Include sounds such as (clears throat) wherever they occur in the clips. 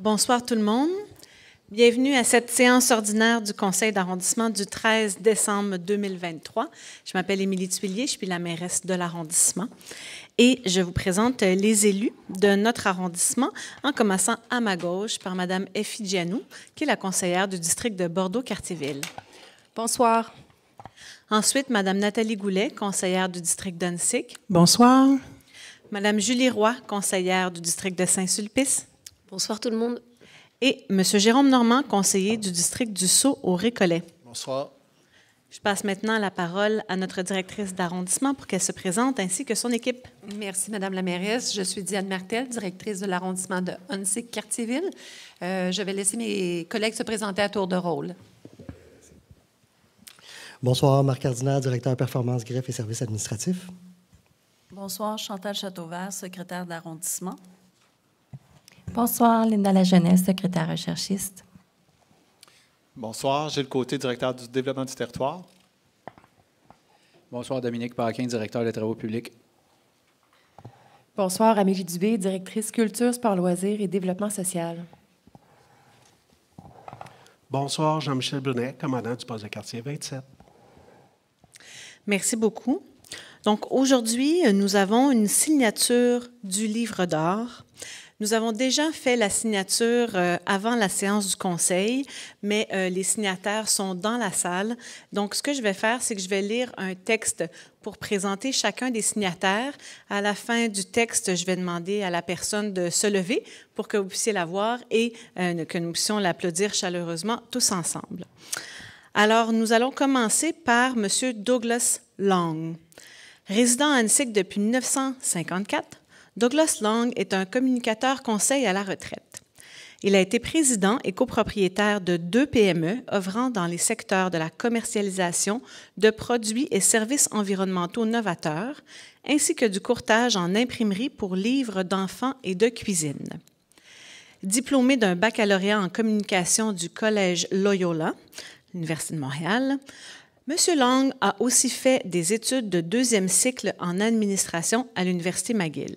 bonsoir tout le monde. Bienvenue à cette séance ordinaire du Conseil d'arrondissement du 13 décembre 2023. Je m'appelle Émilie Tuillier, je suis la mairesse de l'arrondissement et je vous présente les élus de notre arrondissement en commençant à ma gauche par Madame Effie qui est la conseillère du district de Bordeaux-Cartierville. Bonsoir. Ensuite, Madame Nathalie Goulet, conseillère du district d'Annecy. Bonsoir. Madame Julie Roy, conseillère du district de Saint-Sulpice. Bonsoir tout le monde. Et M. Jérôme Normand, conseiller du district du Sceau au Récollet. Bonsoir. Je passe maintenant la parole à notre directrice d'arrondissement pour qu'elle se présente ainsi que son équipe. Merci, Madame la mairesse. Je suis Diane Martel, directrice de l'arrondissement de hunsic Quartierville. Euh, je vais laisser mes collègues se présenter à tour de rôle. Bonsoir, Marc Cardinal, directeur performance, greffe et services administratifs. Bonsoir, Chantal Chateauvert, secrétaire d'arrondissement. Bonsoir, Linda La secrétaire recherchiste. Bonsoir, Gilles Côté, directeur du développement du territoire. Bonsoir, Dominique Paquin, directeur des travaux publics. Bonsoir, Amélie Dubé, directrice culture, sport, loisirs et développement social. Bonsoir, Jean-Michel Brunet, commandant du poste de quartier 27. Merci beaucoup. Donc aujourd'hui, nous avons une signature du livre d'art nous avons déjà fait la signature euh, avant la séance du conseil, mais euh, les signataires sont dans la salle. Donc, ce que je vais faire, c'est que je vais lire un texte pour présenter chacun des signataires. À la fin du texte, je vais demander à la personne de se lever pour que vous puissiez la voir et euh, que nous puissions l'applaudir chaleureusement tous ensemble. Alors, nous allons commencer par M. Douglas Long. Résident à Annecy depuis 1954, Douglas Long est un communicateur conseil à la retraite. Il a été président et copropriétaire de deux PME œuvrant dans les secteurs de la commercialisation de produits et services environnementaux novateurs, ainsi que du courtage en imprimerie pour livres d'enfants et de cuisine. Diplômé d'un baccalauréat en communication du Collège Loyola, l'Université de Montréal, M. Lang a aussi fait des études de deuxième cycle en administration à l'Université McGill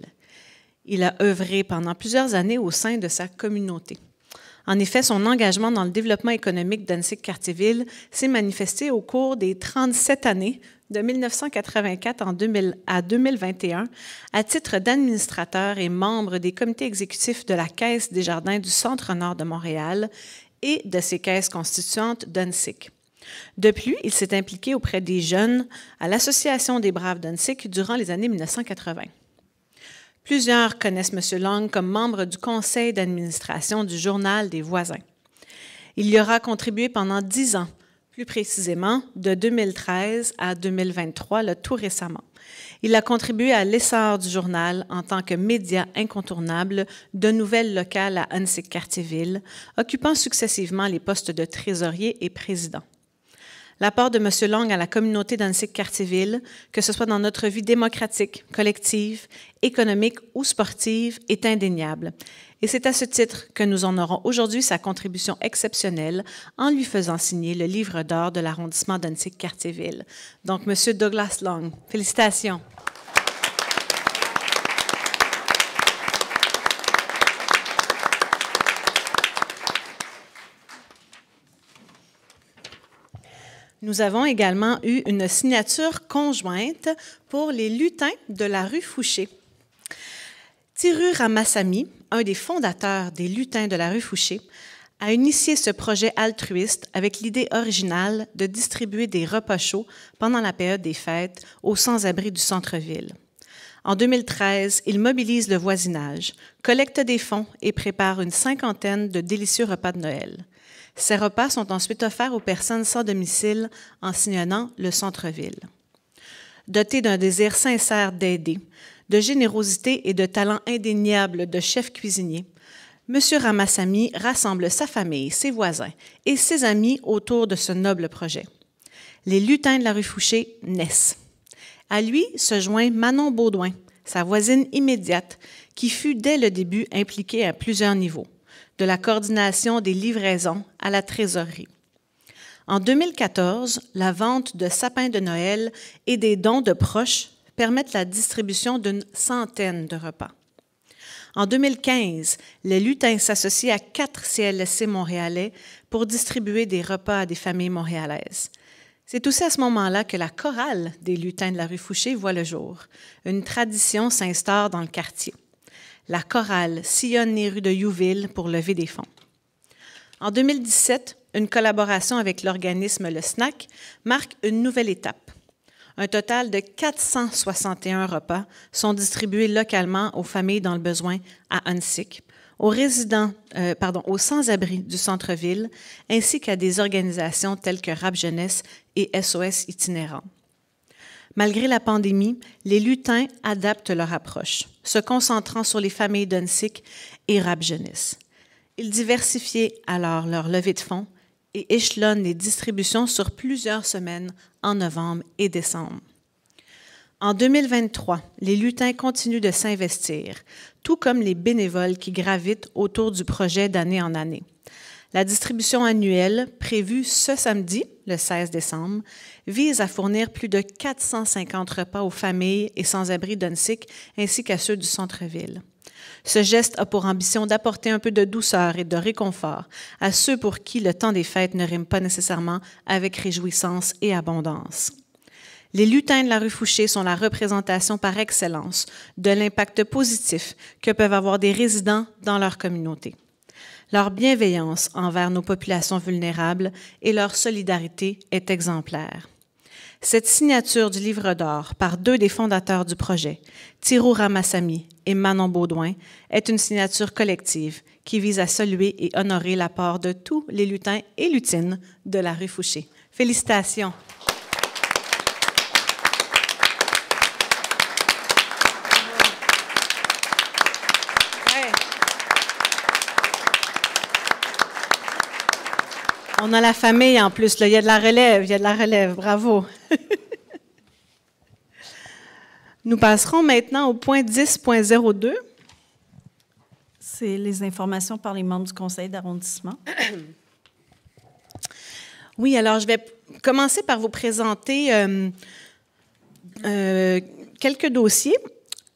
il a œuvré pendant plusieurs années au sein de sa communauté. En effet, son engagement dans le développement économique d'Annecy-Cartierville s'est manifesté au cours des 37 années de 1984 à 2021 à titre d'administrateur et membre des comités exécutifs de la Caisse des jardins du Centre-Nord de Montréal et de ses caisses constituantes De plus, il s'est impliqué auprès des jeunes à l'Association des Braves d'Annecy durant les années 1980. Plusieurs connaissent M. Long comme membre du conseil d'administration du Journal des voisins. Il y aura contribué pendant dix ans, plus précisément de 2013 à 2023, le tout récemment. Il a contribué à l'essor du journal en tant que média incontournable de nouvelles locales à Annecy-Cartierville, occupant successivement les postes de trésorier et président. L'apport de M. Long à la communauté d'Annecy-Cartierville, que ce soit dans notre vie démocratique, collective, économique ou sportive, est indéniable. Et c'est à ce titre que nous aurons aujourd'hui sa contribution exceptionnelle en lui faisant signer le livre d'or de l'arrondissement d'Annecy-Cartierville. Donc, M. Douglas Long, félicitations. Nous avons également eu une signature conjointe pour les lutins de la rue Fouché. Thiru Ramassamy, un des fondateurs des lutins de la rue Fouché, a initié ce projet altruiste avec l'idée originale de distribuer des repas chauds pendant la période des fêtes aux sans-abri du centre-ville. En 2013, il mobilise le voisinage, collecte des fonds et prépare une cinquantaine de délicieux repas de Noël. Ces repas sont ensuite offerts aux personnes sans domicile en signonnant le centre-ville. Doté d'un désir sincère d'aider, de générosité et de talent indéniable de chef cuisinier, M. ramassami rassemble sa famille, ses voisins et ses amis autour de ce noble projet. Les lutins de la rue Fouché naissent. À lui se joint Manon Baudouin, sa voisine immédiate, qui fut dès le début impliquée à plusieurs niveaux de la coordination des livraisons à la trésorerie. En 2014, la vente de sapins de Noël et des dons de proches permettent la distribution d'une centaine de repas. En 2015, les lutins s'associent à quatre CLSC montréalais pour distribuer des repas à des familles montréalaises. C'est aussi à ce moment-là que la chorale des lutins de la rue Fouché voit le jour. Une tradition s'instaure dans le quartier la chorale sillonne les rues de Youville pour lever des fonds. En 2017, une collaboration avec l'organisme Le Snack marque une nouvelle étape. Un total de 461 repas sont distribués localement aux familles dans le besoin à Hansik, aux résidents, euh, pardon, aux sans-abri du centre-ville, ainsi qu'à des organisations telles que Rap Jeunesse et SOS Itinérant. Malgré la pandémie, les lutins adaptent leur approche se concentrant sur les familles d'Unsic et Rab Ils diversifiaient alors leur levée de fonds et échelonnent les distributions sur plusieurs semaines en novembre et décembre. En 2023, les lutins continuent de s'investir, tout comme les bénévoles qui gravitent autour du projet d'année en année. La distribution annuelle, prévue ce samedi, le 16 décembre, vise à fournir plus de 450 repas aux familles et sans-abri d'ONSIC ainsi qu'à ceux du centre-ville. Ce geste a pour ambition d'apporter un peu de douceur et de réconfort à ceux pour qui le temps des fêtes ne rime pas nécessairement avec réjouissance et abondance. Les lutins de la rue Fouché sont la représentation par excellence de l'impact positif que peuvent avoir des résidents dans leur communauté. Leur bienveillance envers nos populations vulnérables et leur solidarité est exemplaire. Cette signature du livre d'or par deux des fondateurs du projet, Thiru Ramassami et Manon Baudouin, est une signature collective qui vise à saluer et honorer l'apport de tous les lutins et lutines de la rue Fouché. Félicitations. On a la famille en plus. Il y a de la relève, il y a de la relève. Bravo. (laughs) Nous passerons maintenant au point 10.02. C'est les informations par les membres du conseil d'arrondissement. (clears throat) Oui, alors je vais commencer par vous présenter euh, euh, quelques dossiers.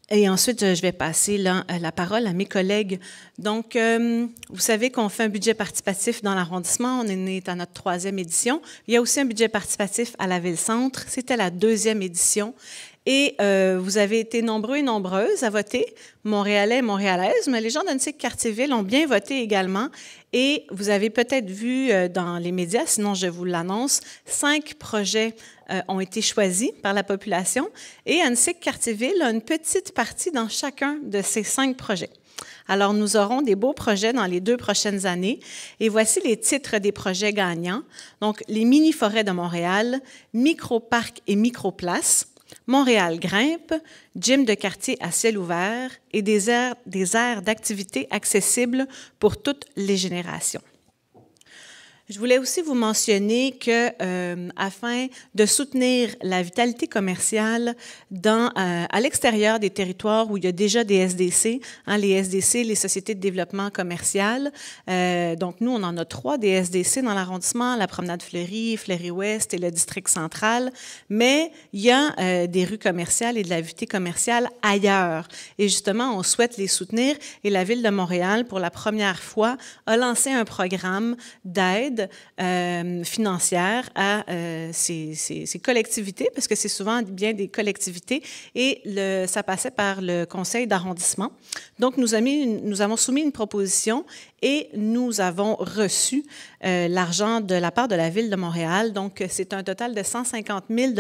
Et ensuite, je vais passer euh, la, parole à mes collègues. Donc, euh, vous savez qu'on fait un budget participatif dans l'arrondissement. On est à notre troisième édition. Il y a aussi un budget participatif à la Ville-Centre. C'était la deuxième édition. Et euh, vous avez été nombreux et nombreuses à voter, Montréalais et Montréalaises, mais les gens d'Annecy Quartier-Ville ont bien voté également. Et vous avez peut-être vu dans les médias, sinon je vous l'annonce, cinq projets euh, ont été choisis par la population et ANSIC Quartierville a une petite partie dans chacun de ces cinq projets. Alors, nous aurons des beaux projets dans les deux prochaines années. Et voici les titres des projets gagnants. Donc, les mini-forêts de Montréal, micro-parcs et micro-places, Montréal grimpe, gym de quartier à ciel ouvert et des aires, des aires d'activité accessibles pour toutes les générations. Je voulais aussi vous mentionner que, euh, afin de soutenir la vitalité commerciale dans, euh, à l'extérieur des territoires où il y a déjà des SDC, hein, les SDC, les sociétés de développement commercial, euh, donc nous, on en a trois des SDC dans l'arrondissement, la promenade Fleury, Fleury-Ouest et le district central, mais il y a des rues commerciales et de la vitalité commerciale ailleurs. Et justement, on souhaite les soutenir et la Ville de Montréal, pour la première fois, a lancé un programme d'aide euh, financière à euh, ces, collectivités, parce que c'est souvent bien des collectivités, et ça passait par le conseil d'arrondissement. Donc, nous, nous avons soumis une proposition et nous avons reçu euh, l'argent de la part de la Ville de Montréal. Donc, c'est un total de 150 000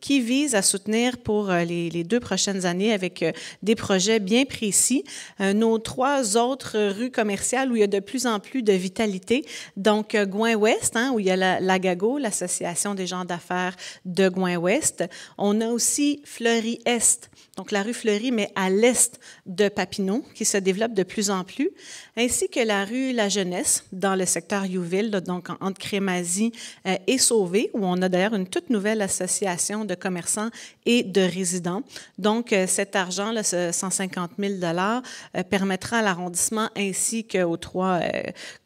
qui vise à soutenir pour euh, les, deux prochaines années avec euh, des projets bien précis nos trois autres rues commerciales où il y a de plus en plus de vitalité. Donc, Gouin-Ouest, hein, où il y a la, la GAGO, l'Association des gens d'affaires de Gouin-Ouest. On a aussi Fleury-Est, donc la rue Fleury, mais à l'est de Papineau, qui se développe de plus en plus, ainsi que la rue La Jeunesse, dans le secteur Youville, donc entre Crémazie euh, et Sauvé, où on a d'ailleurs une toute nouvelle association de commerçants et de résidents. Donc euh, cet argent, là, ce 150 000 euh, permettra à l'arrondissement ainsi qu'aux trois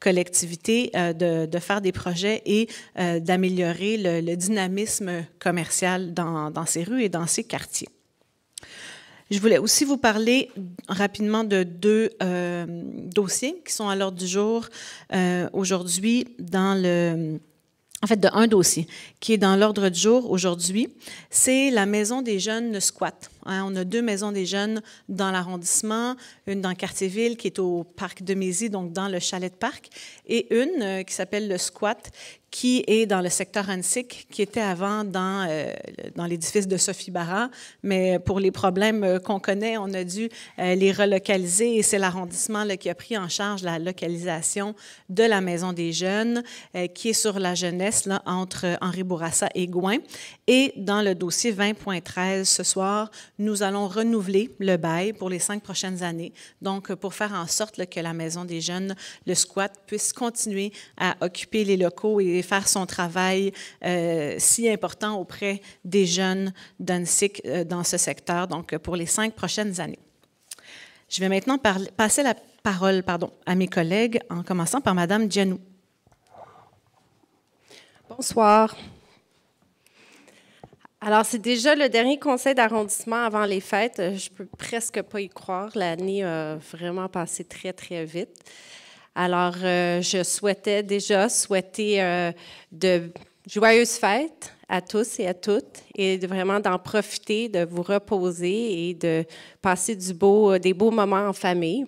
collectivités de, faire des projets et d'améliorer le, dynamisme commercial dans ces rues et dans ces quartiers. Je voulais aussi vous parler rapidement de deux euh, dossiers qui sont à l'ordre du jour euh, aujourd'hui dans le... En fait, de un dossier qui est dans l'ordre du jour aujourd'hui, c'est la maison des jeunes le squat. Hein. on a deux maisons des jeunes dans l'arrondissement, une dans le quartier ville qui est au parc de Mézy, donc dans le chalet de parc, et une euh, qui s'appelle le squat qui est dans le secteur ANSIC, qui était avant dans, euh, dans l'édifice de Sophie Barra, Mais pour les problèmes euh, qu'on connaît, on a dû euh, les relocaliser et c'est l'arrondissement qui a pris en charge la localisation de la Maison des Jeunes, qui est sur la jeunesse là, entre Henri Bourassa et Gouin. Et dans le dossier 20.13 ce soir, nous allons renouveler le bail pour les cinq prochaines années. Donc, pour faire en sorte que la Maison des Jeunes, le squat, puisse continuer à occuper les locaux et faire son travail euh, si important auprès des jeunes d'UNSIC euh, dans ce secteur, donc euh, pour les cinq prochaines années. Je vais maintenant passer la parole pardon, à mes collègues, en commençant par Madame Janou. Bonsoir. Alors, c'est déjà le dernier conseil d'arrondissement avant les fêtes. Je peux presque pas y croire. L'année a vraiment passé très, très vite. Alors, euh, je souhaitais déjà souhaiter euh, de joyeuses fêtes à tous et à toutes et vraiment d'en profiter, de vous reposer et de passer euh, des beaux moments en famille.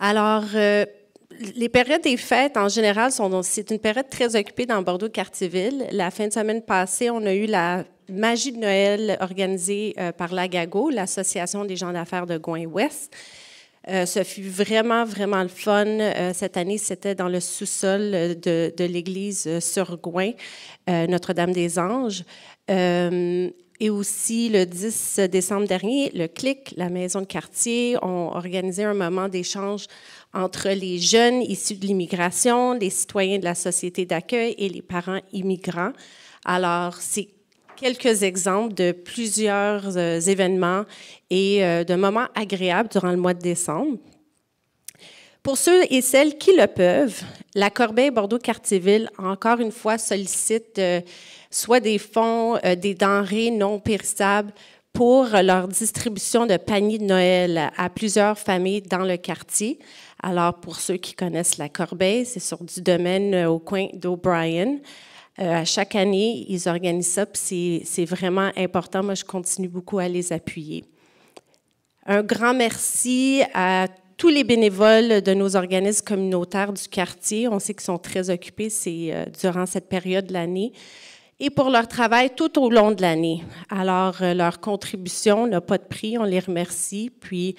Alors, les périodes des fêtes, en général, sont, c'est une période très occupée dans bordeaux cartiville La fin de semaine passée, on a eu la magie de Noël organisée par par l'AGAGO, l'Association des gens d'affaires de Gouin-Ouest. Euh, ce fut vraiment, vraiment le fun. Euh, cette année, c'était dans le sous-sol euh, de, l'église sur Notre-Dame des Anges. Et aussi, le 10 décembre dernier, le CLIC, la maison de quartier, ont organisé un moment d'échange entre les jeunes issus de l'immigration, les citoyens de la société d'accueil et les parents immigrants. Alors, c'est quelques exemples de plusieurs euh, événements et euh, de moments agréables durant le mois de décembre. Pour ceux et celles qui le peuvent, la Corbeille bordeaux ville encore une fois, sollicite euh, soit des fonds, des denrées non périssables pour leur distribution de paniers de Noël à plusieurs familles dans le quartier. Alors, pour ceux qui connaissent la Corbeille, c'est sur du domaine au coin d'O'Brien. Euh, à chaque année, ils organisent ça, puis c'est vraiment important. Moi, je continue beaucoup à les appuyer. Un grand merci à tous les bénévoles de nos organismes communautaires du quartier. On sait qu'ils sont très occupés euh, durant cette période de l'année et pour leur travail tout au long de l'année. Alors, euh, leur contribution n'a pas de prix, on les remercie. Puis,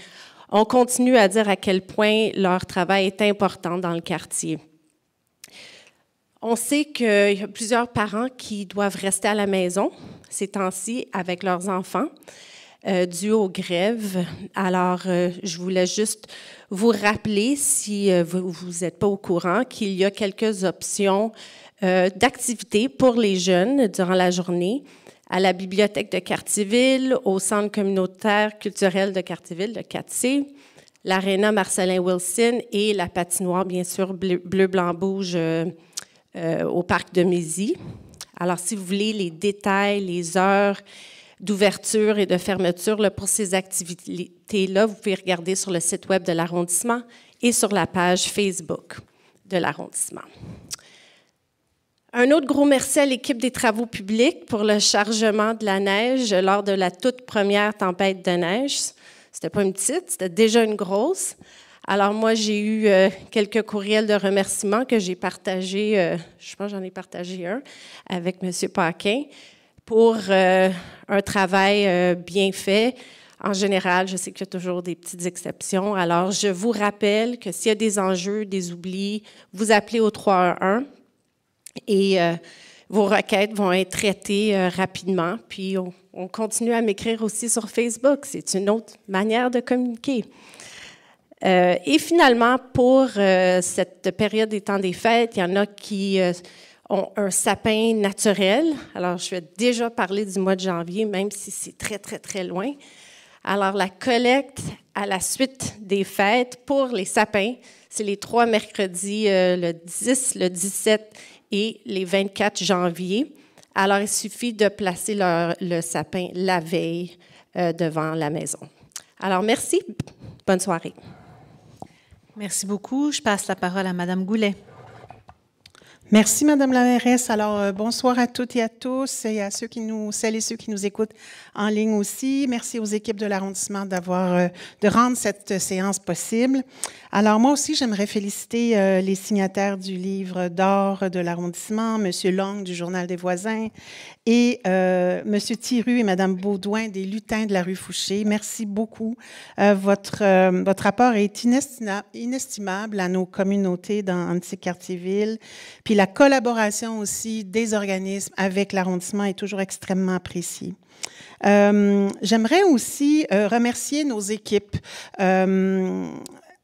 on continue à dire à quel point leur travail est important dans le quartier. On sait qu'il y a plusieurs parents qui doivent rester à la maison ces temps-ci avec leurs enfants euh, aux grèves. Alors, euh, je voulais juste vous rappeler, si euh, vous n'êtes pas au courant, qu'il y a quelques options euh, d'activités pour les jeunes durant la journée à la bibliothèque de Cartierville, au centre communautaire culturel de Cartierville, le 4C, l'Arena Marcelin Wilson et la patinoire, bien sûr, bleu, blanc, bouge euh, au parc de Mézy. Alors, si vous voulez les détails, les heures d'ouverture et de fermeture pour ces activités-là, vous pouvez regarder sur le site web de l'arrondissement et sur la page Facebook de l'arrondissement. Un autre gros merci à l'équipe des travaux publics pour le chargement de la neige lors de la toute première tempête de neige. C'était pas une petite, c'était déjà une grosse. Alors moi, j'ai eu euh, quelques courriels de remerciements que j'ai partagés, euh, je pense j'en ai partagé un avec M. Paquin pour euh, un travail bien fait. En général, je sais qu'il y a toujours des petites exceptions. Alors, je vous rappelle que s'il y a des enjeux, des oublis, vous appelez au 311 et vos requêtes vont être traitées rapidement. Puis, on continue à m'écrire aussi sur Facebook. C'est une autre manière de communiquer. Euh, et finalement, pour euh, cette période des temps des fêtes, il y en a qui euh, ont un sapin naturel. Alors, je vais déjà parler du mois de janvier, même si c'est très, très, très loin. Alors, la collecte à la suite des fêtes pour les sapins, c'est les trois mercredis, le 10, le 17 et les 24 janvier. Alors, il suffit de placer le sapin la veille devant la maison. Alors, merci. Bonne soirée. Merci beaucoup. Je passe la parole à Madame Goulet. Merci, Madame la mairesse. Alors, euh, bonsoir à toutes et à tous et à ceux qui nous, celles et ceux qui nous écoutent en ligne aussi. Merci aux équipes de l'arrondissement d'avoir, euh, de rendre cette séance possible. Alors, moi aussi, j'aimerais féliciter euh, les signataires du livre d'or de l'arrondissement, Monsieur Long du Journal des voisins et euh, M. Thiru et Mme Baudouin des Lutins de la rue Fouché. Merci beaucoup. Euh, votre, euh, votre rapport est inestimable à nos communautés dans, dans ces quartiers-villes. Puis la collaboration aussi des organismes avec l'arrondissement est toujours extrêmement appréciée. Euh, j'aimerais aussi remercier nos équipes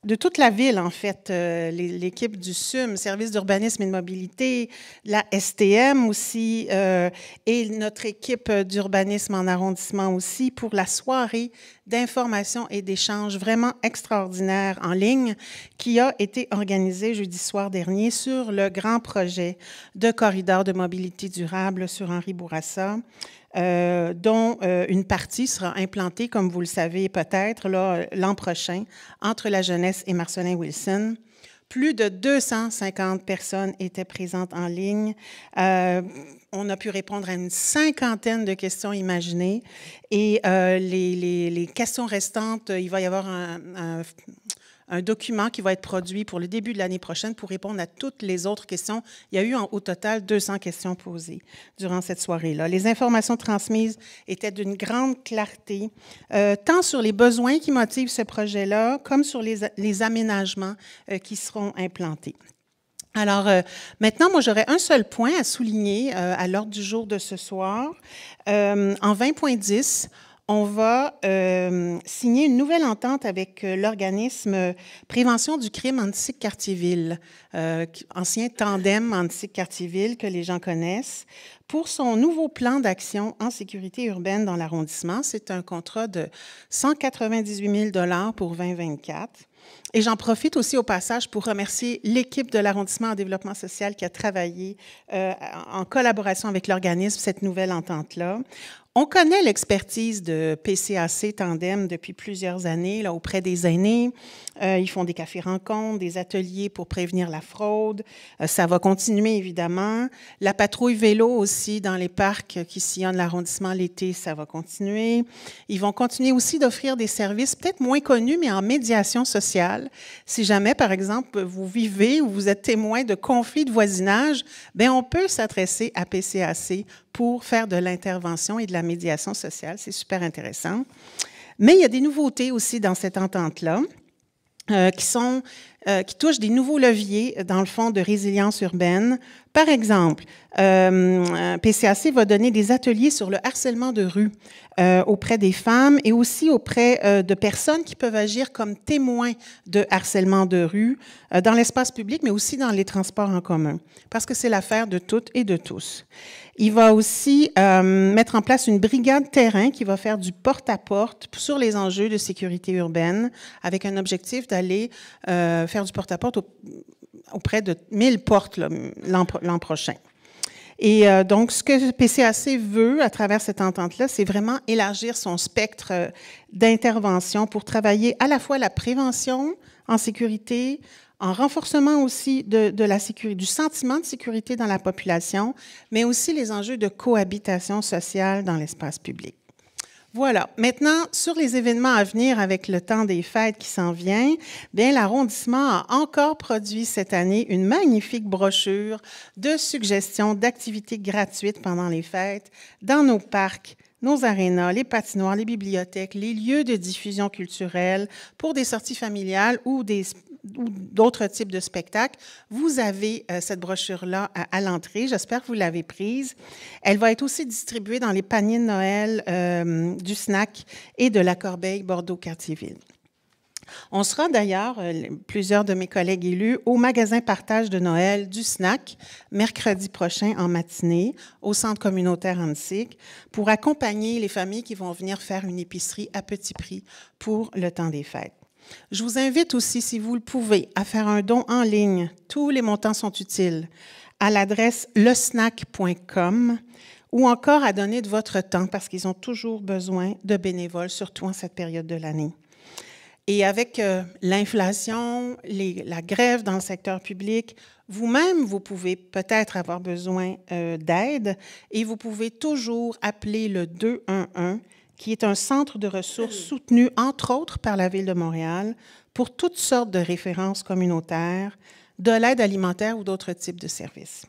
de toute la ville, en fait, euh, l'équipe du SUM, Service d'urbanisme et de mobilité, la STM aussi, euh, et notre équipe d'urbanisme en arrondissement aussi, pour la soirée d'information et d'échange vraiment extraordinaire en ligne qui a été organisée jeudi soir dernier sur le grand projet de corridor de mobilité durable sur Henri Bourassa. Euh, dont euh, une partie sera implantée, comme vous le savez peut-être, l'an prochain, entre la jeunesse et Marcelin Wilson. Plus de 250 personnes étaient présentes en ligne. Euh, on a pu répondre à une cinquantaine de questions imaginées. Et les, les, les, questions restantes, il va y avoir un un document qui va être produit pour le début de l'année prochaine pour répondre à toutes les autres questions. Il y a eu en, au total 200 questions posées durant cette soirée-là. Les informations transmises étaient d'une grande clarté, euh, tant sur les besoins qui motivent ce projet-là, comme sur les, aménagements euh, qui seront implantés. Alors, euh, maintenant, moi, j'aurais un seul point à souligner à l'ordre du jour de ce soir. en 20.10, on va euh, signer une nouvelle entente avec euh, l'organisme euh, Prévention du crime antique Quartier-Ville, ancien tandem antique Quartier-Ville que les gens connaissent, pour son nouveau plan d'action en sécurité urbaine dans l'arrondissement. C'est un contrat de 198 000 pour 2024. Et j'en profite aussi au passage pour remercier l'équipe de l'arrondissement en développement social qui a travaillé euh, en collaboration avec l'organisme cette nouvelle entente-là. On connaît l'expertise de PCAC Tandem depuis plusieurs années là, auprès des aînés. Euh, ils font des cafés rencontres, des ateliers pour prévenir la fraude. Euh, ça va continuer, évidemment. La patrouille vélo aussi dans les parcs qui sillonnent l'arrondissement l'été, ça va continuer. Ils vont continuer aussi d'offrir des services peut-être moins connus, mais en médiation sociale si jamais, par exemple, vous vivez ou vous êtes témoin de conflits de voisinage, bien, on peut s'adresser à PCAC pour faire de l'intervention et de la médiation sociale. C'est super intéressant. Mais il y a des nouveautés aussi dans cette entente-là. Euh, qui sont euh, qui touchent des nouveaux leviers dans le fond de résilience urbaine par exemple, euh, PCAC va donner des ateliers sur le harcèlement de rue euh, auprès des femmes et aussi auprès euh, de personnes qui peuvent agir comme témoins de harcèlement de rue euh, dans l'espace public, mais aussi dans les transports en commun, parce que c'est l'affaire de toutes et de tous. Il va aussi mettre en place une brigade terrain qui va faire du porte-à-porte sur les enjeux de sécurité urbaine, avec un objectif d'aller faire du porte-à-porte porte à porte au auprès de 1000 portes l'an prochain. Et euh, donc, ce que PCAC veut à travers cette entente-là, c'est vraiment élargir son spectre euh, d'intervention pour travailler à la fois la prévention en sécurité, en renforcement aussi de la sécurité, du sentiment de sécurité dans la population, mais aussi les enjeux de cohabitation sociale dans l'espace public. Voilà. Maintenant, sur les événements à venir avec le temps des fêtes qui s'en vient, bien, l'arrondissement a encore produit cette année une magnifique brochure de suggestions d'activités gratuites pendant les fêtes dans nos parcs, nos arénas, les patinoires, les bibliothèques, les lieux de diffusion culturelle pour des sorties familiales ou des, d'autres types de spectacles. Vous avez euh, cette brochure-là à, l'entrée. J'espère que vous l'avez prise. Elle va être aussi distribuée dans les paniers de Noël euh, du SNAC et de la Corbeille Bordeaux-Cartierville. On sera d'ailleurs, euh, plusieurs de mes collègues élus, au magasin partage de Noël du SNAC mercredi prochain en matinée au centre communautaire Annecyc pour accompagner les familles qui vont venir faire une épicerie à petit prix pour le temps des fêtes. Je vous invite aussi, si vous le pouvez, à faire un don en ligne. Tous les montants sont utiles à l'adresse lesnac.com ou encore à donner de votre temps parce qu'ils ont toujours besoin de bénévoles, surtout en cette période de l'année. Et avec euh, l'inflation, la grève dans le secteur public, vous-même, vous pouvez peut-être avoir besoin euh, d'aide et vous pouvez toujours appeler le 211 qui est un centre de ressources soutenu, entre autres, par la Ville de Montréal pour toutes sortes de références communautaires, de l'aide alimentaire ou d'autres types de services.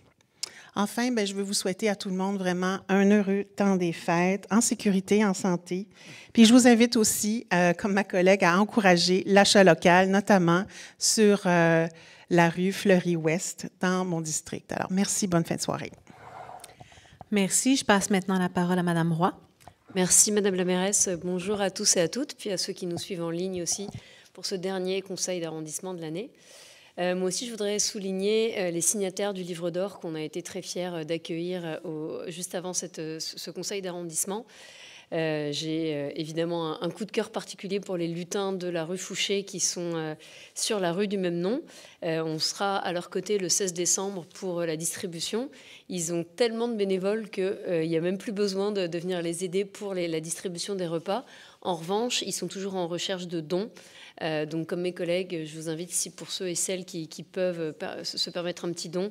Enfin, ben, je veux vous souhaiter à tout le monde vraiment un heureux temps des fêtes, en sécurité, en santé. Puis je vous invite aussi, euh, comme ma collègue, à encourager l'achat local, notamment sur euh, la rue Fleury-Ouest dans mon district. Alors, merci, bonne fin de soirée. Merci. Je passe maintenant la parole à Madame Roy. Merci Madame la mairesse. Bonjour à tous et à toutes, puis à ceux qui nous suivent en ligne aussi pour ce dernier conseil d'arrondissement de l'année. Euh, moi aussi, je voudrais souligner euh, les signataires du livre d'or qu'on a été très fiers euh, d'accueillir juste avant ce conseil d'arrondissement. Euh, j'ai euh, évidemment un, coup de cœur particulier pour les lutins de la rue Fouché qui sont euh, sur la rue du même nom. on sera à leur côté le 16 décembre pour la distribution. Ils ont tellement de bénévoles qu'il n'y a même plus besoin de, venir les aider pour la distribution des repas. En revanche, ils sont toujours en recherche de dons. Euh, donc, comme mes collègues, je vous invite, si pour ceux et celles qui, peuvent euh, se permettre un petit don,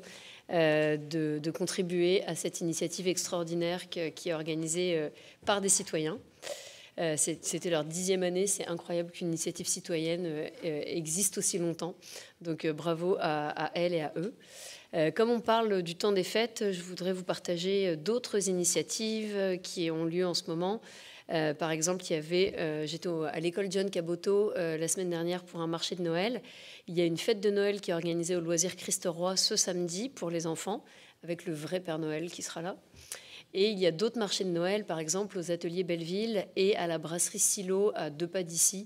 euh, de, contribuer à cette initiative extraordinaire qui est organisée par des citoyens. C'était leur dixième année. C'est incroyable qu'une initiative citoyenne existe aussi longtemps. Donc bravo à, à, elles et à eux. Comme on parle du temps des fêtes, je voudrais vous partager d'autres initiatives qui ont lieu en ce moment. Euh, par exemple, y avait, euh, j'étais à l'école John Caboto euh, la semaine dernière pour un marché de Noël. Il y a une fête de Noël qui est organisée au loisir Christ-Roi ce samedi pour les enfants, avec le vrai Père Noël qui sera là. Et il y a d'autres marchés de Noël, par exemple aux ateliers Belleville et à la brasserie Silo à deux pas d'ici,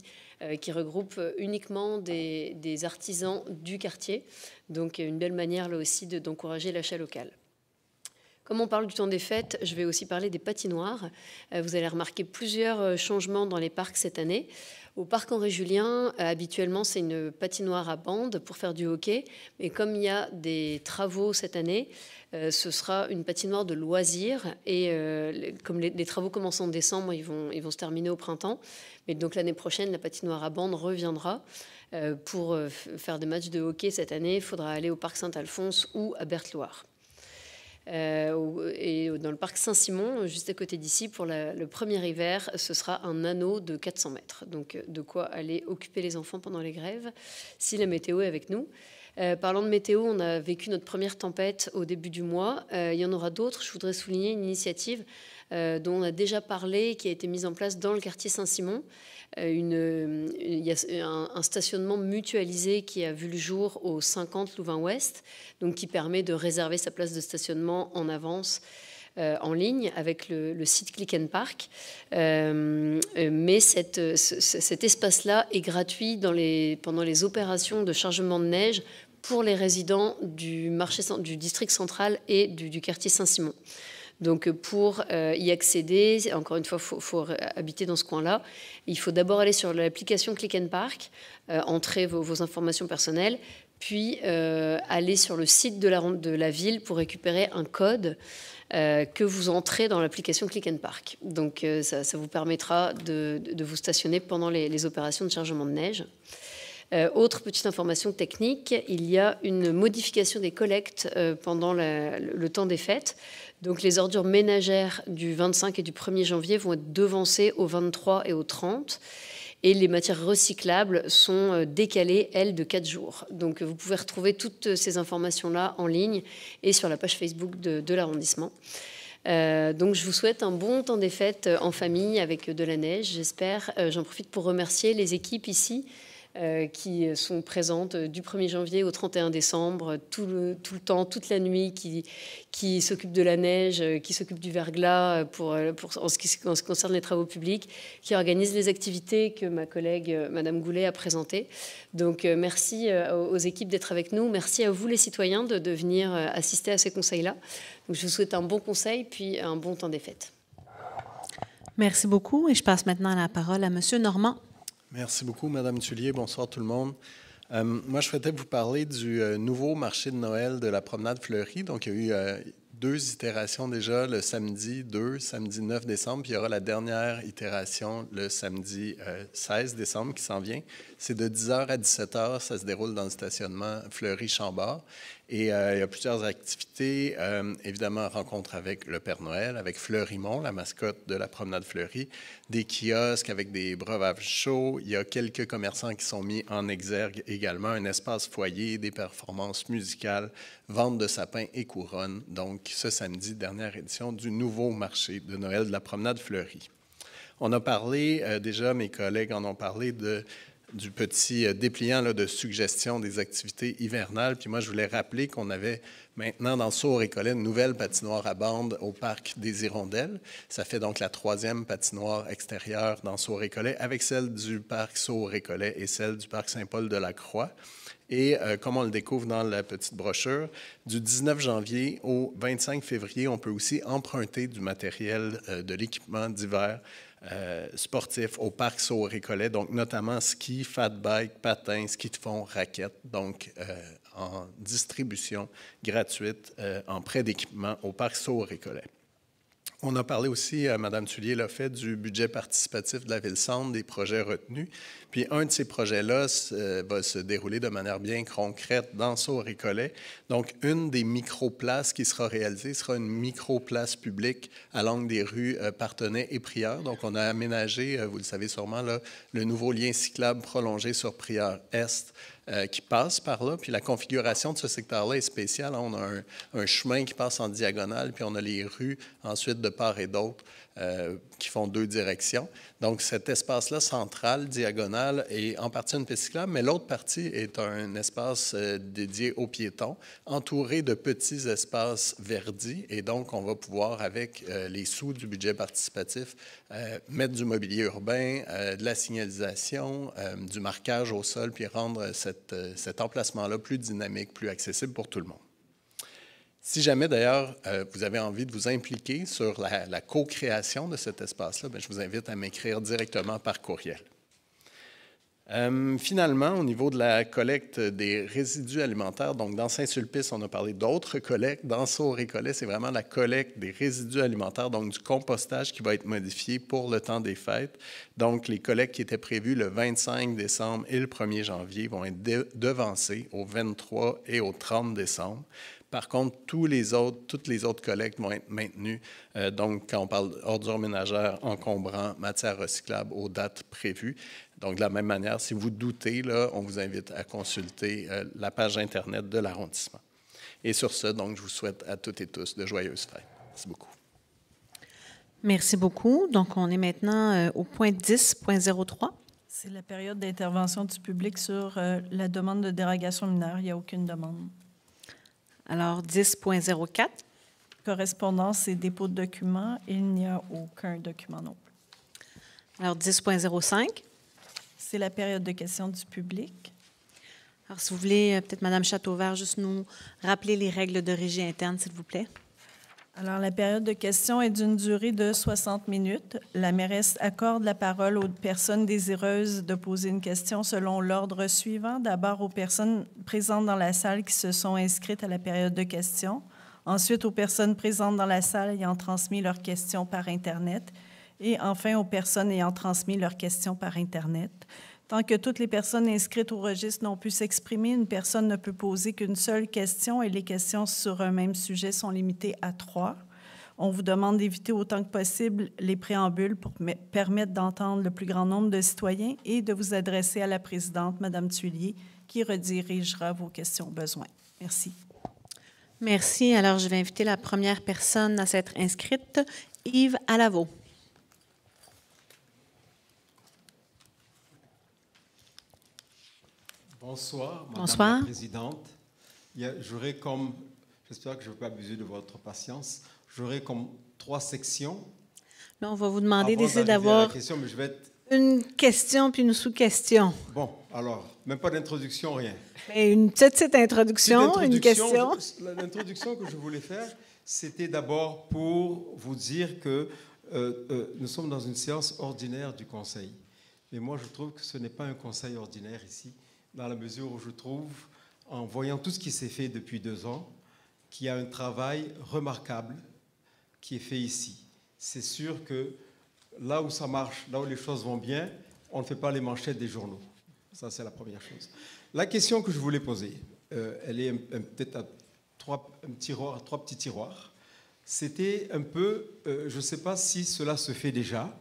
qui regroupe uniquement des, artisans du quartier. Donc une belle manière là aussi d'encourager l'achat local. Comme on parle du temps des fêtes, je vais aussi parler des patinoires. Euh, vous allez remarquer plusieurs euh, changements dans les parcs cette année. Au parc Henri Julien, euh, habituellement, c'est une patinoire à bande pour faire du hockey. Mais comme il y a des travaux cette année, ce sera une patinoire de loisirs. Et comme les, travaux commencent en décembre, ils vont, se terminer au printemps. Mais donc l'année prochaine, la patinoire à bande reviendra. pour faire des matchs de hockey cette année, il faudra aller au parc Saint-Alphonse ou à berthe euh, et dans le parc Saint-Simon, juste à côté d'ici, pour le premier hiver, ce sera un anneau de 400 mètres. Donc euh, de quoi aller occuper les enfants pendant les grèves, si la météo est avec nous. Euh, parlant de météo, on a vécu notre première tempête au début du mois. il y en aura d'autres. Je voudrais souligner une initiative dont on a déjà parlé, qui a été mise en place dans le quartier Saint-Simon. Euh, euh, il y a un, stationnement mutualisé qui a vu le jour au 50 Louvain Ouest, donc qui permet de réserver sa place de stationnement en avance. Euh, en ligne avec le, site Click and Park. mais cet espace-là est gratuit pendant les opérations de chargement de neige pour les résidents du, marché, du district central et du quartier Saint-Simon. Donc euh, pour euh, y accéder, encore une fois, il faut, habiter dans ce coin-là. Il faut d'abord aller sur l'application Click and Park, euh, entrer vos, informations personnelles, puis aller sur le site de la, de la ville pour récupérer un code que vous entrez dans l'application Click Park. Donc ça, vous permettra de, vous stationner pendant les, opérations de chargement de neige. autre petite information technique, il y a une modification des collectes pendant le, temps des fêtes. Donc les ordures ménagères du 25 et du 1er janvier vont être devancées au 23 et au 30. Et les matières recyclables sont euh, décalées, elles, de 4 jours. Donc vous pouvez retrouver toutes euh, ces informations-là en ligne et sur la page Facebook de, l'arrondissement. Euh, donc je vous souhaite un bon temps des fêtes en famille avec de la neige, j'espère. J'en profite pour remercier les équipes ici euh, qui sont présentes du 1er janvier au 31 décembre, tout le, tout le temps, toute la nuit, qui, qui s'occupent de la neige, euh, qui s'occupent du verglas euh, pour, pour, en, ce qui, ce concerne les travaux publics, qui organisent les activités que ma collègue Madame Goulet a présentées. Donc merci aux équipes d'être avec nous, merci à vous les citoyens de, de venir assister à ces conseils-là. Je vous souhaite un bon conseil, puis un bon temps des fêtes. Merci beaucoup et je passe maintenant la parole à Monsieur Normand. Merci beaucoup, Madame Tulier. Bonsoir tout le monde. Euh, moi, je souhaitais vous parler du euh, nouveau marché de Noël de la promenade Fleury. Donc, il y a eu euh, deux itérations déjà, le samedi 2, samedi 9 décembre, puis il y aura la dernière itération le samedi 16 décembre qui s'en vient. C'est de 10h à 17h, ça se déroule dans le stationnement fleury chambard et euh, il y a plusieurs activités, euh, évidemment, rencontre avec le Père Noël, avec Fleurimont, la mascotte de la promenade Fleury, des kiosques avec des breuvages chauds. Il y a quelques commerçants qui sont mis en exergue également, un espace foyer, des performances musicales, vente de sapins et couronnes. Donc, ce samedi, dernière édition du nouveau marché de Noël de la promenade Fleury. On a parlé, euh, déjà mes collègues en ont parlé, de du petit euh, dépliant là, de suggestions des activités hivernales. Puis moi, je voulais rappeler qu'on avait maintenant dans Sour récollet une nouvelle patinoire à bande au parc des Hirondelles. Ça fait donc la troisième patinoire extérieure dans Sour récollet avec celle du parc Sour récollet et celle du parc Saint-Paul-de-la-Croix. Et euh, comme on le découvre dans la petite brochure, du 19 janvier au 25 février, on peut aussi emprunter du matériel euh, de l'équipement d'hiver euh, sportifs au parc Saut Récollet, donc notamment ski, fat bike, patin, ski de fond, raquette, donc euh, en distribution gratuite euh, en prêt d'équipement au parc Saut Récollet. On a parlé aussi, euh, Mme Tullier l'a fait, du budget participatif de la Ville-Centre, des projets retenus. Puis un de ces projets-là euh, va se dérouler de manière bien concrète dans ce récollet Donc, une des micro-places qui sera réalisée sera une micro-place publique à l'angle des rues euh, Partenay et Prieur. Donc, on a aménagé, vous le savez sûrement, le nouveau lien cyclable prolongé sur Prieur-Est euh, qui passe par là. Puis la configuration de ce secteur-là est spéciale. On a un, chemin qui passe en diagonale, puis on a les rues ensuite de part et d'autre. Euh, qui font deux directions. Donc, cet espace-là central, diagonal, est en partie une piste cyclable, mais l'autre partie est un espace euh, dédié aux piétons, entouré de petits espaces verdis. Et donc, on va pouvoir, avec euh, les sous du budget participatif, mettre du mobilier urbain, de la signalisation, du marquage au sol, puis rendre cet emplacement-là plus dynamique, plus accessible pour tout le monde. Si jamais, d'ailleurs, euh, vous avez envie de vous impliquer sur la, co-création de cet espace-là, ben, je vous invite à m'écrire directement par courriel. Euh, finalement, au niveau de la collecte des résidus alimentaires, donc dans Saint-Sulpice, on a parlé d'autres collectes. Dans Sceaux-Récollet, c'est vraiment la collecte des résidus alimentaires, donc du compostage qui va être modifié pour le temps des fêtes. Donc, les collectes qui étaient prévues le 25 décembre et le 1er janvier vont être devancées au 23 et au 30 décembre. Par contre, tous les autres, toutes les autres collectes vont être maintenues. Euh, donc, quand on parle d'ordures ménagères, encombrants, matières recyclables aux dates prévues. Donc, de la même manière, si vous doutez, là, on vous invite à consulter euh, la page Internet de l'arrondissement. Et sur ce, donc, je vous souhaite à toutes et tous de joyeuses fêtes. Merci beaucoup. Merci beaucoup. Donc, on est maintenant euh, au point 10.03. C'est la période d'intervention du public sur la demande de dérogation mineure. Il n'y a aucune demande. Alors, 10.04. Correspondance et dépôt de documents, il n'y a aucun document non plus. Alors, 10.05. C'est la période de questions du public. Alors, si vous voulez, euh, peut-être Mme Châteauvert, juste nous rappeler les règles de régie interne, s'il vous plaît. Alors, la période de questions est d'une durée de 60 minutes. La mairesse accorde la parole aux personnes désireuses de poser une question selon l'ordre suivant. D'abord aux personnes présentes dans la salle qui se sont inscrites à la période de questions. Ensuite, aux personnes présentes dans la salle ayant transmis leurs questions par Internet. Et enfin, aux personnes ayant transmis leurs questions par Internet. Tant que toutes les personnes inscrites au registre n'ont pu s'exprimer, une personne ne peut poser qu'une seule question et les questions sur un même sujet sont limitées à trois. On vous demande d'éviter autant que possible les préambules pour permettre d'entendre le plus grand nombre de citoyens et de vous adresser à la présidente, Madame Tuillier, qui redirigera vos questions besoin. Merci. Merci. Alors, je vais inviter la première personne à s'être inscrite, Yves Alaveau. Bonsoir, Madame la Présidente. J'aurais comme, j'espère que je ne vais pas abuser de votre patience, J'aurai comme trois sections. on va vous demander d'essayer d'avoir une question puis une sous-question. Bon, alors, même pas d'introduction, rien. Mais une petite, cette introduction, une question. L'introduction que je voulais faire, c'était d'abord pour vous dire que euh, euh, nous sommes dans une séance ordinaire du Conseil. Mais moi, je trouve que ce n'est pas un Conseil ordinaire ici dans la mesure où je trouve, en voyant tout ce qui s'est fait depuis deux ans, qu'il y a un travail remarquable qui est fait ici. C'est sûr que là où ça marche, là où les choses vont bien, on ne fait pas les manchettes des journaux. Ça, c'est la première chose. La question que je voulais poser, euh, elle est peut-être à trois, trois petits tiroirs. C'était un peu, euh, je ne sais pas si cela se fait déjà.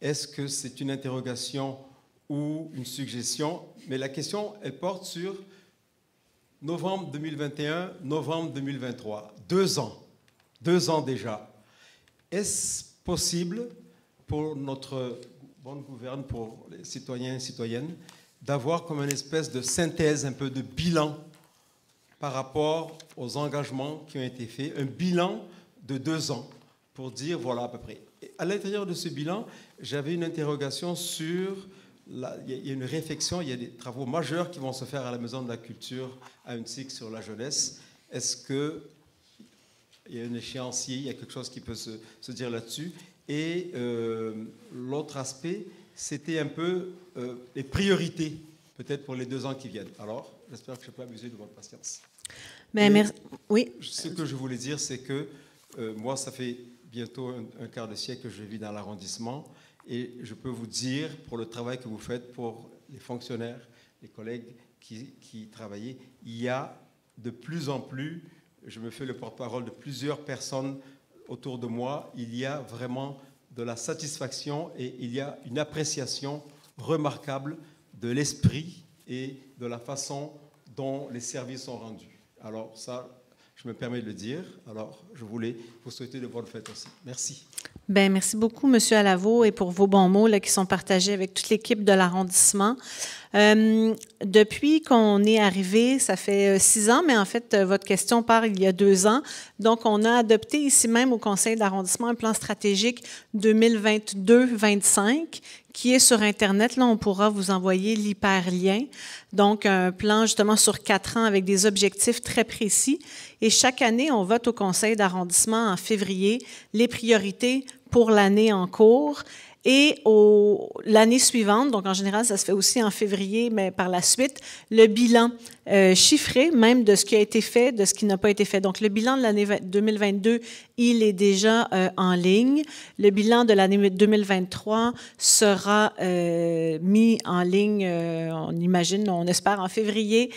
Est-ce que c'est une interrogation ou une suggestion, mais la question, elle porte sur novembre 2021, novembre 2023, deux ans, deux ans déjà. Est-ce possible pour notre bonne gouverne, pour les citoyens et citoyennes, d'avoir comme une espèce de synthèse, un peu de bilan par rapport aux engagements qui ont été faits, un bilan de deux ans pour dire voilà à peu près. Et à l'intérieur de ce bilan, j'avais une interrogation sur il y a une réflexion, il y a des travaux majeurs qui vont se faire à la Maison de la Culture à une UNSIC sur la jeunesse. Est-ce qu'il y a un échéancier, il y a quelque chose qui peut se, dire là-dessus Et euh, l'autre aspect, c'était un peu euh, les priorités, peut-être pour les deux ans qui viennent. Alors, j'espère que je ne vais pas abuser de votre patience. Ben, Mais, oui. Ce que je voulais dire, c'est que euh, moi, ça fait bientôt un, quart de siècle que je vis dans l'arrondissement. Et je peux vous dire, pour le travail que vous faites pour les fonctionnaires, les collègues qui, qui travaillaient, il y a de plus en plus, je me fais le porte-parole de plusieurs personnes autour de moi, il y a vraiment de la satisfaction et il y a une appréciation remarquable de l'esprit et de la façon dont les services sont rendus. Alors ça, je me permets de le dire. Alors je voulais vous souhaiter de bonnes fêtes aussi. Merci. Bien, merci beaucoup, M. Alavo, et pour vos bons mots là, qui sont partagés avec toute l'équipe de l'arrondissement. Euh, depuis qu'on est arrivé, ça fait euh, six ans, mais en fait, euh, votre question part il y a deux ans. Donc, on a adopté ici même au Conseil d'arrondissement un plan stratégique 2022-25 qui est sur Internet. Là, on pourra vous envoyer l'hyperlien. Donc, un plan justement sur quatre ans avec des objectifs très précis. Et chaque année, on vote au conseil d'arrondissement en février les priorités pour l'année en cours et au, l'année suivante, donc en général, ça se fait aussi en février, mais par la suite, le bilan euh, chiffré même de ce qui a été fait, de ce qui n'a pas été fait. Donc le bilan de l'année 2022, il est déjà euh, en ligne. Le bilan de l'année 2023 sera euh, mis en ligne, on imagine, on espère, en février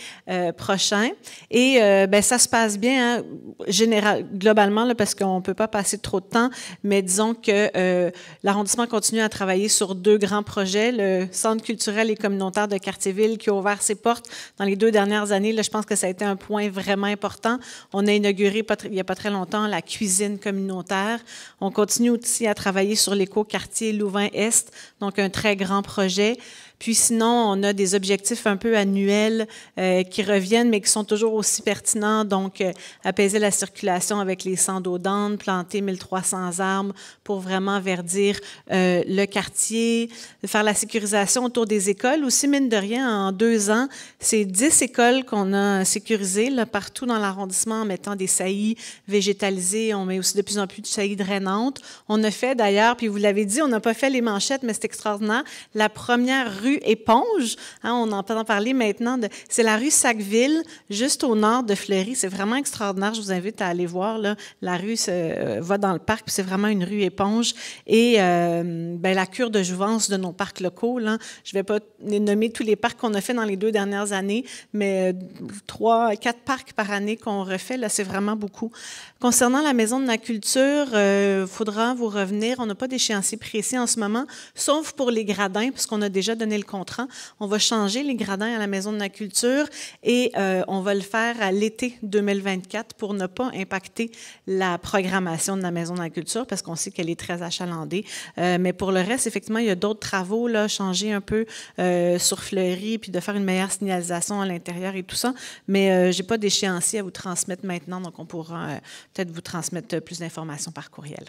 prochain. Et ben, ça se passe bien, hein, général, globalement, parce qu'on ne peut pas passer trop de temps, mais disons que l'arrondissement continue à travailler sur deux grands projets, le Centre culturel et communautaire de Quartierville qui a ouvert ses portes dans les deux dernières années. Là, je pense que ça a été un point vraiment important. On a inauguré il n'y a pas très longtemps la cuisine communautaire. On continue aussi à travailler sur l'éco-quartier Louvain-Est, donc un très grand projet. Puis sinon, on a des objectifs un peu annuels euh, qui reviennent, mais qui sont toujours aussi pertinents. Donc, euh, apaiser la circulation avec les sandos planter 1300 arbres pour vraiment verdir euh, le quartier, faire la sécurisation autour des écoles. Aussi, mine de rien, en deux ans, c'est 10 écoles qu'on a sécurisées partout dans l'arrondissement en mettant des saillies végétalisées. On met aussi de plus en plus de saillies drainantes. On a fait d'ailleurs, puis vous l'avez dit, on n'a pas fait les manchettes, mais c'est extraordinaire, la première rue Éponge. Hein, on en peut parler maintenant. de C'est la rue Sacville, juste au nord de Fleury. C'est vraiment extraordinaire. Je vous invite à aller voir. Là. La rue euh, va dans le parc, c'est vraiment une rue éponge. Et euh, ben, la cure de jouvence de nos parcs locaux. Là. Je ne vais pas nommer tous les parcs qu'on a fait dans les deux dernières années, mais euh, trois, quatre parcs par année qu'on refait, là, c'est vraiment beaucoup. Concernant la maison de la culture, il faudra vous revenir. On n'a pas d'échéancier précis en ce moment, sauf pour les gradins, puisqu'on qu'on a déjà donné le On va changer les gradins à la Maison de la Culture et euh, on va le faire à l'été 2024 pour ne pas impacter la programmation de la Maison de la Culture parce qu'on sait qu'elle est très achalandée. Euh, mais pour le reste, effectivement, il y a d'autres travaux, là, changer un peu euh, sur Fleury puis de faire une meilleure signalisation à l'intérieur et tout ça. Mais je n'ai pas d'échéancier à vous transmettre maintenant, donc on pourra peut-être vous transmettre plus d'informations par courriel.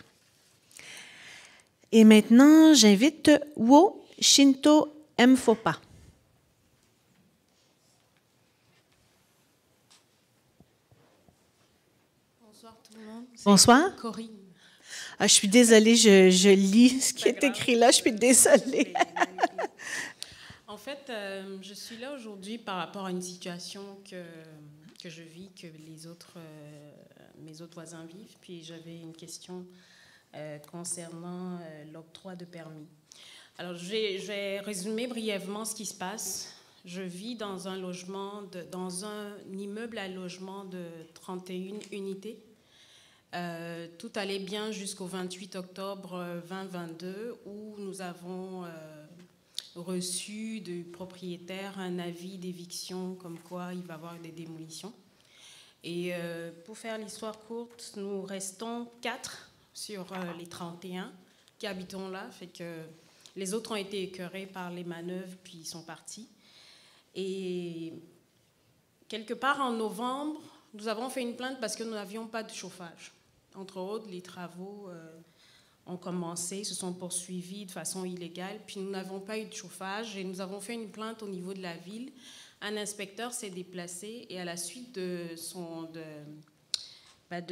Et maintenant, j'invite Wo Shinto M. pas. Bonsoir tout le monde. Bonsoir. Corinne. Ah, je suis désolée, je, lis ce qui est écrit là, je suis désolée. en fait, euh, je suis là aujourd'hui par rapport à une situation que, je vis, que les autres, euh, mes autres voisins vivent. Puis j'avais une question euh, concernant l'octroi de permis. Alors, j'ai résumé brièvement ce qui se passe. Je vis dans un logement, de, dans un immeuble à logement de 31 unités. Euh, tout allait bien jusqu'au 28 octobre 2022 euh, où nous avons euh, reçu du propriétaire un avis d'éviction comme quoi il va y avoir des démolitions. Et pour faire l'histoire courte, nous restons 4 sur les 31 qui habitons là, fait que les autres ont été écœurés par les manœuvres, puis ils sont partis. Et quelque part en novembre, nous avons fait une plainte parce que nous n'avions pas de chauffage. Entre autres, les travaux euh, ont commencé, se sont poursuivis de façon illégale, puis nous n'avons pas eu de chauffage et nous avons fait une plainte au niveau de la ville. Un inspecteur s'est déplacé et à la suite de son ben,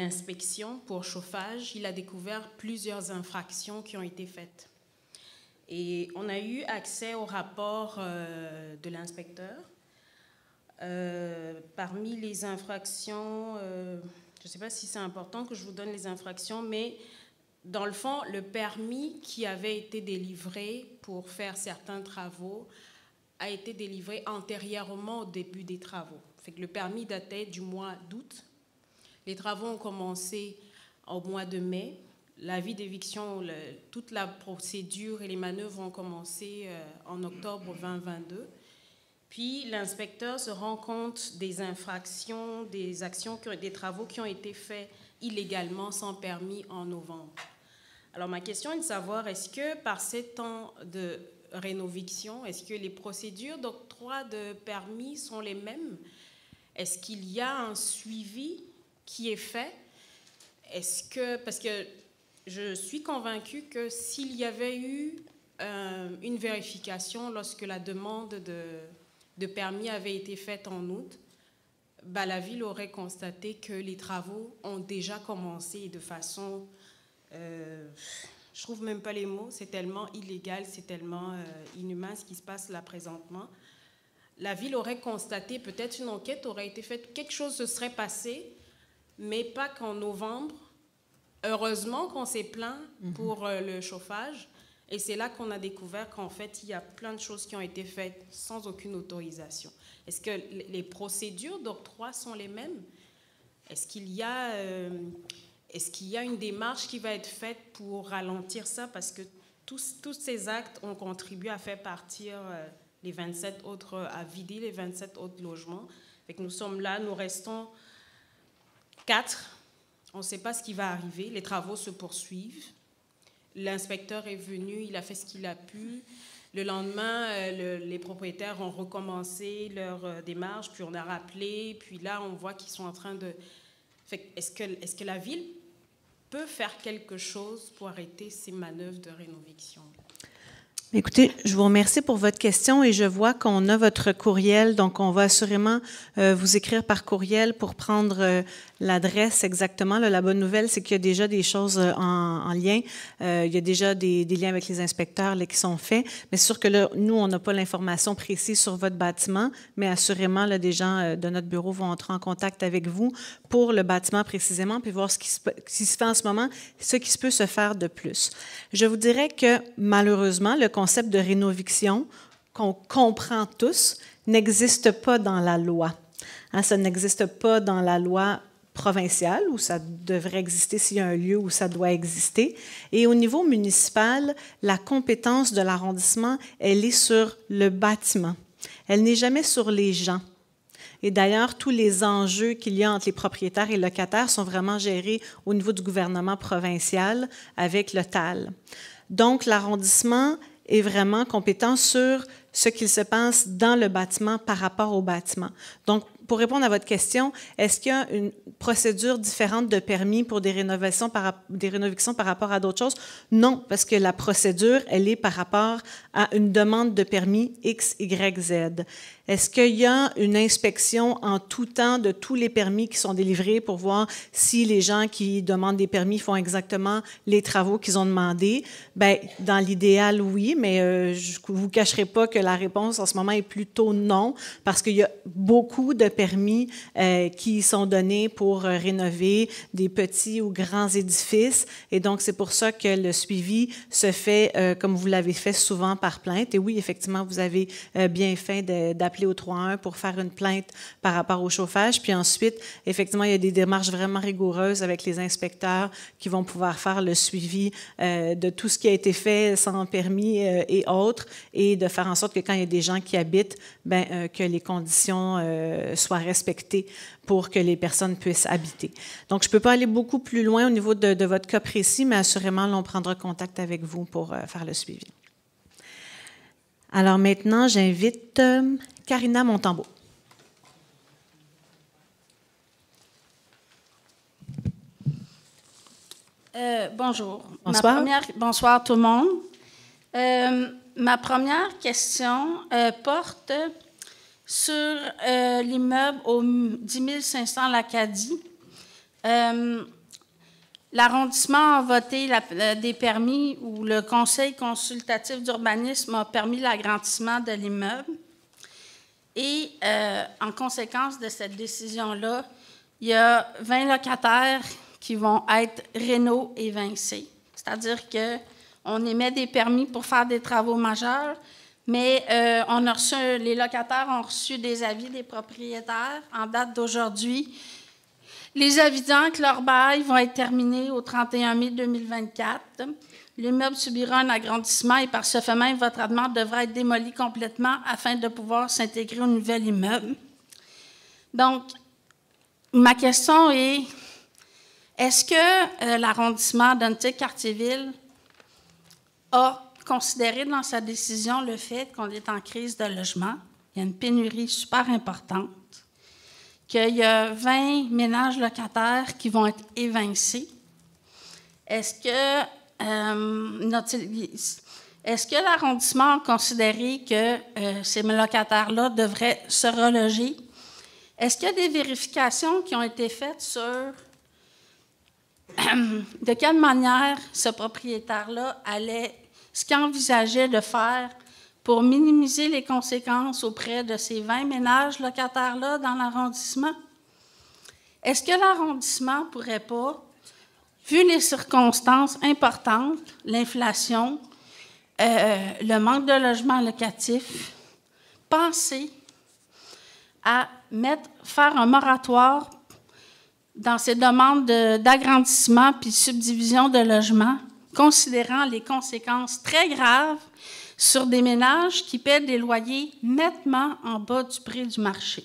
inspection pour chauffage, il a découvert plusieurs infractions qui ont été faites. Et on a eu accès au rapport euh, de l'inspecteur. Euh, parmi les infractions, euh, je ne sais pas si c'est important que je vous donne les infractions, mais dans le fond, le permis qui avait été délivré pour faire certains travaux a été délivré antérieurement au début des travaux. Fait que le permis datait du mois d'août. Les travaux ont commencé au mois de mai la vie d'éviction, toute la procédure et les manœuvres ont commencé euh, en octobre 2022. Puis l'inspecteur se rend compte des infractions, des actions, des travaux qui ont été faits illégalement sans permis en novembre. Alors ma question est de savoir, est-ce que par ces temps de rénoviction, est-ce que les procédures d'octroi de permis sont les mêmes Est-ce qu'il y a un suivi qui est fait Est-ce que, parce que je suis convaincue que s'il y avait eu euh, une vérification lorsque la demande de, permis avait été faite en août, bah, la ville aurait constaté que les travaux ont déjà commencé de façon... Euh, je trouve même pas les mots, c'est tellement illégal, c'est tellement euh, inhumain ce qui se passe là présentement. La ville aurait constaté, peut-être une enquête aurait été faite, quelque chose se serait passé, mais pas qu'en novembre, Heureusement qu'on s'est plaint mhm. pour euh, le chauffage. Et c'est là qu'on a découvert qu'en fait, il y a plein de choses qui ont été faites sans aucune autorisation. Est-ce que les procédures d'octroi sont les mêmes Est-ce qu'il y, a, euh, est-ce qu'il y a une démarche qui va être faite pour ralentir ça Parce que tous, tous ces actes ont contribué à faire partir euh, les 27 autres, à vider les 27 autres logements. nous sommes là, nous restons quatre on ne sait pas ce qui va arriver. Les travaux se poursuivent. L'inspecteur est venu, il a fait ce qu'il a pu. Le lendemain, euh, les propriétaires ont recommencé leur euh, démarche, puis on a rappelé, puis là, on voit qu'ils sont en train de... Est-ce que, la ville peut faire quelque chose pour arrêter ces manœuvres de rénovation? Écoutez, je vous remercie pour votre question et je vois qu'on a votre courriel, donc on va assurément euh, vous écrire par courriel pour prendre l'adresse exactement. la bonne nouvelle, c'est qu'il y a déjà des choses euh, en, lien. Euh, il y a déjà des, liens avec les inspecteurs qui sont faits. Mais c'est sûr que nous, on n'a pas l'information précise sur votre bâtiment, mais assurément, des gens euh, de notre bureau vont entrer en contact avec vous pour le bâtiment précisément, puis voir ce qui se, fait en ce moment, ce qui se peut se faire de plus. Je vous dirais que malheureusement, le concept de rénovation, qu'on comprend tous n'existe pas dans la loi. Hein, ça n'existe pas dans la loi provincial, où ça devrait exister s'il y a un lieu où ça doit exister. Et au niveau municipal, la compétence de l'arrondissement, elle est sur le bâtiment. Elle n'est jamais sur les gens. Et d'ailleurs, tous les enjeux qu'il y a entre les propriétaires et locataires sont vraiment gérés au niveau du gouvernement provincial avec le TAL. Donc, l'arrondissement est vraiment compétent sur ce qu'il se passe dans le bâtiment par rapport au bâtiment. Donc, pour répondre à votre question, est-ce qu'il y a une procédure différente de permis pour des rénovations par, des rénovations par rapport à d'autres choses? Non, parce que la procédure, elle est par rapport à une demande de permis X, Y, Z. Est-ce qu'il y a une inspection en tout temps de tous les permis qui sont délivrés pour voir si les gens qui demandent des permis font exactement les travaux qu'ils ont demandés? Bien, dans l'idéal, oui, mais euh, je ne vous cacherai pas que la réponse en ce moment est plutôt non, parce qu'il y a beaucoup de permis euh, qui sont donnés pour euh, rénover des petits ou grands édifices. Et donc, c'est pour ça que le suivi se fait, comme vous l'avez fait souvent, par plainte. Et oui, effectivement, vous avez bien fait d'appeler appeler au 3 pour faire une plainte par rapport au chauffage. Puis ensuite, effectivement, il y a des démarches vraiment rigoureuses avec les inspecteurs qui vont pouvoir faire le suivi euh, de tout ce qui a été fait sans permis euh, et autres, et de faire en sorte que quand il y a des gens qui habitent, ben, euh, que les conditions soient respectées pour que les personnes puissent habiter. Donc, je ne peux pas aller beaucoup plus loin au niveau de, de votre cas précis, mais assurément, l'on prendra contact avec vous pour faire le suivi. Alors maintenant, j'invite Carina Montambeau. Euh, bonjour. Bonsoir. bonsoir tout le monde. Euh, ma première question euh, porte sur l'immeuble au 10 500 l'Acadie. L'arrondissement a voté des permis où le Conseil consultatif d'urbanisme a permis l'agrandissement de l'immeuble. Et euh, en conséquence de cette décision-là, il y a 20 locataires qui vont être et évincés. C'est-à-dire qu'on émet des permis pour faire des travaux majeurs, mais euh, on a reçu, les locataires ont reçu des avis des propriétaires en date d'aujourd'hui, les avis que leur bail vont être terminés au 31 mai 2024. L'immeuble subira un agrandissement et par ce fait même, votre demeure devra être démolie complètement afin de pouvoir s'intégrer au nouvel immeuble. Donc, ma question est, est-ce que euh, l'arrondissement dantique cartierville a considéré dans sa décision le fait qu'on est en crise de logement? Il y a une pénurie super importante, qu'il y a 20 ménages locataires qui vont être évincés. Est-ce que euh, est-ce que l'arrondissement a considéré que euh, ces locataires-là devraient se reloger? Est-ce qu'il y a des vérifications qui ont été faites sur (clears throat) de quelle manière ce propriétaire-là allait, ce qu'il envisageait de faire pour minimiser les conséquences auprès de ces 20 ménages locataires-là dans l'arrondissement? Est-ce que l'arrondissement pourrait pas Vu les circonstances importantes, l'inflation, euh, le manque de logements locatifs, pensez à mettre, faire un moratoire dans ces demandes d'agrandissement puis de subdivision de logements, considérant les conséquences très graves sur des ménages qui paient des loyers nettement en bas du prix du marché.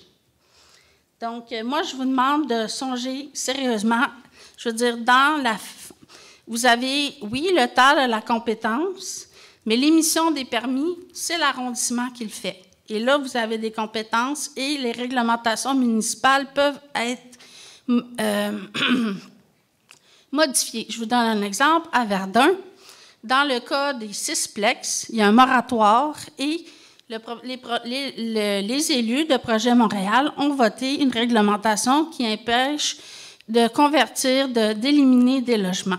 Donc, euh, moi, je vous demande de songer sérieusement je veux dire, dans la. Vous avez, oui, le TAL a la compétence, mais l'émission des permis, c'est l'arrondissement qui le fait. Et là, vous avez des compétences et les réglementations municipales peuvent être euh, (clears throat) modifiées. Je vous donne un exemple. À Verdun, dans le cas des plex, il y a un moratoire et les, les élus de Projet Montréal ont voté une réglementation qui empêche de convertir, d'éliminer des logements.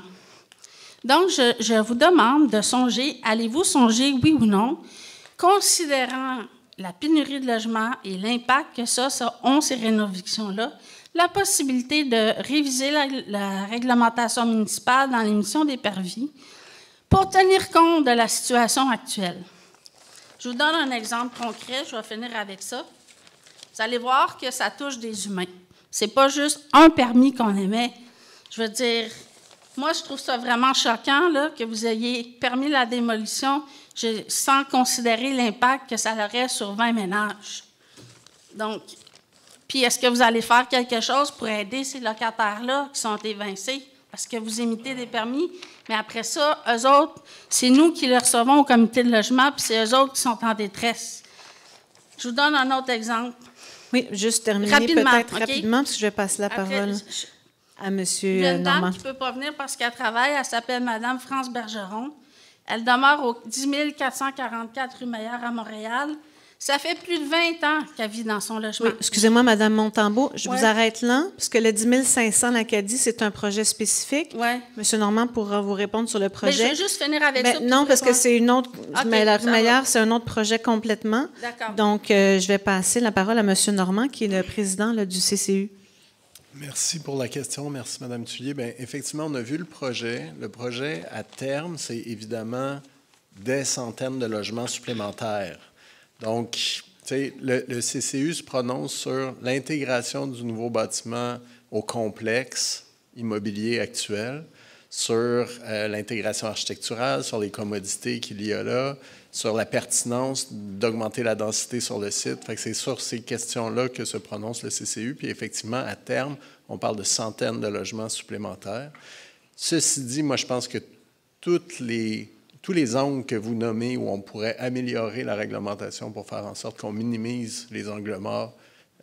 Donc, je, vous demande de songer, allez-vous songer, oui ou non, considérant la pénurie de logements et l'impact que ça, ça ont ces rénovations-là, la possibilité de réviser la, réglementation municipale dans l'émission des pervis pour tenir compte de la situation actuelle. Je vous donne un exemple concret, je vais finir avec ça. Vous allez voir que ça touche des humains. C'est pas juste un permis qu'on émet. Je veux dire, moi, je trouve ça vraiment choquant là, que vous ayez permis la démolition sans considérer l'impact que ça aurait sur 20 ménages. Donc, puis est-ce que vous allez faire quelque chose pour aider ces locataires-là qui sont évincés? Parce que vous émettez des permis, mais après ça, eux autres, c'est nous qui les recevons au comité de logement, puis c'est eux autres qui sont en détresse. Je vous donne un autre exemple. Oui, juste terminer peut-être rapidement, parce que je passe la parole à M. Euh, une dame qui ne peut pas venir parce qu'elle travaille, elle s'appelle Mme France Bergeron. Elle demeure au 10 444 rue Maillard à Montréal. Ça fait plus de 20 ans qu'elle vit dans son logement. excusez-moi, Madame Montambeau, je vous arrête là, puisque le 10 500 l'Acadie, c'est un projet spécifique. Oui. Monsieur Normand pourra vous répondre sur le projet. je vais juste finir avec ben, ça. Non, parce que c'est une autre. mais la c'est un autre projet complètement. D'accord. Donc, euh, je vais passer la parole à Monsieur Normand, qui est le président du CCU. Merci pour la question. Merci, Madame Tullier. Bien, effectivement, on a vu le projet. Le projet, à terme, c'est évidemment des centaines de logements supplémentaires donc, le, le CCU se prononce sur l'intégration du nouveau bâtiment au complexe immobilier actuel, sur euh, l'intégration architecturale, sur les commodités qu'il y a là, sur la pertinence d'augmenter la densité sur le site. c'est sur ces questions-là que se prononce le CCU. Puis effectivement, à terme, on parle de centaines de logements supplémentaires. Ceci dit, moi, je pense que toutes les tous les angles que vous nommez où on pourrait améliorer la réglementation pour faire en sorte qu'on minimise les angles morts,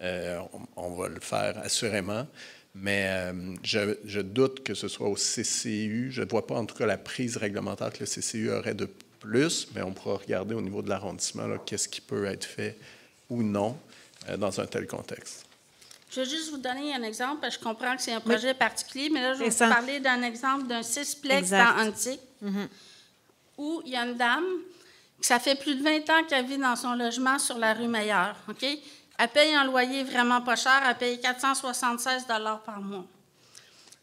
euh, on, va le faire assurément. Mais euh, je, doute que ce soit au CCU. Je ne vois pas en tout cas la prise réglementaire que le CCU aurait de plus, mais on pourra regarder au niveau de l'arrondissement qu'est-ce qui peut être fait ou non euh, dans un tel contexte. Je vais juste vous donner un exemple, parce que je comprends que c'est un projet particulier, mais là, je vais vous parler d'un exemple d'un cisplex dans Antique. Mm-hmm où il y a une dame ça fait plus de 20 ans qu'elle vit dans son logement sur la rue Meilleure. OK? Elle paye un loyer vraiment pas cher, elle paye 476 par mois.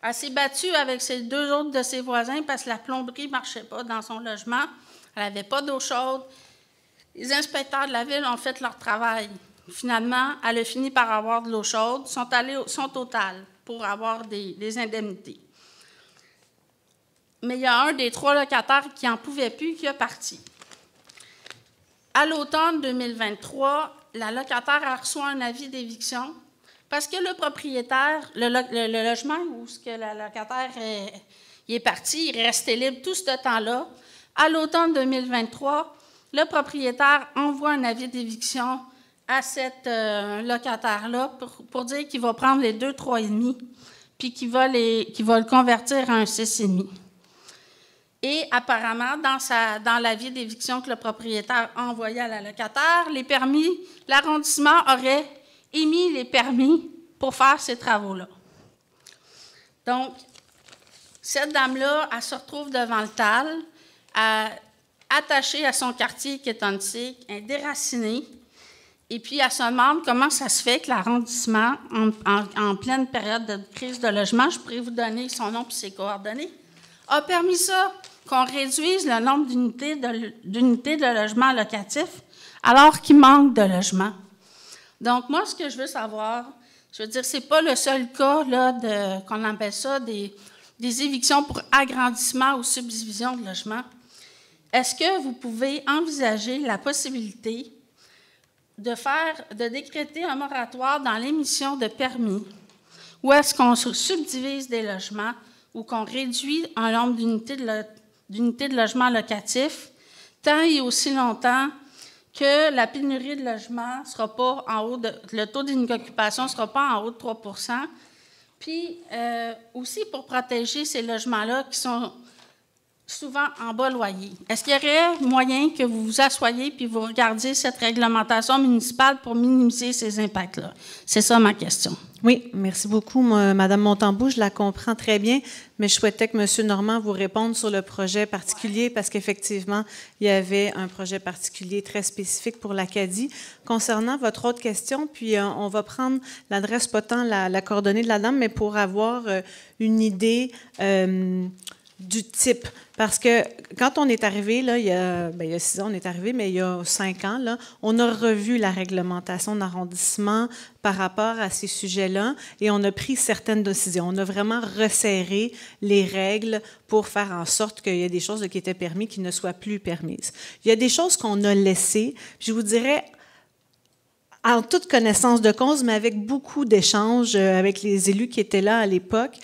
Elle s'est battue avec ses deux autres de ses voisins parce que la plomberie ne marchait pas dans son logement. Elle n'avait pas d'eau chaude. Les inspecteurs de la ville ont fait leur travail. Finalement, elle a fini par avoir de l'eau chaude, sont allés au, son total pour avoir des indemnités mais il y a un des trois locataires qui n'en pouvait plus, qui a parti. À l'automne 2023, la locataire a reçu un avis d'éviction parce que le propriétaire, le, logement où ce que la locataire est, il parti, il restait libre tout ce temps-là. À l'automne 2023, le propriétaire envoie un avis d'éviction à cette euh, locataire-là pour, dire qu'il va prendre les deux, trois et demi, puis qu'il va, va le convertir en un six et demi. Et apparemment, dans, sa, dans l'avis d'éviction que le propriétaire envoyait à la locataire, les permis, l'arrondissement aurait émis les permis pour faire ces travaux-là. Donc, cette dame-là, elle se retrouve devant le TAL, attachée à son quartier qui est antique, déracinée, et puis elle se demande comment ça se fait que l'arrondissement, en, en, pleine période de crise de logement, je pourrais vous donner son nom et ses coordonnées, a permis ça qu'on réduise le nombre d'unités de, de logements locatifs alors qu'il manque de logements. Donc, moi, ce que je veux savoir, je veux dire, ce n'est pas le seul cas là, de, qu'on appelle ça des, évictions pour agrandissement ou subdivision de logements. Est-ce que vous pouvez envisager la possibilité de faire, de décréter un moratoire dans l'émission de permis, ou est-ce qu'on subdivise des logements ou qu'on réduit un nombre d'unités de, logements? d'unités de logement locatif, tant et aussi longtemps que la pénurie de logement sera pas en haut le taux d'inoccupation ne sera pas en haut de 3 Puis euh, aussi pour protéger ces logements-là qui sont souvent en bas loyer. Est-ce qu'il y aurait moyen que vous vous assoyez puis vous regardiez cette réglementation municipale pour minimiser ces impacts-là? C'est ça ma question. Oui, merci beaucoup, Madame Montembou. Je la comprends très bien, mais je souhaitais que Monsieur Normand vous réponde sur le projet particulier parce qu'effectivement, il y avait un projet particulier très spécifique pour l'Acadie. Concernant votre autre question, puis euh, on va prendre l'adresse, pas tant la, coordonnée de la dame, mais pour avoir euh, une idée. Euh, du type. Parce que quand on est arrivé, là, ben, il, y a, six ans, on est arrivé, mais il y a cinq ans, là, on a revu la réglementation d'arrondissement par rapport à ces sujets-là et on a pris certaines décisions. On a vraiment resserré les règles pour faire en sorte qu'il y ait des choses qui étaient permises qui ne soient plus permises. Il y a des choses qu'on a laissées. Je vous dirais, en toute connaissance de cause, mais avec beaucoup d'échanges euh, avec les élus qui étaient là à l'époque,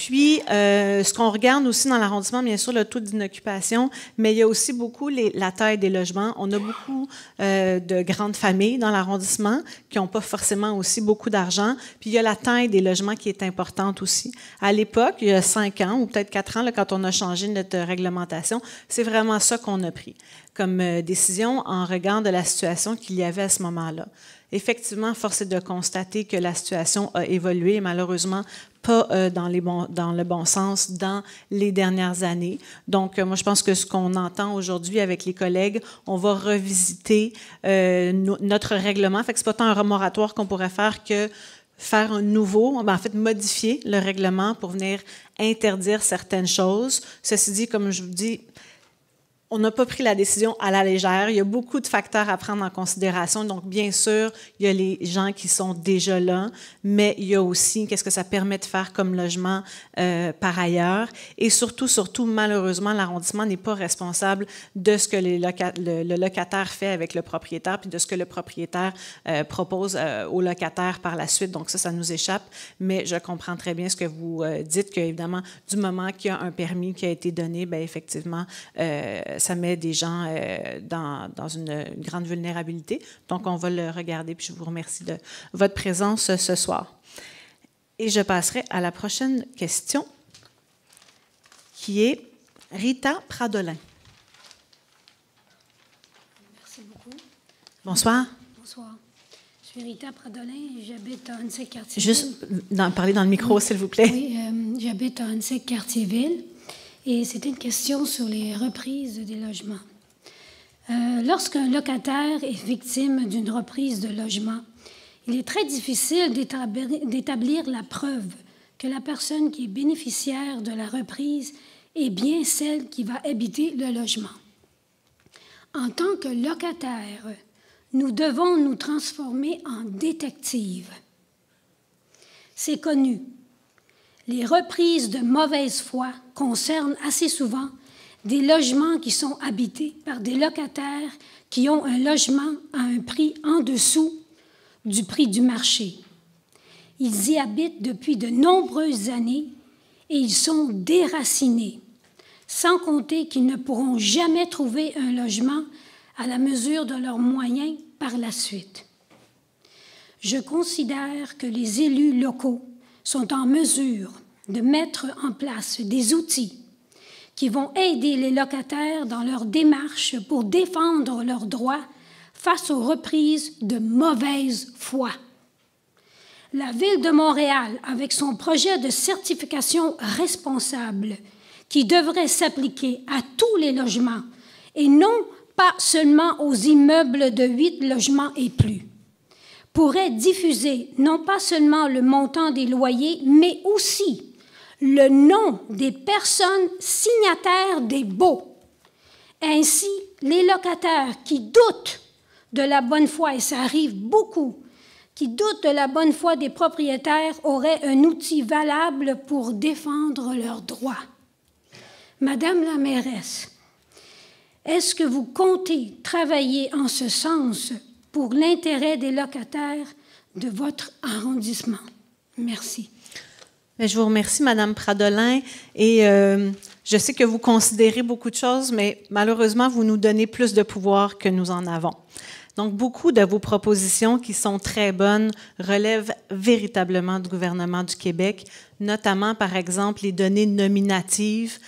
puis, euh, ce qu'on regarde aussi dans l'arrondissement, bien sûr, le taux d'inoccupation, mais il y a aussi beaucoup les, la taille des logements. On a beaucoup euh, de grandes familles dans l'arrondissement qui n'ont pas forcément aussi beaucoup d'argent. Puis, il y a la taille des logements qui est importante aussi. À l'époque, il y a cinq ans ou peut-être quatre ans, là, quand on a changé notre réglementation, c'est vraiment ça qu'on a pris comme euh, décision en regard de la situation qu'il y avait à ce moment-là. Effectivement, force est de constater que la situation a évolué. Malheureusement, pas euh, dans, les dans le bon sens dans les dernières années. Donc, euh, moi, je pense que ce qu'on entend aujourd'hui avec les collègues, on va revisiter euh, notre règlement. Fait que c'est pas tant un remoratoire qu'on pourrait faire que faire un nouveau, ben, en fait, modifier le règlement pour venir interdire certaines choses. Ceci dit, comme je vous dis, on n'a pas pris la décision à la légère. Il y a beaucoup de facteurs à prendre en considération. Donc, bien sûr, il y a les gens qui sont déjà là, mais il y a aussi qu'est-ce que ça permet de faire comme logement euh, par ailleurs. Et surtout, surtout, malheureusement, l'arrondissement n'est pas responsable de ce que le, locataire fait avec le propriétaire, puis de ce que le propriétaire euh, propose euh, au locataire par la suite. Donc, ça, ça nous échappe. Mais je comprends très bien ce que vous dites, qu'évidemment, du moment qu'il y a un permis qui a été donné, bien, effectivement, ça met des gens euh, dans, dans une, grande vulnérabilité. Donc, on va le regarder, puis je vous remercie de votre présence ce soir. Et je passerai à la prochaine question, qui est Rita Pradolin. Merci beaucoup. Bonsoir. Bonsoir. Je suis Rita Pradolin, j'habite à Annecy-Quartier-Ville. Juste dans, euh, parler dans le micro, s'il vous plaît. Oui, euh, j'habite à Annecy-Quartier-Ville et c'était une question sur les reprises des logements. Euh, lorsqu'un locataire est victime d'une reprise de logement, il est très difficile d'établir la preuve que la personne qui est bénéficiaire de la reprise est bien celle qui va habiter le logement. En tant que locataire, nous devons nous transformer en détective. C'est connu, les reprises de mauvaise foi concernent assez souvent des logements qui sont habités par des locataires qui ont un logement à un prix en dessous du prix du marché. Ils y habitent depuis de nombreuses années et ils sont déracinés, sans compter qu'ils ne pourront jamais trouver un logement à la mesure de leurs moyens par la suite. Je considère que les élus locaux sont en mesure de mettre en place des outils qui vont aider les locataires dans leur démarche pour défendre leurs droits face aux reprises de mauvaise foi. La Ville de Montréal, avec son projet de certification responsable, qui devrait s'appliquer à tous les logements et non pas seulement aux immeubles de huit logements et plus, pourrait diffuser non pas seulement le montant des loyers, mais aussi le nom des personnes signataires des baux. Ainsi, les locataires qui doutent de la bonne foi, et ça arrive beaucoup, qui doutent de la bonne foi des propriétaires auraient un outil valable pour défendre leurs droits. Madame la mairesse, est-ce que vous comptez travailler en ce sens pour l'intérêt des locataires de votre arrondissement? Merci je vous remercie, Madame Pradolin. Et euh, je sais que vous considérez beaucoup de choses, mais malheureusement, vous nous donnez plus de pouvoir que nous en avons. Donc, beaucoup de vos propositions qui sont très bonnes relèvent véritablement du gouvernement du Québec, notamment, par exemple, les données nominatives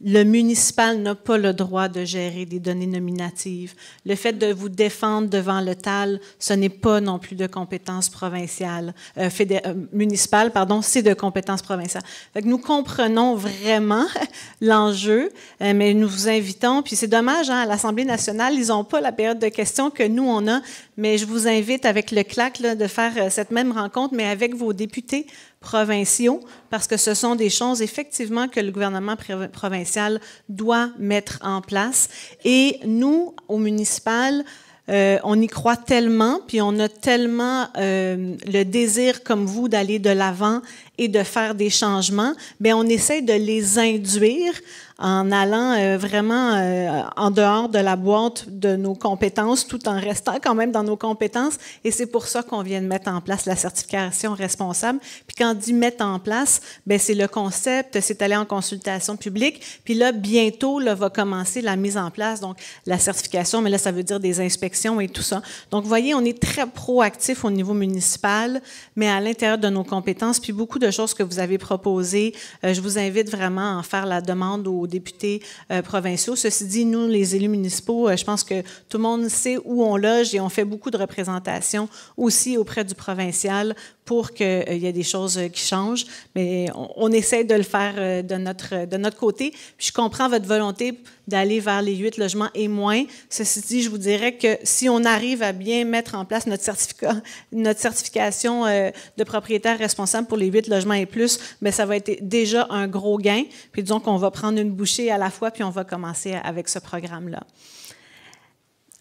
le municipal n'a pas le droit de gérer des données nominatives. Le fait de vous défendre devant le TAL, ce n'est pas non plus de compétence provinciale, euh, euh, municipale, pardon, c'est de compétence provinciale. nous comprenons vraiment (laughs) l'enjeu, euh, mais nous vous invitons. Puis c'est dommage, hein, à l'Assemblée nationale, ils n'ont pas la période de questions que nous, on a, mais je vous invite avec le CLAC de faire cette même rencontre, mais avec vos députés provinciaux, parce que ce sont des choses effectivement que le gouvernement provincial doit mettre en place. Et nous, au municipal, euh, on y croit tellement, puis on a tellement euh, le désir, comme vous, d'aller de l'avant et de faire des changements, mais ben, on essaie de les induire en allant euh, vraiment euh, en dehors de la boîte de nos compétences, tout en restant quand même dans nos compétences. Et c'est pour ça qu'on vient de mettre en place la certification responsable. Puis quand on dit mettre en place, ben c'est le concept, c'est aller en consultation publique. Puis là, bientôt, là, va commencer la mise en place, donc la certification, mais là, ça veut dire des inspections et tout ça. Donc, voyez, on est très proactif au niveau municipal, mais à l'intérieur de nos compétences, puis beaucoup de de choses que vous avez proposées. Euh, je vous invite vraiment à en faire la demande aux députés euh, provinciaux. Ceci dit, nous, les élus municipaux, euh, je pense que tout le monde sait où on loge et on fait beaucoup de représentations aussi auprès du provincial pour qu'il y ait des choses qui changent. Mais on, essaie de le faire euh, de, notre, de notre côté. Puis je comprends votre volonté d'aller vers les huit logements et moins. Ceci dit, je vous dirais que si on arrive à bien mettre en place notre, certificat, notre certification euh, de propriétaire responsable pour les huit logements et plus, mais ben, ça va être déjà un gros gain. Puis disons qu'on va prendre une bouchée à la fois, puis on va commencer avec ce programme-là.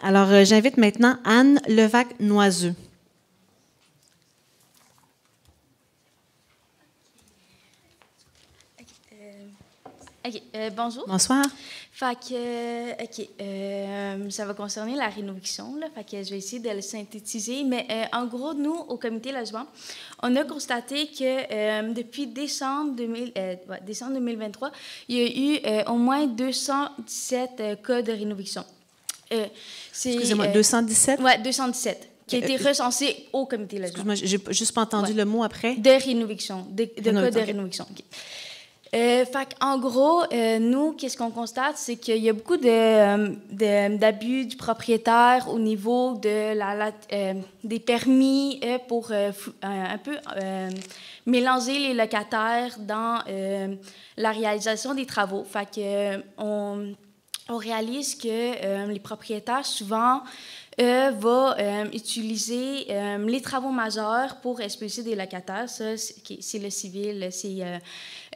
Alors, euh, j'invite maintenant Anne Levac-Noiseux. OK. Euh, bonjour. Bonsoir. Fait euh, OK. Euh, ça va concerner la rénovation, là. je vais essayer de le synthétiser. Mais en gros, nous, au comité logement, on a constaté que depuis décembre, 2000, décembre 2023, il y a eu au moins 217 cas de rénovation. Excusez-moi, 217? Oui, 217 qui a été recensé au comité logement. Excuse-moi, j'ai juste pas entendu le mot après. De rénovation, de, cas de rénovation. OK. Euh, en gros, euh, nous, qu'est-ce qu'on constate, c'est qu'il y a beaucoup euh, d'abus du propriétaire au niveau de la, euh, des permis pour un peu mélanger les locataires dans la réalisation des travaux. Fait que, on, on, réalise que les propriétaires, souvent, vont utiliser les travaux majeurs pour expulser des locataires. Ça, c'est le civil, c'est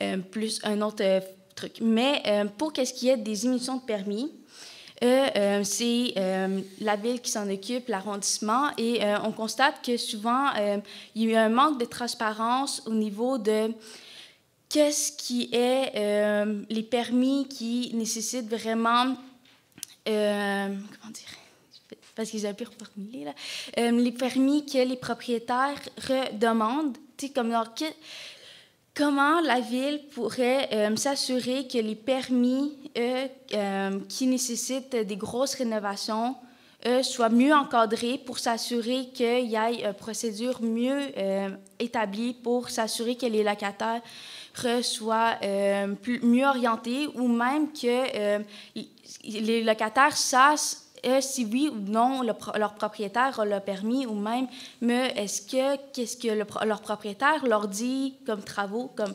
euh, plus un autre euh, truc. Mais euh, pour qu'est-ce qui est des émissions de permis, c'est la ville qui s'en occupe, l'arrondissement, et on constate que souvent, il y a eu un manque de transparence au niveau de qu'est-ce qui est les permis qui nécessitent vraiment, comment dire, parce qu'ils ont pu reformuler, là, les permis que les propriétaires redemandent, tu sais, comme leur... Comment la ville pourrait euh, s'assurer que les permis euh, euh, qui nécessitent des grosses rénovations soient mieux encadrés pour s'assurer qu'il y ait une procédure mieux établie pour s'assurer que les locataires soient mieux orientés ou même que les locataires sachent euh, si oui ou non leur propriétaire le permis ou même, mais est-ce que qu'est-ce que leur propriétaire leur dit comme travaux, comme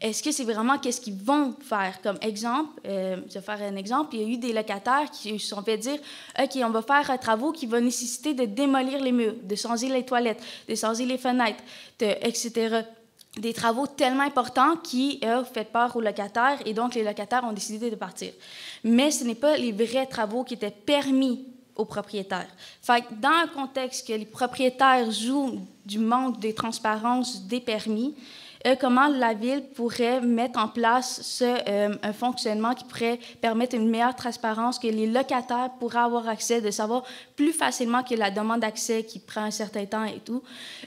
est-ce que c'est vraiment qu'est-ce qu'ils vont faire Comme exemple, euh, je vais faire un exemple, il y a eu des locataires qui se sont fait dire, ok, on va faire un travaux qui va nécessiter de démolir les murs, de changer les toilettes, de changer les fenêtres, etc des travaux tellement importants qui ont fait peur aux locataires et donc les locataires ont décidé de partir. Mais ce n'est pas les vrais travaux qui étaient permis aux propriétaires. Fait dans un contexte que les propriétaires jouent du manque de transparence des permis, euh, comment la ville pourrait mettre en place euh, un fonctionnement qui pourrait permettre une meilleure transparence, que les locataires pourraient avoir accès, de savoir plus facilement que la demande d'accès qui prend un certain temps et tout,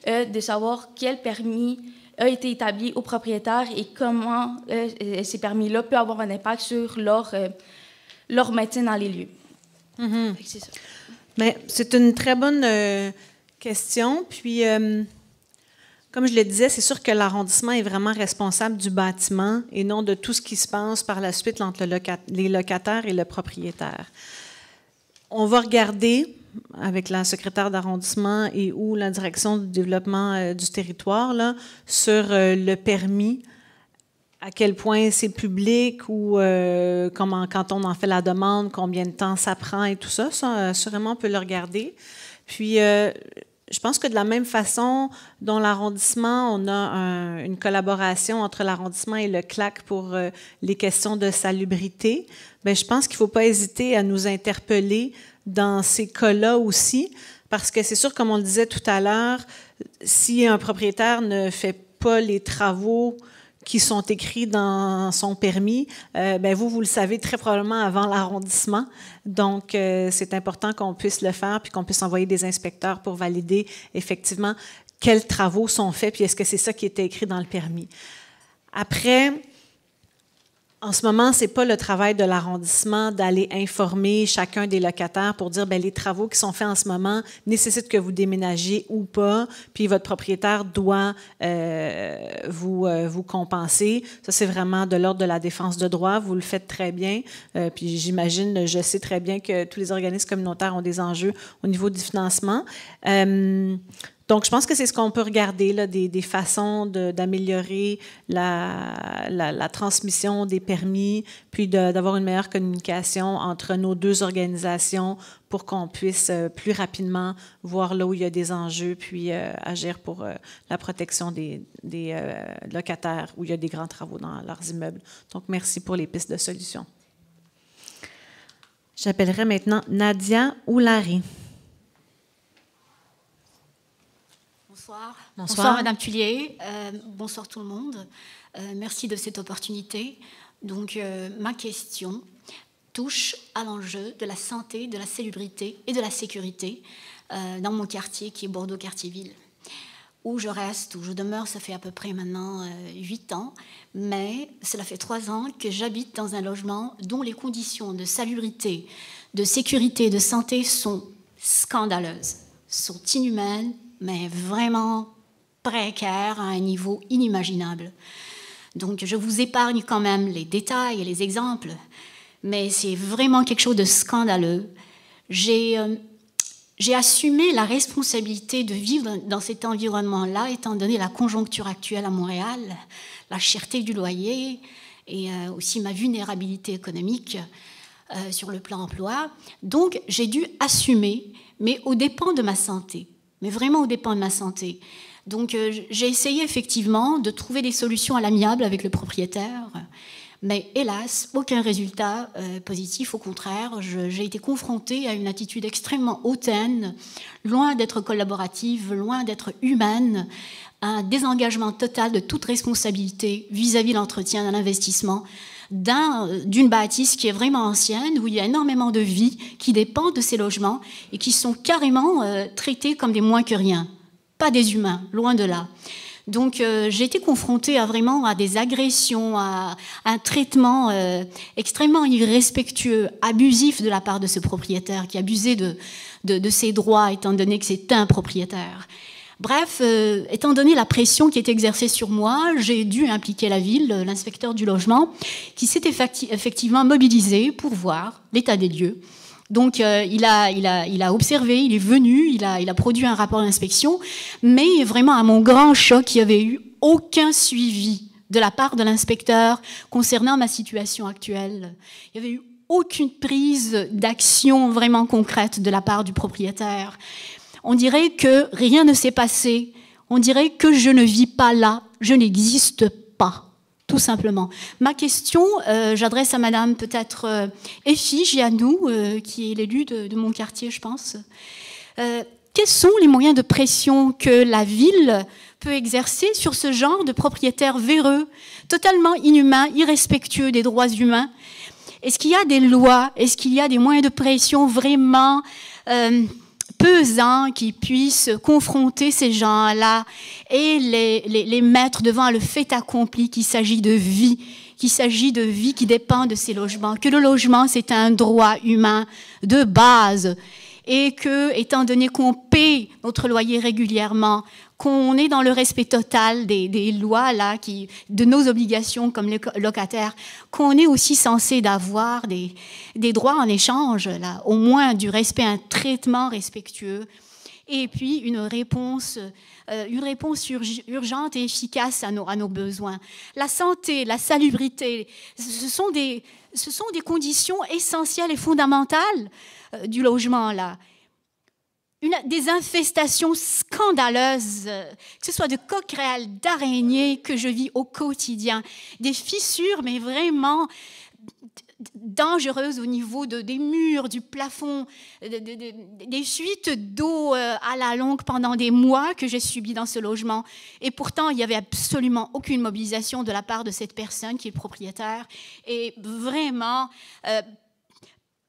euh, de savoir quel permis a été établi au propriétaire et comment euh, ces permis-là peuvent avoir un impact sur leur, euh, leur maintien dans les lieux. Mm-hmm. C'est Mais c'est une très bonne euh, question. Puis, comme je le disais, c'est sûr que l'arrondissement est vraiment responsable du bâtiment et non de tout ce qui se passe par la suite entre les locataires et le propriétaire. On va regarder avec la secrétaire d'arrondissement et ou la direction du développement euh, du territoire là, sur euh, le permis à quel point c'est public ou euh, comment, quand on en fait la demande, combien de temps ça prend et tout ça. Ça, assurément, on peut le regarder. Puis, je pense que de la même façon, dans l'arrondissement, on a une collaboration entre l'arrondissement et le CLAC pour les questions de salubrité. Ben, je pense qu'il ne faut pas hésiter à nous interpeller dans ces cas-là aussi, parce que c'est sûr, comme on le disait tout à l'heure, si un propriétaire ne fait pas les travaux qui sont écrits dans son permis, euh, ben vous, vous le savez très probablement avant l'arrondissement. Donc, euh, c'est important qu'on puisse le faire, puis qu'on puisse envoyer des inspecteurs pour valider effectivement quels travaux sont faits, puis est-ce que c'est ça qui était écrit dans le permis. Après, en ce moment, ce n'est pas le travail de l'arrondissement d'aller informer chacun des locataires pour dire ben, les travaux qui sont faits en ce moment nécessitent que vous déménagiez ou pas, puis votre propriétaire doit euh, vous, euh, vous compenser. Ça, c'est vraiment de l'ordre de la défense de droit. Vous le faites très bien. Euh, puis j'imagine, je sais très bien que tous les organismes communautaires ont des enjeux au niveau du financement. Donc, je pense que c'est ce qu'on peut regarder, là, des, façons d'améliorer la, transmission des permis, puis d'avoir une meilleure communication entre nos deux organisations pour qu'on puisse euh, plus rapidement voir là où il y a des enjeux, puis euh, agir pour euh, la protection des, locataires où il y a des grands travaux dans leurs immeubles. Donc, merci pour les pistes de solutions. J'appellerai maintenant Nadia Oulari. Bonsoir. Madame Tulier. Euh, bonsoir tout le monde. Euh, merci de cette opportunité. Donc, euh, ma question touche à l'enjeu de la santé, de la salubrité et de la sécurité dans mon quartier qui est Bordeaux Quartier-Ville, où je reste, où je demeure. Ça fait à peu près maintenant 8 ans, mais cela fait 3 ans que j'habite dans un logement dont les conditions de salubrité, de sécurité et de santé sont scandaleuses, sont inhumaines, mais vraiment précaire à un niveau inimaginable. Donc je vous épargne quand même les détails et les exemples, mais c'est vraiment quelque chose de scandaleux. J'ai euh, assumé la responsabilité de vivre dans cet environnement-là, étant donné la conjoncture actuelle à Montréal, la cherté du loyer et euh, aussi ma vulnérabilité économique euh, sur le plan emploi. Donc j'ai dû assumer, mais au dépens de ma santé mais vraiment au dépens de ma santé. Donc euh, j'ai essayé effectivement de trouver des solutions à l'amiable avec le propriétaire, mais hélas, aucun résultat euh, positif. Au contraire, j'ai été confrontée à une attitude extrêmement hautaine, loin d'être collaborative, loin d'être humaine, à un désengagement total de toute responsabilité vis-à-vis de l'entretien d'un l'investissement, d'une bâtisse qui est vraiment ancienne, où il y a énormément de vie qui dépendent de ces logements et qui sont carrément euh, traités comme des moins que rien. Pas des humains, loin de là. Donc euh, j'ai été confrontée à vraiment à des agressions, à, un traitement euh, extrêmement irrespectueux, abusif de la part de ce propriétaire qui abusait de ses droits étant donné que c'est un propriétaire. Bref, euh, étant donné la pression qui était exercée sur moi, j'ai dû impliquer la ville, euh, l'inspecteur du logement, qui s'était effectivement mobilisé pour voir l'état des lieux. Donc euh, il, a, observé, il est venu, il a, il a produit un rapport d'inspection, mais vraiment à mon grand choc, il n'y avait eu aucun suivi de la part de l'inspecteur concernant ma situation actuelle. Il n'y avait eu aucune prise d'action vraiment concrète de la part du propriétaire on dirait que rien ne s'est passé, on dirait que je ne vis pas là, je n'existe pas tout simplement. Ma question, euh, j'adresse à Madame peut-être euh, Gianou, euh, qui est l'élue de, de, mon quartier, je pense. Euh, quels sont les moyens de pression que la ville peut exercer sur ce genre de propriétaires véreux, totalement inhumains, irrespectueux des droits humains Est-ce qu'il y a des lois Est-ce qu'il y a des moyens de pression vraiment pesant qui puisse confronter ces gens-là et les, mettre devant le fait accompli qu'il s'agit de vie, qu'il s'agit de vie qui dépend de ces logements, que le logement c'est un droit humain de base et que, étant donné qu'on paie notre loyer régulièrement, qu'on est dans le respect total des, lois là, qui, de nos obligations comme locataires, qu'on est aussi censé d'avoir des, droits en échange là, au moins du respect, un traitement respectueux, et puis une réponse, euh, une réponse urgente et efficace à nos, besoins. La santé, la salubrité, ce sont des, conditions essentielles et fondamentales euh, du logement là une, des infestations scandaleuses, euh, que ce soit de coquerelles, d'araignées que je vis au quotidien, des fissures, mais vraiment dangereuses au niveau des murs, du plafond, des suites d'eau euh, à la longue pendant des mois que j'ai subi dans ce logement. Et pourtant, il n'y avait absolument aucune mobilisation de la part de cette personne qui est propriétaire. Et vraiment, euh,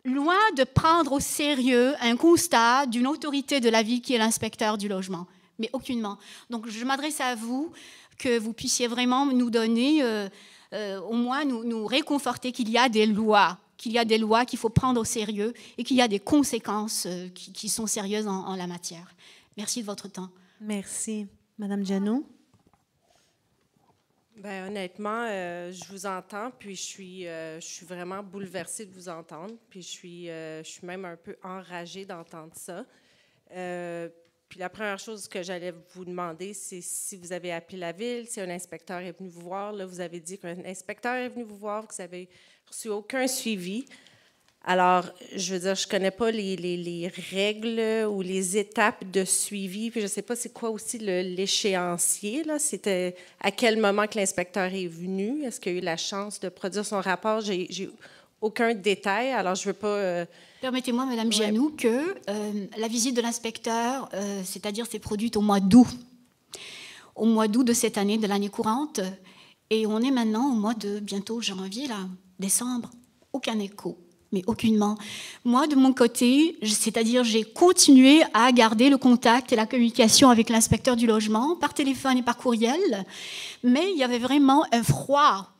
loin de prendre au sérieux un constat d'une autorité de la ville qui est l'inspecteur du logement, mais aucunement. Donc je m'adresse à vous, que vous puissiez vraiment nous donner, euh, euh, au moins nous, réconforter qu'il y a des lois, qu'il y a des lois qu'il faut prendre au sérieux et qu'il y a des conséquences euh, qui, sont sérieuses en, en, la matière. Merci de votre temps. Merci. Madame Janon. Bien, honnêtement, euh, je vous entends, puis je suis, euh, je suis vraiment bouleversée de vous entendre, puis je suis, euh, je suis même un peu enragée d'entendre ça. puis la première chose que j'allais vous demander, c'est si vous avez appelé la ville, si un inspecteur est venu vous voir. Là, vous avez dit qu'un inspecteur est venu vous voir, que vous n'avez reçu aucun suivi. Alors, je veux dire, je ne connais pas les, règles ou les étapes de suivi. je ne sais pas c'est quoi aussi l'échéancier. C'était à quel moment que l'inspecteur est venu. Est-ce qu'il a eu la chance de produire son rapport? J'ai aucun détail, alors je ne veux pas... Euh, Permettez-moi, Madame ouais. que euh, la visite de l'inspecteur, euh, c'est-à-dire s'est produite au mois d'août, au mois d'août de cette année, de l'année courante, et on est maintenant au mois de bientôt janvier, là, décembre, aucun écho mais aucunement. Moi, de mon côté, c'est-à-dire j'ai continué à garder le contact et la communication avec l'inspecteur du logement par téléphone et par courriel, mais il y avait vraiment un froid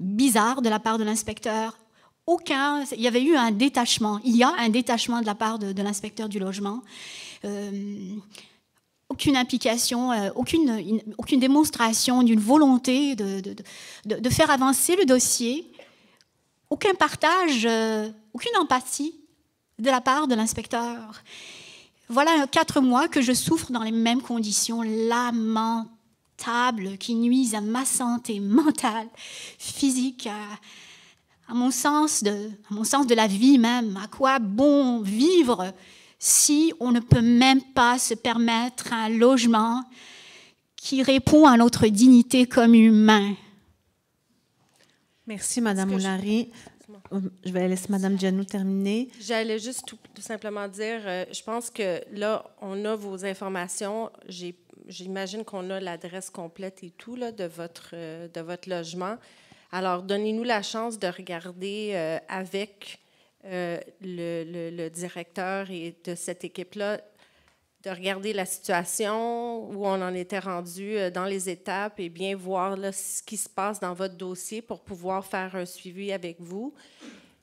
bizarre de la part de l'inspecteur. Aucun, il y avait eu un détachement. Il y a un détachement de la part de, l'inspecteur du logement. Euh, aucune implication, euh, aucune, aucune démonstration d'une volonté de, de, de, faire avancer le dossier aucun partage, euh, aucune empathie de la part de l'inspecteur. Voilà quatre mois que je souffre dans les mêmes conditions lamentables qui nuisent à ma santé mentale, physique, mon, sens de, à mon sens de la vie même. À quoi bon vivre si on ne peut même pas se permettre un logement qui répond à notre dignité comme humain Merci, Madame Moulari. Euh, je... vais laisser Madame Djanou terminer. J'allais juste tout, simplement dire, euh, je pense que là, on a vos informations. J'imagine qu'on a l'adresse complète et tout là, de, votre, euh, de votre logement. Alors, donnez-nous la chance de regarder avec le, le directeur et de cette équipe-là de regarder la situation, où on en était rendu euh, dans les étapes et bien voir là, ce qui se passe dans votre dossier pour pouvoir faire un suivi avec vous.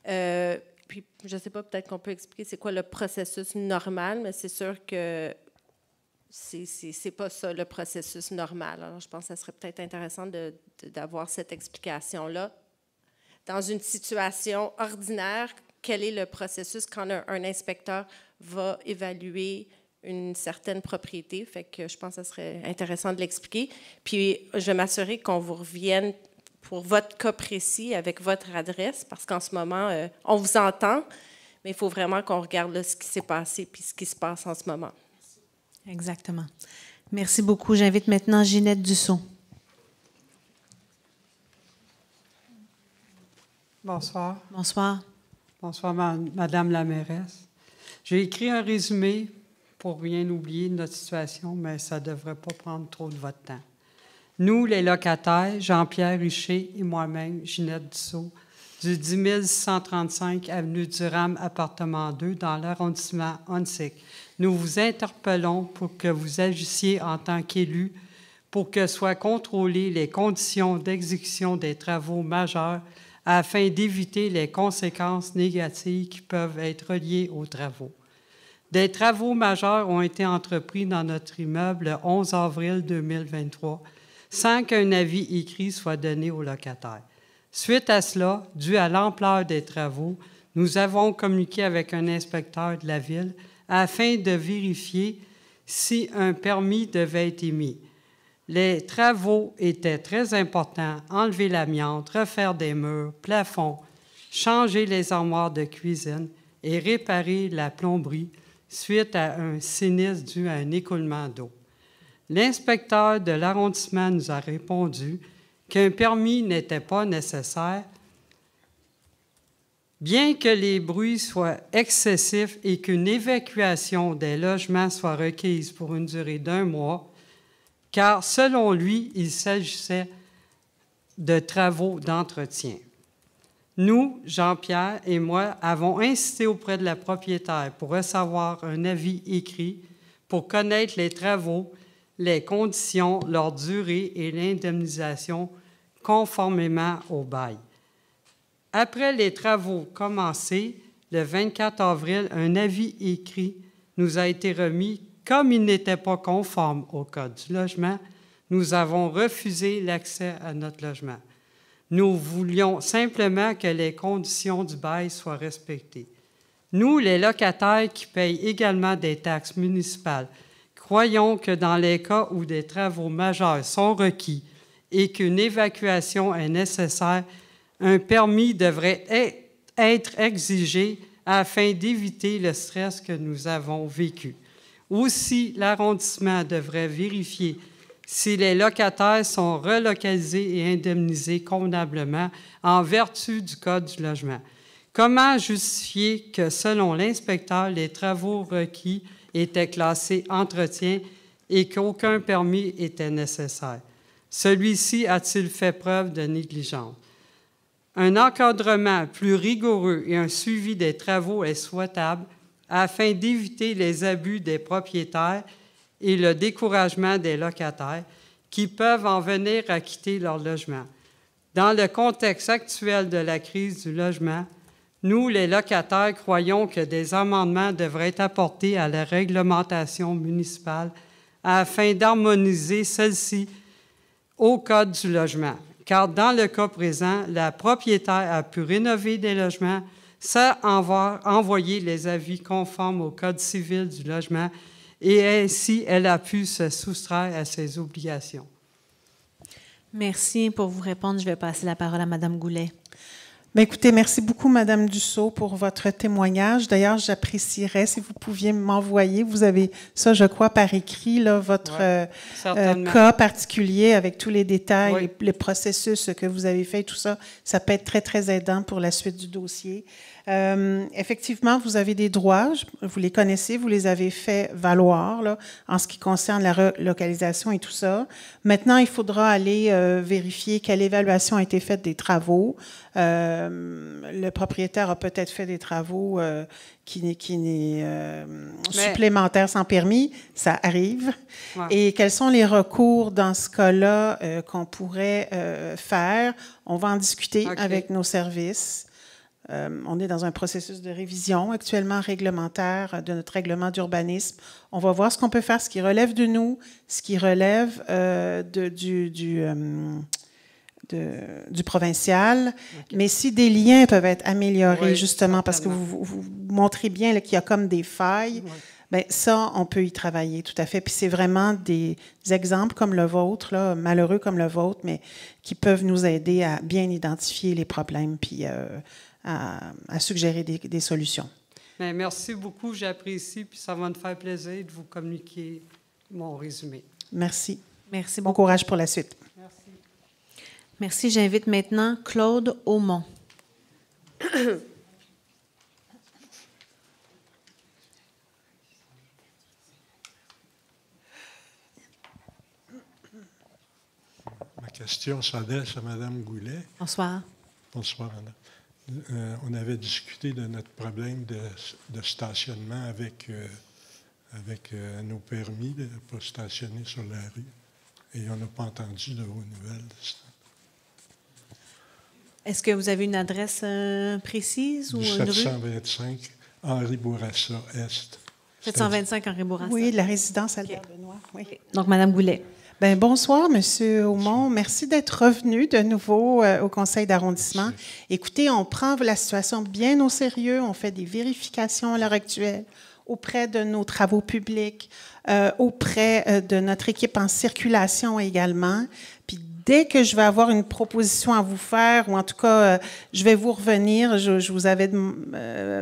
Euh, puis, je ne sais pas, peut-être qu'on peut expliquer c'est quoi le processus normal, mais c'est sûr que c'est pas ça le processus normal. Alors, je pense que ça serait peut-être intéressant d'avoir cette explication-là. Dans une situation ordinaire, quel est le processus quand un inspecteur va évaluer une certaine propriété. Fait que je pense que ce serait intéressant de l'expliquer. Puis je vais m'assurer qu'on vous revienne pour votre cas précis avec votre adresse, parce qu'en ce moment, euh, on vous entend, mais il faut vraiment qu'on regarde ce qui s'est passé puis ce qui se passe en ce moment. Exactement. Merci beaucoup. J'invite maintenant Ginette Dussault. Bonsoir. Bonsoir. Bonsoir, Madame la mairesse. J'ai écrit un résumé pour rien oublier de notre situation, mais ça ne devrait pas prendre trop de votre temps. Nous, les locataires, Jean-Pierre Richer et moi-même, Ginette Dussault, du 10 135 Avenue Durham, appartement 2, dans l'arrondissement Onsic. Nous vous interpellons pour que vous agissiez en tant qu'élus pour que soient contrôlées les conditions d'exécution des travaux majeurs afin d'éviter les conséquences négatives qui peuvent être liées aux travaux. Des travaux majeurs ont été entrepris dans notre immeuble le 11 avril 2023 sans qu'un avis écrit soit donné au locataire. Suite à cela, dû à l'ampleur des travaux, nous avons communiqué avec un inspecteur de la ville afin de vérifier si un permis devait être émis. Les travaux étaient très importants, enlever l'amiante, refaire des murs, plafonds, changer les armoires de cuisine et réparer la plomberie suite à un sinistre dû à un écoulement d'eau. L'inspecteur de l'arrondissement nous a répondu qu'un permis n'était pas nécessaire, bien que les bruits soient excessifs et qu'une évacuation des logements soit requise pour une durée d'un mois, car selon lui, il s'agissait de travaux d'entretien. Nous, Jean-Pierre et moi, avons insisté auprès de la propriétaire pour recevoir un avis écrit pour connaître les travaux, les conditions, leur durée et l'indemnisation conformément au bail. Après les travaux commencés, le 24 avril, un avis écrit nous a été remis comme il n'était pas conforme au Code du logement. Nous avons refusé l'accès à notre logement. Nous voulions simplement que les conditions du bail soient respectées. Nous, les locataires qui payent également des taxes municipales, croyons que dans les cas où des travaux majeurs sont requis et qu'une évacuation est nécessaire, un permis devrait être exigé afin d'éviter le stress que nous avons vécu. Aussi, l'arrondissement devrait vérifier si les locataires sont relocalisés et indemnisés convenablement en vertu du Code du logement. Comment justifier que, selon l'inspecteur, les travaux requis étaient classés entretien et qu'aucun permis était nécessaire? Celui-ci a-t-il fait preuve de négligence? Un encadrement plus rigoureux et un suivi des travaux est souhaitable afin d'éviter les abus des propriétaires et le découragement des locataires qui peuvent en venir à quitter leur logement. Dans le contexte actuel de la crise du logement, nous, les locataires, croyons que des amendements devraient être apportés à la réglementation municipale afin d'harmoniser celle-ci au Code du logement, car dans le cas présent, la propriétaire a pu rénover des logements sans envoyer les avis conformes au Code civil du logement et ainsi elle a pu se soustraire à ses obligations. Merci pour vous répondre. Je vais passer la parole à Madame Goulet. Ben, écoutez, merci beaucoup, Madame Dussault, pour votre témoignage. D'ailleurs, j'apprécierais si vous pouviez m'envoyer, vous avez ça, je crois, par écrit, votre euh, euh, cas particulier avec tous les détails, les, les, processus que vous avez fait, tout ça. Ça peut être très, très aidant pour la suite du dossier. Euh, effectivement, vous avez des droits, vous les connaissez, vous les avez fait valoir en ce qui concerne la relocalisation et tout ça. Maintenant, il faudra aller euh, vérifier quelle évaluation a été faite des travaux. Euh, le propriétaire a peut-être fait des travaux qui, euh, qui n'est supplémentaires sans permis, ça arrive. Et quels sont les recours dans ce cas-là qu'on pourrait faire? On va en discuter avec nos services. Euh, on est dans un processus de révision actuellement réglementaire euh, de notre règlement d'urbanisme. On va voir ce qu'on peut faire, ce qui relève de nous, ce qui relève euh, du, provincial, mais si des liens peuvent être améliorés justement parce que vous, montrez bien qu'il y a comme des failles. Ben, ça, on peut y travailler tout à fait. Puis c'est vraiment des exemples comme le vôtre, malheureux comme le vôtre, mais qui peuvent nous aider à bien identifier les problèmes puis à, suggérer des, solutions. merci beaucoup, j'apprécie, puis ça va me faire plaisir de vous communiquer mon résumé. Merci. Merci. Bon courage pour la suite. Merci. Merci. J'invite maintenant Claude Aumont. Ma question s'adresse à Mme Goulet. Bonsoir. Bonsoir, Madame. Euh, on avait discuté de notre problème de, stationnement avec, euh, avec euh, nos permis de pas stationner sur la rue. Et on n'a pas entendu de vos nouvelles. Est-ce que vous avez une adresse précise ou 725 une rue? Henri Bourassa Est. 725 Henri Bourassa. Oui, la résidence Albert benoît Donc, Madame Goulet. Bien, bonsoir, Monsieur Aumont. Merci d'être revenu de nouveau euh, au Conseil d'arrondissement. Écoutez, on prend la situation bien au sérieux. On fait des vérifications à l'heure actuelle auprès de nos travaux publics, euh, auprès euh, de notre équipe en circulation également. Puis dès que je vais avoir une proposition à vous faire, ou en tout cas, je vais vous revenir. Je, vous avais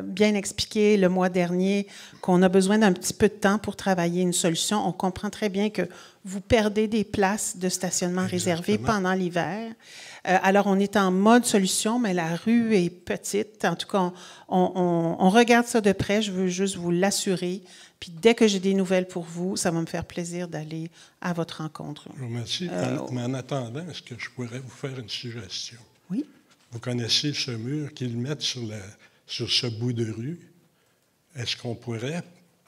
bien expliqué le mois dernier qu'on a besoin d'un petit peu de temps pour travailler une solution. On comprend très bien que vous perdez des places de stationnement réservées pendant l'hiver. Euh, alors, on est en mode solution, mais la rue est petite. En tout cas, on, regarde ça de près. Je veux juste vous l'assurer. Puis dès que j'ai des nouvelles pour vous, ça va me faire plaisir d'aller à votre rencontre. Merci. Euh, mais en attendant, est-ce que je pourrais vous faire une suggestion? Oui. Vous connaissez ce mur qu'ils mettent sur, sur ce bout de rue. Est-ce qu'on pourrait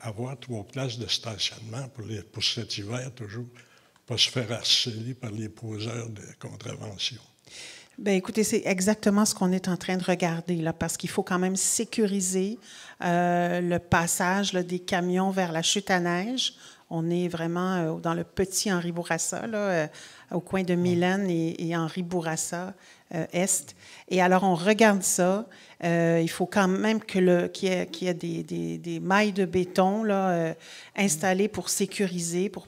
avoir trois places de stationnement pour, pour cet hiver, toujours, pas se faire harceler par les poseurs de contraventions. Bien, écoutez, c'est exactement ce qu'on est en train de regarder, là, parce qu'il faut quand même sécuriser euh, le passage des camions vers la chute à neige. On est vraiment euh, dans le petit Henri Bourassa, là, euh, au coin de Milan et Henri Bourassa. Euh, est. Et alors, on regarde ça. Euh, il faut quand même qu'il le y, qui ait, des, des, des, mailles de béton là, euh, installées pour sécuriser, pour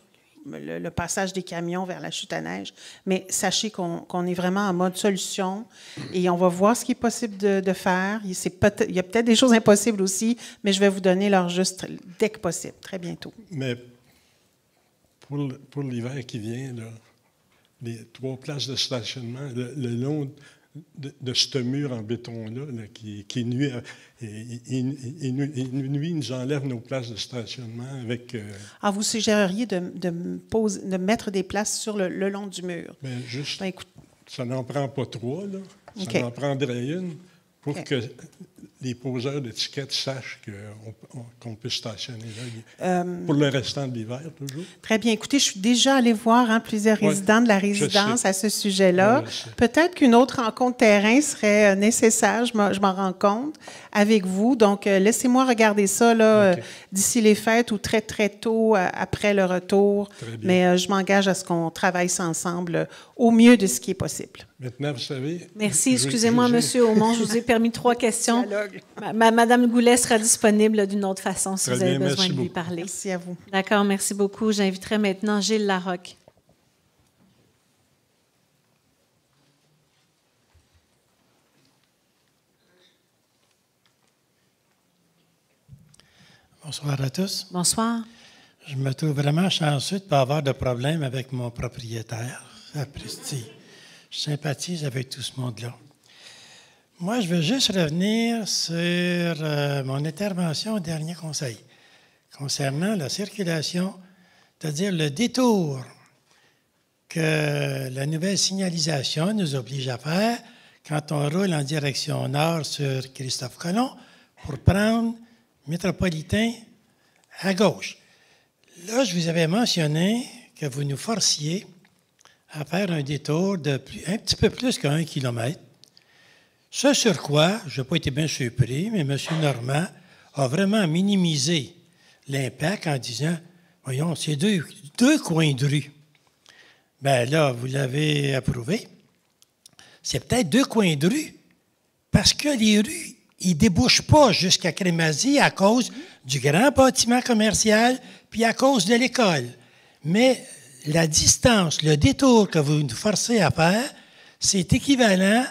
le, passage des camions vers la chute à neige. Mais sachez qu'on est vraiment en mode solution et on va voir ce qui est possible de, faire. Il, y a peut-être des choses impossibles aussi, mais je vais vous donner l'heure juste dès que possible, très bientôt. Mais pour l'hiver qui vient, là, les trois places de stationnement le, long de, ce mur en béton-là qui, nuit, et nous nuit, nous enlève nos places de stationnement avec... Euh, ah, vous suggéreriez de, de, de, mettre des places sur le, long du mur. Ben, juste, ben, ça n'en prend pas trois, là. Ça en prendrait une pour que les poseurs d'étiquettes sachent qu'on peut stationner euh, pour le restant de l'hiver, toujours. Très bien. Écoutez, je suis déjà allée voir hein, plusieurs résidents de la résidence à ce sujet-là. Peut-être qu'une autre rencontre terrain serait euh, nécessaire, je m'en rends compte, avec vous. Donc, euh, laissez-moi regarder ça d'ici les fêtes ou très, très tôt après le retour. Mais je m'engage à ce qu'on travaille ça ensemble au mieux de ce qui est possible. Maintenant, vous savez. Merci. Excusez-moi, Monsieur Aumont, je vous ai (laughs) permis trois questions. Madame Goulet sera disponible d'une autre façon si vous avez besoin de lui parler. Merci à vous. D'accord, merci beaucoup. J'inviterai maintenant Gilles Larocque. Bonsoir à tous. Bonsoir. Je me trouve vraiment chanceux de ne pas avoir de problème avec mon propriétaire, Sapristi. Je sympathise avec tout ce monde-là. Moi, je veux juste revenir sur euh, mon intervention au dernier conseil concernant la circulation, c'est-à-dire le détour que la nouvelle signalisation nous oblige à faire quand on roule en direction nord sur Christophe Colomb pour prendre métropolitain à gauche. Là, je vous avais mentionné que vous nous forciez à faire un détour de un petit peu plus qu'un kilomètre ce sur quoi, je n'ai pas été bien surpris, mais M. Normand a vraiment minimisé l'impact en disant Voyons, c'est deux, deux coins de rue. ben là, vous l'avez approuvé. C'est peut-être deux coins de rue parce que les rues, ils ne débouchent pas jusqu'à Crémazie à cause du grand bâtiment commercial puis à cause de l'école. Mais la distance, le détour que vous nous forcez à faire, c'est équivalent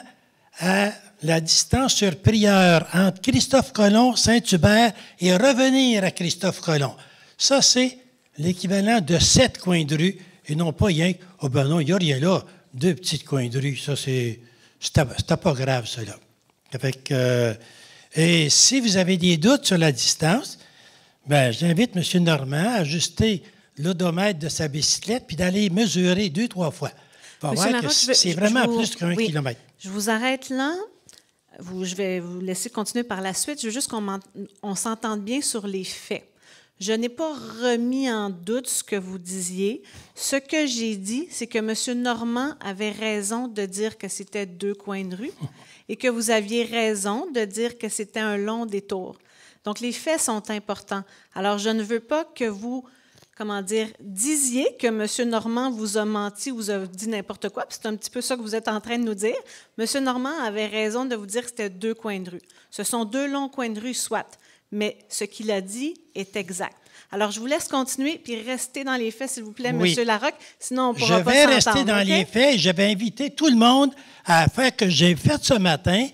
à la distance sur prieur entre Christophe Colomb, Saint-Hubert et revenir à Christophe Colomb. Ça, c'est l'équivalent de sept coins de rue et non pas rien. Oh ben non, il y a rien là. Deux petites coins de rue. Ça, c'est. C'était pas grave, cela. Avec, euh, et si vous avez des doutes sur la distance, ben, j'invite M. Normand à ajuster l'odomètre de sa bicyclette puis d'aller mesurer deux, trois fois. c'est vraiment plus qu'un kilomètre. Je vous arrête là je vais vous laisser continuer par la suite. Je veux juste qu'on s'entende bien sur les faits. Je n'ai pas remis en doute ce que vous disiez. Ce que j'ai dit, c'est que M. Normand avait raison de dire que c'était deux coins de rue (laughs) et que vous aviez raison de dire que c'était un long détour. Donc, les faits sont importants. Alors, je ne veux pas que vous comment dire, disiez que M. Normand vous a menti, vous a dit n'importe quoi, puis c'est un petit peu ça que vous êtes en train de nous dire. M. Normand avait raison de vous dire que c'était deux coins de rue. Ce sont deux longs coins de rue, soit, mais ce qu'il a dit est exact. Alors, je vous laisse continuer, puis rester dans les faits, s'il vous plaît, Monsieur M. Larocque, sinon on pourra je Je vais rester dans les faits. Je vais inviter tout le monde à faire ce que j'ai fait ce matin.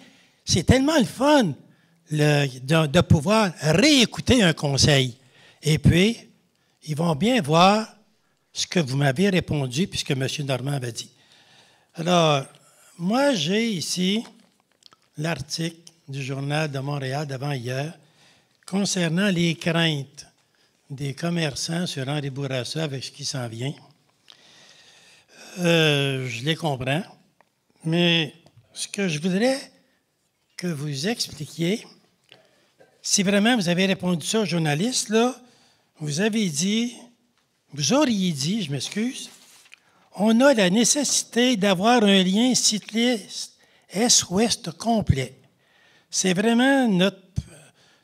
C'est tellement le fun de pouvoir réécouter un conseil. Et puis, ils vont bien voir ce que vous m'avez répondu puisque M. Normand avait dit. Alors, moi, j'ai ici l'article du Journal de Montréal d'avant-hier concernant les craintes des commerçants sur Henri Bourassa avec ce qui s'en vient. Euh, je les comprends, mais ce que je voudrais que vous expliquiez, si vraiment vous avez répondu ça aux journalistes, là, vous avez dit, vous auriez dit, je m'excuse, on a la nécessité d'avoir un lien cycliste Est-Ouest complet. C'est vraiment, notre,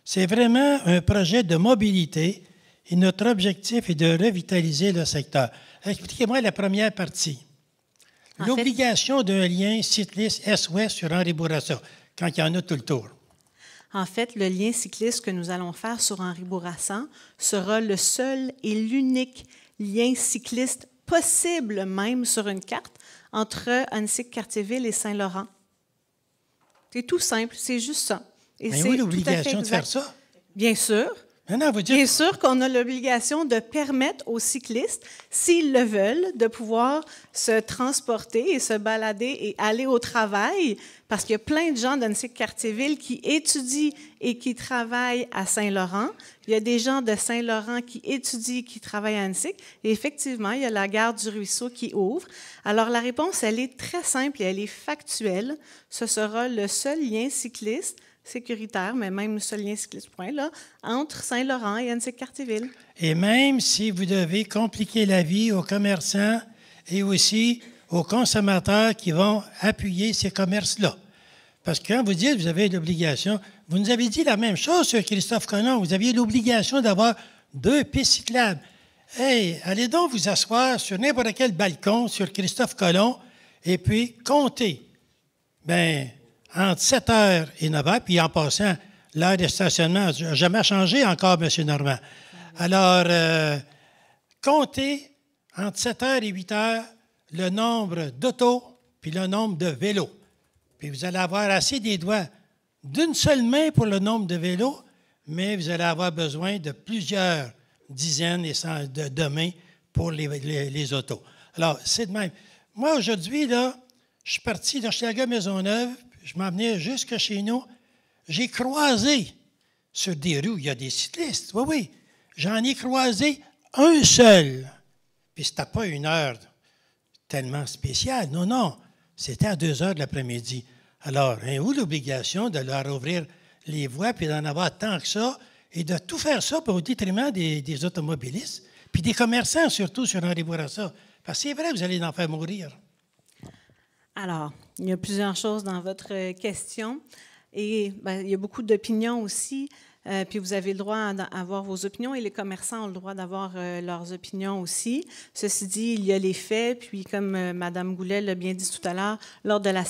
c'est vraiment un projet de mobilité et notre objectif est de revitaliser le secteur. Expliquez-moi la première partie. L'obligation d'un lien cycliste s ouest sur Henri Bourassa, quand il y en a tout le tour. En fait, le lien cycliste que nous allons faire sur Henri Bourassan sera le seul et l'unique lien cycliste possible même sur une carte entre Annecy-Cartierville et Saint-Laurent. C'est tout simple, c'est juste ça. Et c'est une l'obligation de faire ça. Bien sûr. Non, vous sûr qu'on a l'obligation de permettre aux cyclistes, s'ils le veulent, de pouvoir se transporter et se balader et aller au travail, parce qu'il y a plein de gens Quartier-Ville qui étudient et qui travaillent à Saint-Laurent. Il y a des gens de Saint-Laurent qui étudient, et qui travaillent à Annecy. Et effectivement, il y a la gare du Ruisseau qui ouvre. Alors, la réponse, elle est très simple et elle est factuelle. Ce sera le seul lien cycliste sécuritaire, mais même ce lien cycliste-point-là, entre Saint-Laurent et Annecy-Cartierville. Et même si vous devez compliquer la vie aux commerçants et aussi aux consommateurs qui vont appuyer ces commerces-là. Parce que quand vous dites vous avez l'obligation, vous nous avez dit la même chose sur Christophe Colomb, Vous aviez l'obligation d'avoir deux pistes cyclables. Hey, allez donc vous asseoir sur n'importe quel balcon sur Christophe Colomb et puis comptez. Ben, entre 7 h et 9 h, puis en passant, l'heure de stationnement n'a jamais changé encore, M. Normand. Alors, euh, comptez entre 7 h et 8 h le nombre d'autos puis le nombre de vélos. Puis vous allez avoir assez des doigts d'une seule main pour le nombre de vélos, mais vous allez avoir besoin de plusieurs dizaines et cent de, mains pour les, les, autos. Alors, c'est de même. Moi, aujourd'hui, là, je suis parti de Maison Maisonneuve, je m'en venais jusque chez nous, j'ai croisé sur des rues, il y a des cyclistes, oui, oui, j'en ai croisé un seul. Puis c'était pas une heure tellement spéciale, non, non, c'était à deux heures de l'après-midi. Alors, hein, où l'obligation de leur ouvrir les voies, puis d'en avoir tant que ça, et de tout faire ça au détriment des, automobilistes, puis des commerçants surtout sur à ça, Parce que c'est vrai, vous allez en faire mourir. Alors, il y a plusieurs choses dans votre question et ben, il y a beaucoup d'opinions aussi. Euh, puis vous avez le droit d'avoir vos opinions et les commerçants ont le droit d'avoir euh, leurs opinions aussi. Ceci dit, il y a les faits, puis comme euh, Madame Mme Goulet l'a bien dit tout à l'heure, lors de la,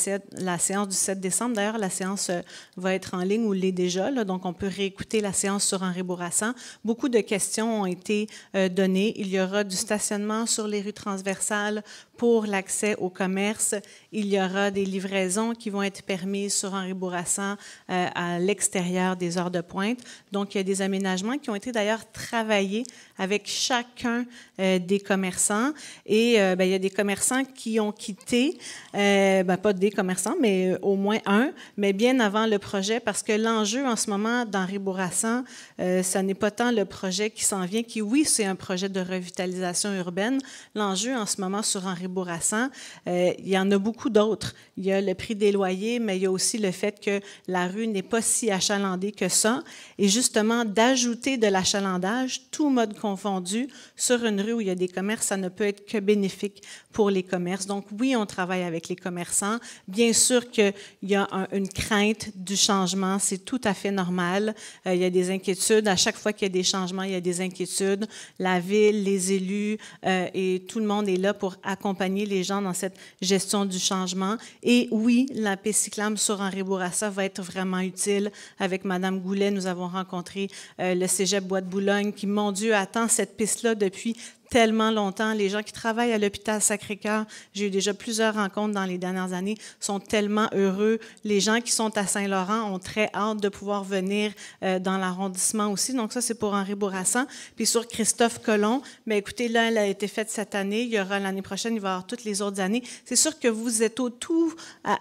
séance du 7 décembre, d'ailleurs, la séance va être en ligne ou l'est déjà, donc on peut réécouter la séance sur Henri Bourassant. Beaucoup de questions ont été données. Il y aura du stationnement sur les rues transversales pour l'accès au commerce. Il y aura des livraisons qui vont être permises sur Henri Bourassan euh, à l'extérieur des heures de pointe. Donc, il y a des aménagements qui ont été d'ailleurs travaillés avec chacun euh, des commerçants. Et euh, ben, il y a des commerçants qui ont quitté, ben, pas des commerçants, mais au moins un, mais bien avant le projet, parce que l'enjeu en ce moment d'Henri Bourassan, ce n'est pas tant le projet qui s'en vient, qui, oui, c'est un projet de revitalisation urbaine. L'enjeu en ce moment sur Henri Henri euh, il y en a beaucoup d'autres. Il y a le prix des loyers, mais il y a aussi le fait que la rue n'est pas si achalandée que ça. Et justement, d'ajouter de l'achalandage, tout mode confondu, sur une rue où il y a des commerces, ça ne peut être que bénéfique pour les commerces. Donc oui, on travaille avec les commerçants. Bien sûr qu'il y a une crainte du changement, c'est tout à fait normal. Euh, il y a des inquiétudes. À chaque fois qu'il y a des changements, il y a des inquiétudes. La ville, les élus euh, et tout le monde est là pour accompagner les gens dans cette gestion du changement. Et oui, la piste cyclable sur Henri Bourassa va être vraiment utile. Avec Madame Goulet, nous avons rencontré euh, le Cégep Bois de Boulogne qui, mon Dieu, attend cette piste-là depuis tellement longtemps. Les gens qui travaillent à l'hôpital Sacré-Cœur, j'ai eu déjà plusieurs rencontres dans les dernières années, sont tellement heureux. Les gens qui sont à Saint-Laurent ont très hâte de pouvoir venir euh, dans l'arrondissement aussi. Donc ça, c'est pour Henri Bourassant. Puis sur Christophe Colomb, mais écoutez, là, elle a été faite cette année. Il y aura l'année prochaine, il va y avoir toutes les autres années. C'est sûr que vous êtes au tout,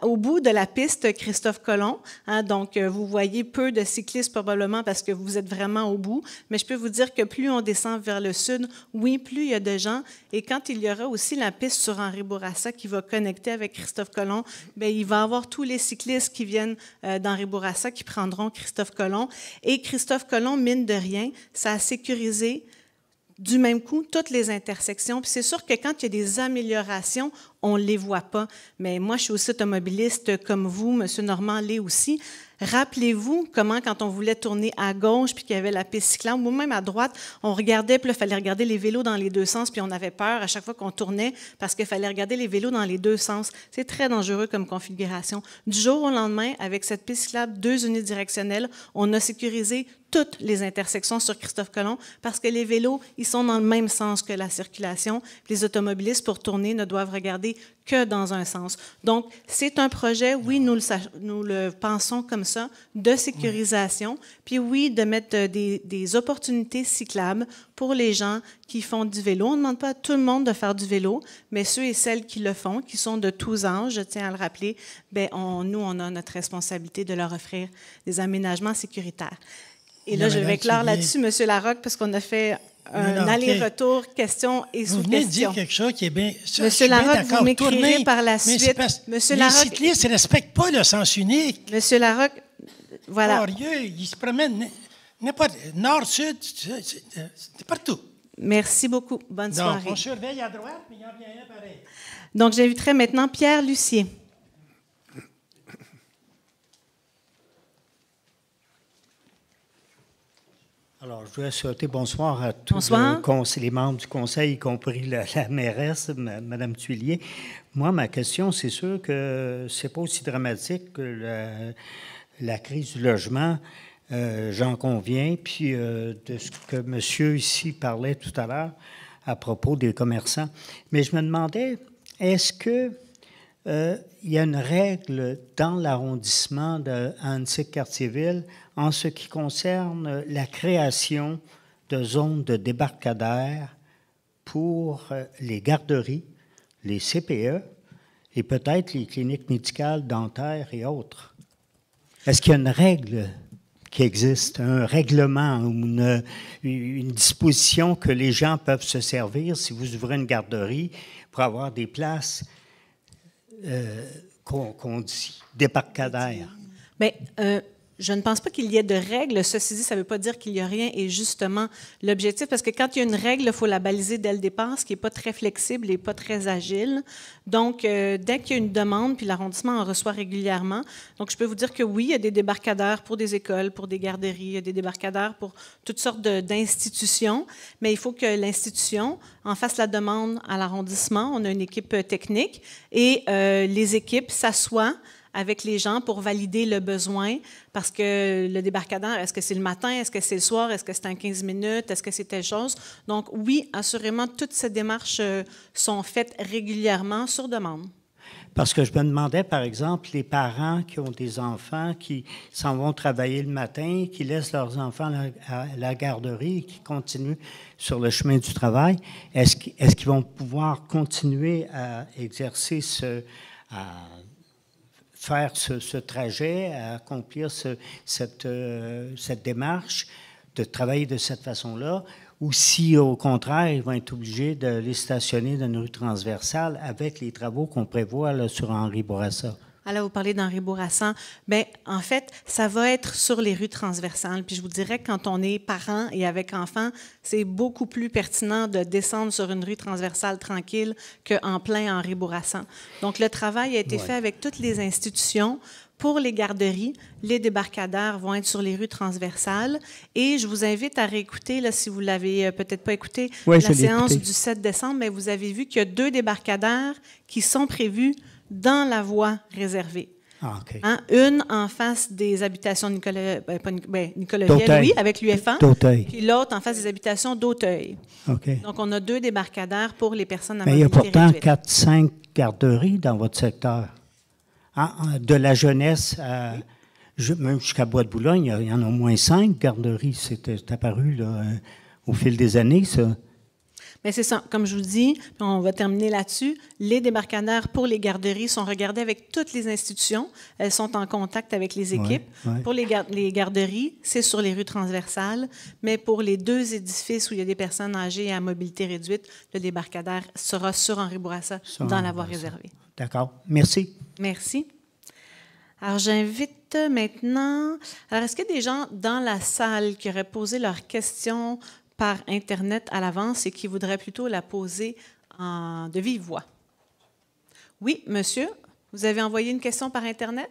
au bout de la piste Christophe Colomb. Hein. donc, euh, vous voyez peu de cyclistes probablement parce que vous êtes vraiment au bout. Mais je peux vous dire que plus on descend vers le sud, oui, plus il y a de gens, et quand il y aura aussi la piste sur Henri Bourassa qui va connecter avec Christophe Colomb, ben, il va avoir tous les cyclistes qui viennent euh, d'Henri Bourassa qui prendront Christophe Colomb. Et Christophe Colomb, mine de rien, ça a sécurisé du même coup toutes les intersections. Puis c'est sûr que quand il y a des améliorations, on ne les voit pas. Mais moi, je suis aussi automobiliste comme vous, Monsieur Normand l'est aussi. Rappelez-vous comment, quand on voulait tourner à gauche, puis qu'il y avait la piste cyclable, ou même à droite, on regardait, puis il fallait regarder les vélos dans les deux sens, puis on avait peur à chaque fois qu'on tournait parce qu'il fallait regarder les vélos dans les deux sens. C'est très dangereux comme configuration. Du jour au lendemain, avec cette piste cyclable deux unidirectionnelles, on a sécurisé toutes les intersections sur Christophe Colomb parce que les vélos, ils sont dans le même sens que la circulation. Les automobilistes, pour tourner, ne doivent regarder que dans un sens. Donc, c'est un projet, oui, nous le, nous le, pensons comme ça, de sécurisation, puis oui, de mettre euh, des, opportunités cyclables pour les gens qui font du vélo. On ne demande pas à tout le monde de faire du vélo, mais ceux et celles qui le font, qui sont de tous âges, je tiens à le rappeler, ben, nous, on a notre responsabilité de leur offrir des aménagements sécuritaires. Et là, je vais clore là-dessus, M. Larocque, parce qu'on a fait un aller-retour, question et sous-question. Vous venez de dire quelque chose qui est bien... Ça, Monsieur Larocque, bien vous m'écrirez par la suite. Monsieur les Larocque, cyclistes ne respectent pas le sens unique. Monsieur Larocque, voilà. Orieux, oh, ils se promènent Nord, sud, c'est partout. Merci beaucoup. Bonne soirée. on surveille à droite, mais il y en vient un pareil. Donc, j'inviterai maintenant Pierre Lucier. Alors, je voudrais souhaiter bonsoir à tous les membres du conseil, y compris la, mairesse, Mme Tuillier. Moi, ma question, c'est sûr que c'est pas aussi dramatique que la, crise du logement. Euh, j'en conviens. Puis euh, de ce que monsieur ici parlait tout à l'heure à propos des commerçants. Mais je me demandais, est-ce que euh, il y a une règle dans l'arrondissement d'Annecy-Cartierville en ce qui concerne la création de zones de débarcadère pour euh, les garderies, les CPE et peut-être les cliniques médicales, dentaires et autres. Est-ce qu'il y a une règle qui existe, un règlement ou une, disposition que les gens peuvent se servir si vous ouvrez une garderie pour avoir des places euh, qu'on qu dit, débarcadère. mais euh, je ne pense pas qu'il y ait de règles. Ceci dit, ça ne veut pas dire qu'il n'y a rien. Et justement, l'objectif, parce que quand il y a une règle, il faut la baliser dès le départ, ce qui n'est pas très flexible et pas très agile. Donc, euh, dès qu'il y a une demande, puis l'arrondissement en reçoit régulièrement. Donc, je peux vous dire que oui, il y a des débarcadères pour des écoles, pour des garderies, il y a des débarcadères pour toutes sortes d'institutions. Mais il faut que l'institution en fasse la demande à l'arrondissement. On a une équipe euh, technique et euh, les équipes s'assoient avec les gens pour valider le besoin, parce que le débarcadère, est-ce que c'est le matin, est-ce que c'est le soir, est-ce que c'est en 15 minutes, est-ce que c'est telle chose. Donc oui, assurément, toutes ces démarches euh, sont faites régulièrement sur demande. Parce que je me demandais, par exemple, les parents qui ont des enfants qui s'en vont travailler le matin, qui laissent leurs enfants à la garderie, qui continuent sur le chemin du travail, est-ce qu'ils vont pouvoir continuer à exercer ce, faire ce, trajet, accomplir euh, cette, démarche, de travailler de cette façon-là, ou si au contraire, ils vont être obligés de les stationner dans une rue transversale avec les travaux qu'on prévoit sur Henri Bourassa ah vous parlez d'Henri Bourassan, ben en fait, ça va être sur les rues transversales. Puis je vous dirais quand on est parent et avec enfant, c'est beaucoup plus pertinent de descendre sur une rue transversale tranquille qu'en plein Henri Bourassan. Donc le travail a été fait avec toutes les institutions pour les garderies, les débarcadères vont être sur les rues transversales. Et je vous invite à réécouter, là, si vous ne l'avez euh, peut-être pas écouté, la séance du 7 décembre, mais vous avez vu qu'il y a deux débarcadères qui sont prévus dans la voie réservée. Ah, hein, une en face des habitations de Nicolas, ben, ben, oui, avec l'UFA, puis l'autre en face des habitations d'Auteuil. Donc, on a deux débarcadères pour les personnes à Mais il y a pourtant 4-5 garderies dans votre secteur. Ah, ah, de la jeunesse jusqu'à Bois-de-Boulogne, il y en a au moins cinq garderies. C'est apparu euh, au fil des années, ça c'est ça, comme je vous dis, on va terminer là-dessus. Les débarcadères pour les garderies sont regardés avec toutes les institutions. Elles sont en contact avec les équipes. Pour les, garderies, c'est sur les rues transversales. Mais pour les deux édifices où il y a des personnes âgées et à mobilité réduite, le débarcadère sera sur Henri Bourassa dans la voie réservée. D'accord. Merci. Merci. Alors, j'invite maintenant. Alors, est-ce qu'il y a des gens dans la salle qui auraient posé leurs questions par Internet à l'avance et qui voudrait plutôt la poser en, de vive voix. Oui, monsieur, vous avez envoyé une question par Internet?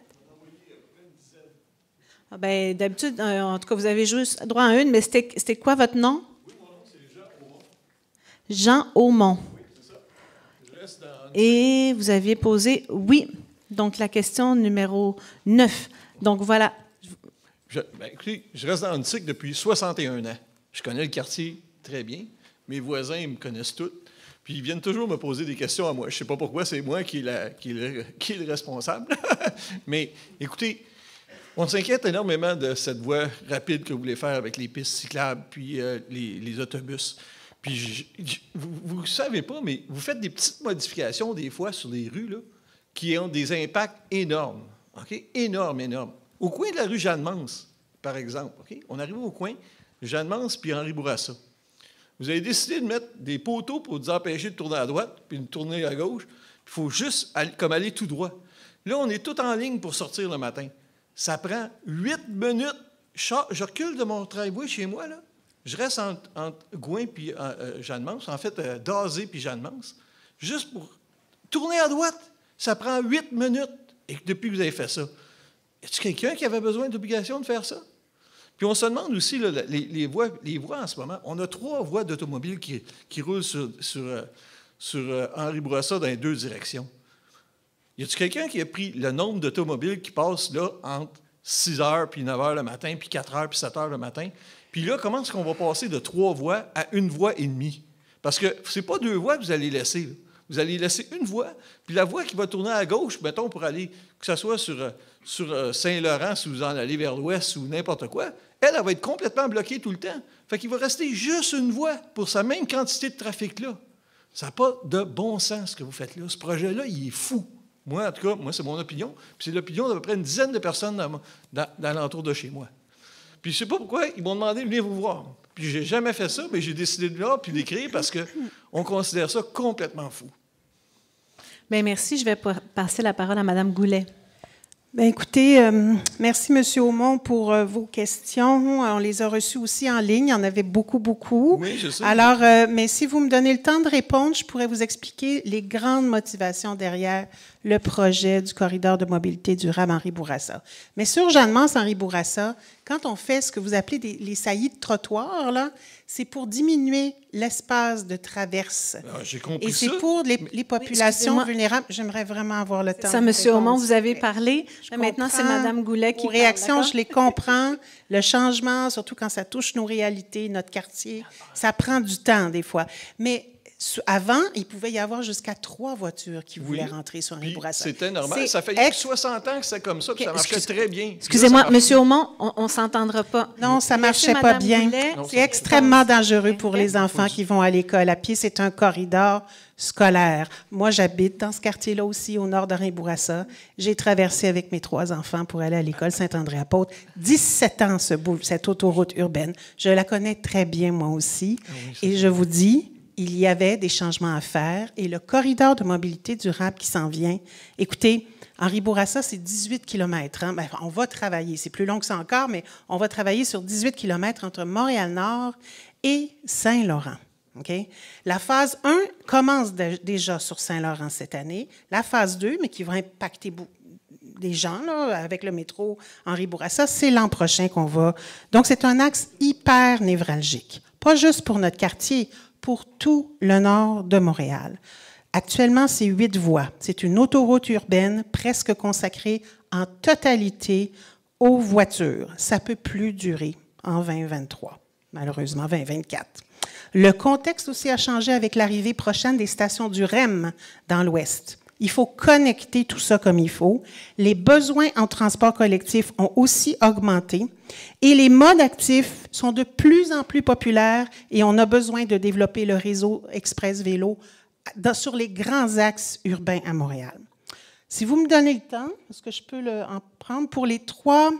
Ah, ben, d'habitude, euh, en tout cas, vous avez juste droit à une, mais c'était quoi votre nom? Jean Aumont. Et vous aviez posé oui. Donc, la question numéro 9. Donc, voilà. Je, ben, écoutez, je reste dans le cycle depuis 61 ans. Je connais le quartier très bien. Mes voisins, ils me connaissent tous. Puis ils viennent toujours me poser des questions à moi. Je ne sais pas pourquoi, c'est moi qui est, qui, le, responsable. (laughs) Mais écoutez, on s'inquiète énormément de cette voie rapide que vous voulez faire avec les pistes cyclables, puis euh, les, autobus. Puis vous ne savez pas, mais vous faites des petites modifications des fois sur les rues là, qui ont des impacts énormes. OK? Énormes, énormes. Au coin de la rue Jeanne-Mance, par exemple, OK? on arrive au coin, Jeanne Mans puis Henri Bourassa. Vous avez décidé de mettre des poteaux pour vous empêcher de tourner à droite puis de tourner à gauche. Il faut juste aller, comme aller tout droit. Là, on est tout en ligne pour sortir le matin. Ça prend huit minutes. Je recule de mon travail chez moi, là. Je reste entre, Gouin puis euh, euh, Jeanne Mans, en fait, euh, et puis Jeanne Mans, juste pour tourner à droite. Ça prend huit minutes. Et depuis que vous avez fait ça, est-ce quelqu'un qui avait besoin d'obligation de faire ça? Puis on se demande aussi, les, voies, les voies en ce moment, on a trois voies d'automobiles qui, qui, roulent sur, sur, euh, euh, Henri Bourassa dans les deux directions. Y a-t-il quelqu'un qui a pris le nombre d'automobiles qui passent là entre 6 h puis 9 h le matin, puis 4 h puis 7 h le matin? Puis là, comment est-ce qu'on va passer de trois voies à une voie et demie? Parce que c'est pas deux voies que vous allez laisser. Vous allez laisser une voie, puis la voie qui va tourner à gauche, mettons, pour aller, que ce soit sur, euh, sur Saint-Laurent, si vous en allez vers l'ouest ou n'importe quoi, elle, va être complètement bloquée tout le temps. Fait qu'il va rester juste une voie pour sa même quantité de trafic-là. Ça n'a pas de bon sens ce que vous faites là. Ce projet-là, il est fou. Moi, en tout cas, moi, c'est mon opinion. Puis c'est l'opinion d'à peu près une dizaine de personnes dans, l'entour de chez moi. Puis je ne sais pas pourquoi, ils m'ont demandé de venir vous voir. Puis j'ai jamais fait ça, mais j'ai décidé de là puis d'écrire parce qu'on considère ça complètement fou. Bien, merci. Je vais passer la parole à Mme Goulet. Ben, écoutez, euh, merci Monsieur Aumont pour euh, vos questions. On les a reçues aussi en ligne. Il y en avait beaucoup, beaucoup. Oui, je sais. Alors, euh, mais si vous me donnez le temps de répondre, je pourrais vous expliquer les grandes motivations derrière le projet du corridor de mobilité durable Henri-Bourassa. Mais sur Jeanne-Mance, Henri-Bourassa, quand on fait ce que vous appelez les saillies de trottoir, là, c'est pour diminuer l'espace de traverse. Ah, j'ai compris Et c'est pour les, populations vulnérables. J'aimerais vraiment avoir le temps. Ça, M. Aumont, vous avez parlé. Maintenant, c'est Madame Goulet qui. Vos réactions, je les comprends. (laughs) Le changement, surtout quand ça touche nos réalités, notre quartier, ça prend du temps des fois. Mais avant, il pouvait y avoir jusqu'à trois voitures qui voulaient rentrer sur Rimbourassa. C'était normal. Ça fait 60 ans que c'est comme ça, ça marchait très bien. Excusez-moi, M. Aumont, on ne s'entendra pas. Non, ça ne marchait pas bien. C'est extrêmement dangereux pour les enfants qui vont à l'école à pied. C'est un corridor scolaire. Moi, j'habite dans ce quartier-là aussi, au nord de Rimbourassa. J'ai traversé avec mes trois enfants pour aller à l'école Saint-André-Apôtre. 17 ans, ce cette autoroute urbaine. Je la connais très bien, moi aussi. Ah et je vous dis il y avait des changements à faire et le corridor de mobilité durable qui s'en vient, écoutez, Henri Bourassa, c'est 18 km. Hein. Ben, on va travailler, c'est plus long que ça encore, mais on va travailler sur 18 km entre Montréal-Nord et Saint-Laurent. La phase 1 commence déjà sur Saint-Laurent cette année. La phase 2, mais qui va impacter des gens avec le métro Henri Bourassa, c'est l'an prochain qu'on va. Donc, c'est un axe hyper névralgique. Pas juste pour notre quartier, pour tout le nord de Montréal. Actuellement, c'est huit voies. C'est une autoroute urbaine presque consacrée en totalité aux voitures. Ça peut plus durer en 2023, malheureusement 2024. Le contexte aussi a changé avec l'arrivée prochaine des stations du REM dans l'Ouest. Il faut connecter tout ça comme il faut. Les besoins en transport collectif ont aussi augmenté et les modes actifs sont de plus en plus populaires et on a besoin de développer le réseau express vélo sur les grands axes urbains à Montréal. Si vous me donnez le temps, est-ce que je peux le, en prendre pour les trois,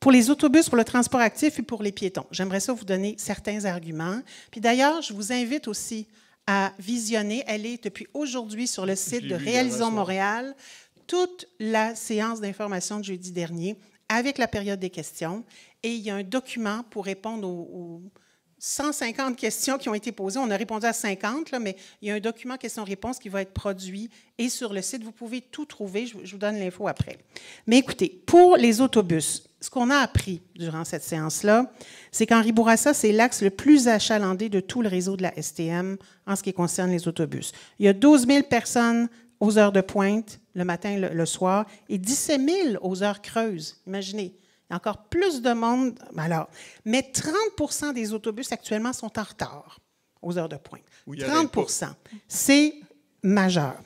pour les autobus, pour le transport actif et pour les piétons? J'aimerais ça vous donner certains arguments. Puis d'ailleurs, je vous invite aussi à visionner. Elle est depuis aujourd'hui sur le site de Réalisons Montréal. Toute la séance d'information de jeudi dernier avec la période des questions. Et il y a un document pour répondre aux, aux 150 questions qui ont été posées. On a répondu à 50, mais il y a un document question-réponse qui va être produit et sur le site, vous pouvez tout trouver. Je, vous donne l'info après. Mais écoutez, pour les autobus, ce qu'on a appris durant cette séance-là, c'est qu'Henri Bourassa, c'est l'axe le plus achalandé de tout le réseau de la STM en ce qui concerne les autobus. Il y a 12 000 personnes aux heures de pointe, le matin, le, le soir, et 17 000 aux heures creuses. Imaginez, encore plus de monde. Alors, ben mais 30 des autobus actuellement sont en retard aux heures de pointe. 30 C'est majeur.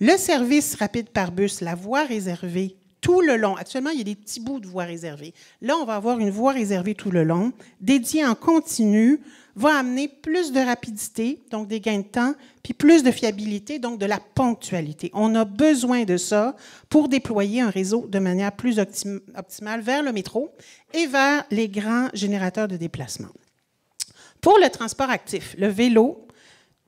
Le service rapide par bus, la voie réservée, tout le long. Actuellement, il y a des petits bouts de voies réservées. Là, on va avoir une voie réservée tout le long, dédiée en continu, va amener plus de rapidité, donc des gains de temps, puis plus de fiabilité, donc de la ponctualité. On a besoin de ça pour déployer un réseau de manière plus optimale vers le métro et vers les grands générateurs de déplacement. Pour le transport actif, le vélo,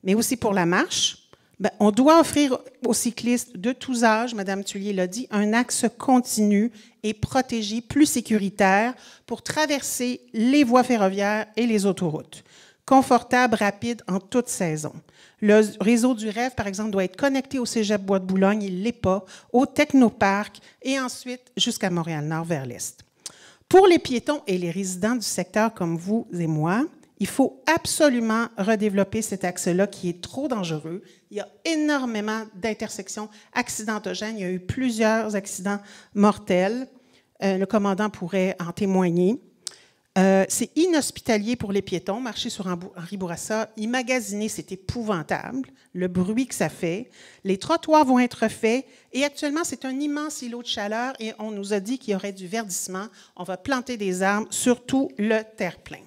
mais aussi pour la marche, ben, on doit offrir aux cyclistes de tous âges, Madame Tullier l'a dit, un axe continu et protégé, plus sécuritaire, pour traverser les voies ferroviaires et les autoroutes. Confortable, rapide en toute saison. Le réseau du rêve, par exemple, doit être connecté au Cégep Bois de Boulogne, il l'est pas, au Technoparc et ensuite jusqu'à Montréal-Nord vers l'Est. Pour les piétons et les résidents du secteur comme vous et moi, il faut absolument redévelopper cet axe-là qui est trop dangereux, il y a énormément d'intersections accidentogènes. Il y a eu plusieurs accidents mortels. Euh, le commandant pourrait en témoigner. Euh, c'est inhospitalier pour les piétons. Marcher sur Henri Bourassa, Imaginer, c'est épouvantable. Le bruit que ça fait. Les trottoirs vont être faits. Et actuellement, c'est un immense îlot de chaleur et on nous a dit qu'il y aurait du verdissement. On va planter des arbres sur tout le terre-plein.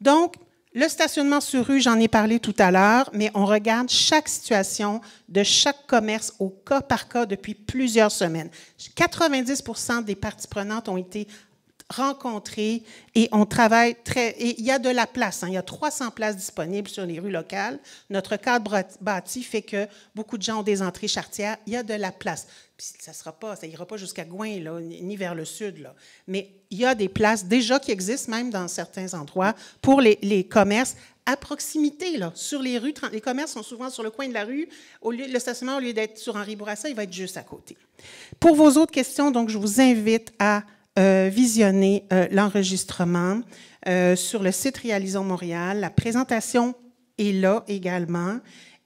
Donc, le stationnement sur rue, j'en ai parlé tout à l'heure, mais on regarde chaque situation de chaque commerce au cas par cas depuis plusieurs semaines. 90 des parties prenantes ont été rencontrer et on travaille très. Et il y a de la place, hein. il y a 300 places disponibles sur les rues locales. Notre cadre bâti fait que beaucoup de gens ont des entrées chartières, il y a de la place. Ça ça sera pas, ça ira pas jusqu'à Gouin, là, ni vers le sud, là. Mais il y a des places déjà qui existent, même dans certains endroits, pour les, les commerces à proximité, là, sur les rues. Les commerces sont souvent sur le coin de la rue. Au lieu, le stationnement, au lieu d'être sur Henri Bourassa, il va être juste à côté. Pour vos autres questions, donc, je vous invite à euh, visionner euh, l'enregistrement euh, sur le site Réalisons Montréal. La présentation est là également.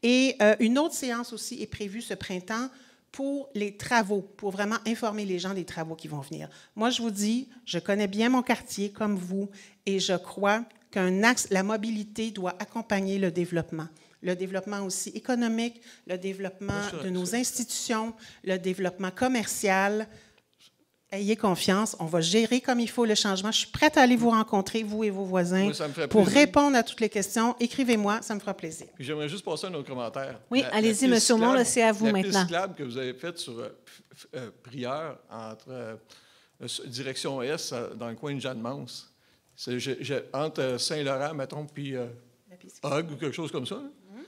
Et une autre séance aussi est prévue ce printemps pour les travaux, pour vraiment informer les gens des travaux qui vont venir. Moi, je vous dis, je connais bien mon quartier comme vous et je crois qu'un axe, la mobilité doit accompagner le développement le développement aussi économique, le développement de nos institutions, le développement commercial. Ayez confiance, on va gérer comme il faut le changement. Je suis prête à aller vous rencontrer, vous et vos voisins, pour répondre à toutes les questions. Écrivez-moi, ça me fera plaisir. J'aimerais juste passer un autre commentaire. Oui, allez-y, M. Aumont, c'est à vous la maintenant. La que vous avez faite sur euh, euh Prieur, entre euh, direction Est, euh, dans le coin de Jeanne-Mans, entre Saint-Laurent, mettons, puis Hog ou quelque chose comme ça. Mhm.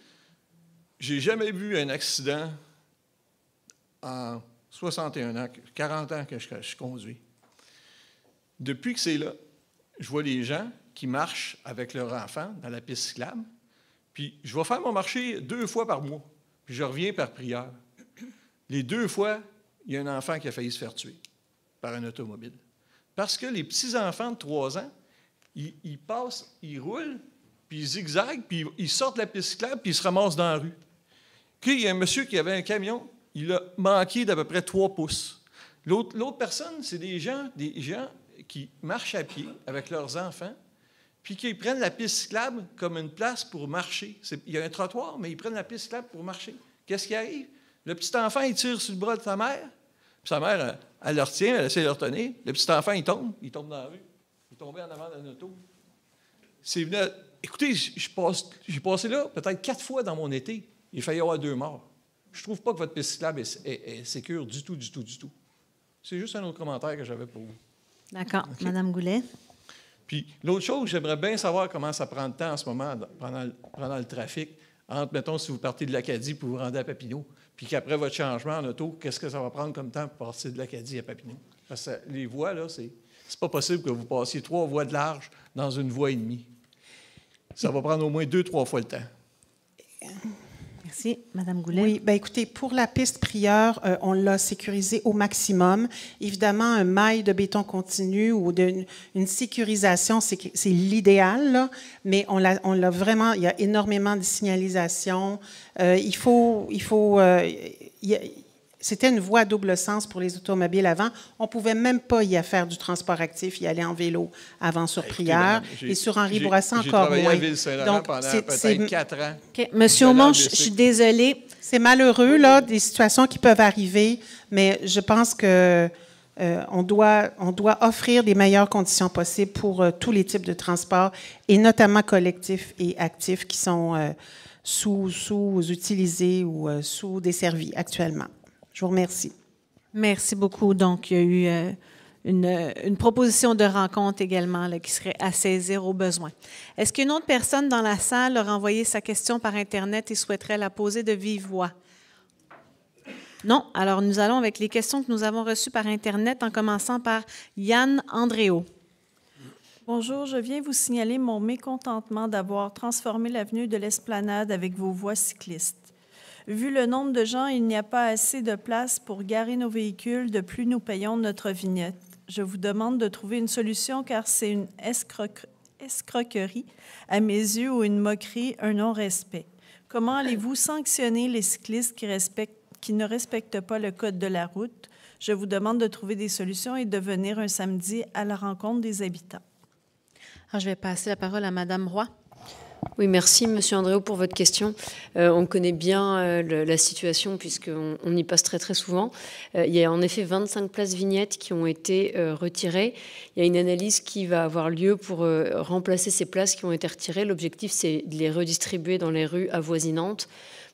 J'ai jamais vu un accident en 61 ans, 40 ans que je, conduis. Depuis que c'est là, je vois les gens qui marchent avec leur enfant dans la piste cyclable. Puis je vais faire mon marché deux fois par mois. Puis je reviens par prière. Les deux fois, il y a un enfant qui a failli se faire tuer par un automobile. Parce que les petits-enfants de 3 ans, ils, passent, ils roulent, puis ils zigzaguent, puis ils sortent de la piste cyclable, puis ils se ramassent dans la rue. Puis, il y a un monsieur qui avait un camion il a manqué d'à peu près trois pouces. L'autre personne, c'est des gens, des gens qui marchent à pied avec leurs enfants, puis qui prennent la piste cyclable comme une place pour marcher. Il y a un trottoir, mais ils prennent la piste cyclable pour marcher. Qu'est-ce qui arrive? Le petit enfant, il tire sur le bras de sa mère, sa mère, elle, le retient, elle essaie de le retenir. Le petit enfant, il tombe, il tombe dans la rue. Il est tombé en avant d'un auto. C'est venu. Écoutez, j'ai passé là peut-être quatre fois dans mon été. Il fallait y avoir deux morts. Je ne trouve pas que votre piste cyclable est, est, sécure du tout, du tout, du tout. C'est juste un autre commentaire que j'avais pour vous. D'accord. Madame Goulet. Puis l'autre chose, j'aimerais bien savoir comment ça prend le temps en ce moment, pendant le, pendant le trafic, entre, mettons, si vous partez de l'Acadie pour vous rendre à Papineau, puis qu'après votre changement en auto, qu'est-ce que ça va prendre comme temps pour partir de l'Acadie à Papineau? Parce que les voies, là, c'est, c'est pas possible que vous passiez trois voies de large dans une voie et demie. Ça va prendre au moins deux, trois fois le temps. Euh, Merci. Madame Goulet. Oui, ben écoutez, pour la piste Prieur, euh, on l'a sécurisée au maximum. Évidemment, un maille de béton continu ou une sécurisation, c'est l'idéal, mais on l'a on vraiment, il y a énormément de signalisation. Euh, il faut, il faut, euh, il c'était une voie à double sens pour les automobiles avant. On ne pouvait même pas y faire du transport actif, y aller en vélo avant sur Prière et sur Henri Bourassa encore moins. Donc, quatre ans. Monsieur Aumont, je suis désolée. C'est malheureux là, des situations qui peuvent arriver, mais je pense que euh, on, doit, offrir les meilleures conditions possibles pour euh, tous les types de transports et notamment collectifs et actifs qui sont euh, sous, sous utilisés ou sous desservis actuellement. Je vous remercie. Merci beaucoup. Donc, il y a eu euh, une, proposition de rencontre également qui serait à saisir au besoin. Est-ce qu'une autre personne dans la salle a envoyé sa question par Internet et souhaiterait la poser de vive voix? Non. Alors, nous allons avec les questions que nous avons reçues par Internet, en commençant par Yann Andréo. Bonjour, je viens vous signaler mon mécontentement d'avoir transformé l'avenue de l'Esplanade avec vos voies cyclistes. Vu le nombre de gens, il n'y a pas assez de place pour garer nos véhicules. De plus, nous payons notre vignette. Je vous demande de trouver une solution car c'est une escroquerie, à mes yeux, ou une moquerie, un non-respect. Comment allez-vous sanctionner les cyclistes qui, ne respectent pas le code de la route? Je vous demande de trouver des solutions et de venir un samedi à la rencontre des habitants. Ah, je vais passer la parole à Mme Roy. Oui, merci Monsieur Andréo pour votre question. Euh, on connaît bien euh, la situation puisqu'on y passe très très souvent. Euh, il y a en effet 25 places vignettes qui ont été retirées. Il y a une analyse qui va avoir lieu pour remplacer ces places qui ont été retirées. L'objectif c'est de les redistribuer dans les rues avoisinantes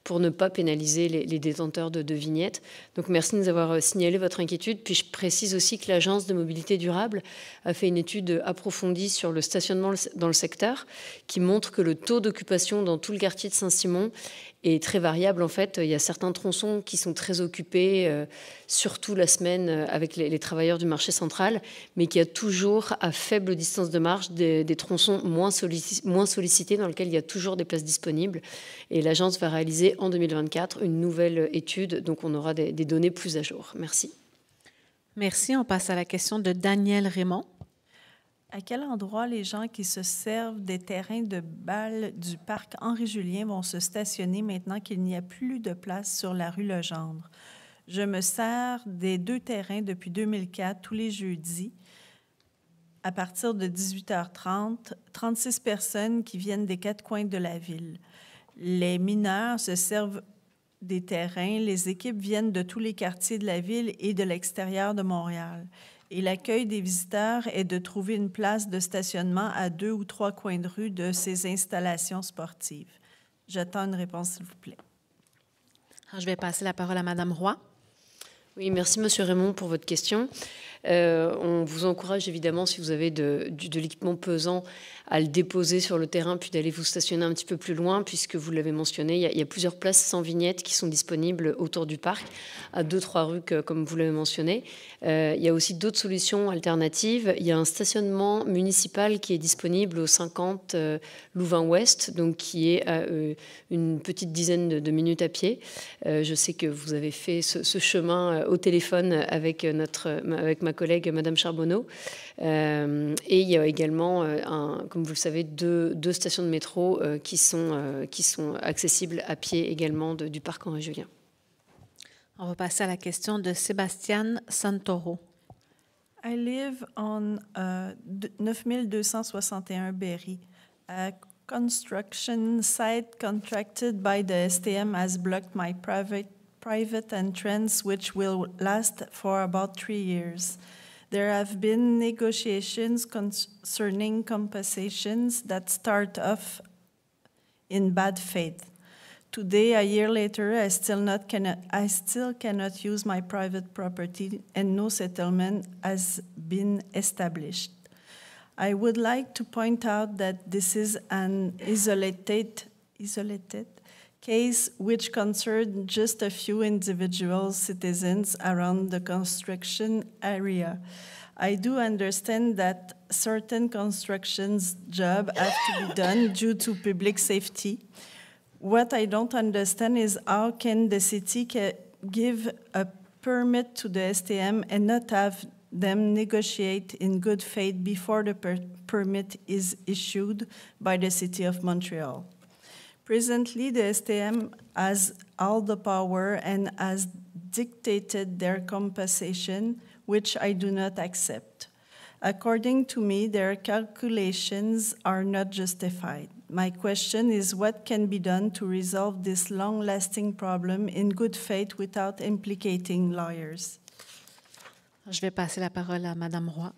pour ne pas pénaliser les, détenteurs de, de, vignettes. Donc merci de nous avoir euh, signalé votre inquiétude. Puis je précise aussi que l'Agence de mobilité durable a fait une étude approfondie sur le stationnement dans le secteur qui montre que le taux d'occupation dans tout le quartier de Saint-Simon et très variable en fait. Il y a certains tronçons qui sont très occupés, euh, surtout la semaine euh, avec les, travailleurs du marché central, mais qui a toujours à faible distance de marche des, tronçons moins, moins sollicités dans lesquels il y a toujours des places disponibles. Et l'agence va réaliser en 2024 une nouvelle étude, donc on aura des, des données plus à jour. Merci. Merci. On passe à la question de Daniel Raymond à quel endroit les gens qui se servent des terrains de balle du parc Henri-Julien vont se stationner maintenant qu'il n'y a plus de place sur la rue Legendre? Je me sers des deux terrains depuis 2004 tous les jeudis à partir de 18h30, 36 personnes qui viennent des quatre coins de la ville. Les mineurs se servent des terrains, les équipes viennent de tous les quartiers de la ville et de l'extérieur de Montréal. Et l'accueil des visiteurs est de trouver une place de stationnement à deux ou trois coins de rue de ces installations sportives. J'attends une réponse, s'il vous plaît. je vais passer la parole à Madame Roy. Oui, merci, Monsieur Raymond, pour votre question. Euh, on vous encourage évidemment, si vous avez de, l'équipement pesant, à le déposer sur le terrain, puis d'aller vous stationner un petit peu plus loin, puisque vous l'avez mentionné, il y, a, plusieurs places sans vignette qui sont disponibles autour du parc, à deux, trois rues, comme vous l'avez mentionné. Euh, il y a aussi d'autres solutions alternatives. Il y a un stationnement municipal qui est disponible au 50 euh, Louvain-Ouest, donc qui est à une petite dizaine de, minutes à pied. je sais que vous avez fait ce, ce chemin au téléphone avec, notre, avec ma collègue Madame Charbonneau. Euh, et il y a également, euh, un, comme vous le savez, deux, stations de métro euh, qui, sont, qui sont accessibles à pied également du parc henri Julien. On va passer à la question de Sébastien Santoro. I live on 9261 Berry. A construction site contracted by the STM has blocked my private private entrance, which will last for about three years. There have been negotiations concerning compensations that start off in bad faith. Today, a year later, I still, not cannot, I still cannot use my private property and no settlement has been established. I would like to point out that this is an isolated, isolated case which concerned just a few individual citizens around the construction area. I do understand that certain constructions jobs have to be done due to public safety. What I don't understand is how can the city ca give a permit to the STM and not have them negotiate in good faith before the per permit is issued by the City of Montreal. Presently, the STM has all the power and has dictated their compensation, which I do not accept. According to me, their calculations are not justified. My question is what can be done to resolve this long lasting problem in good faith without implicating lawyers? Je vais passer la parole à Madame Roy.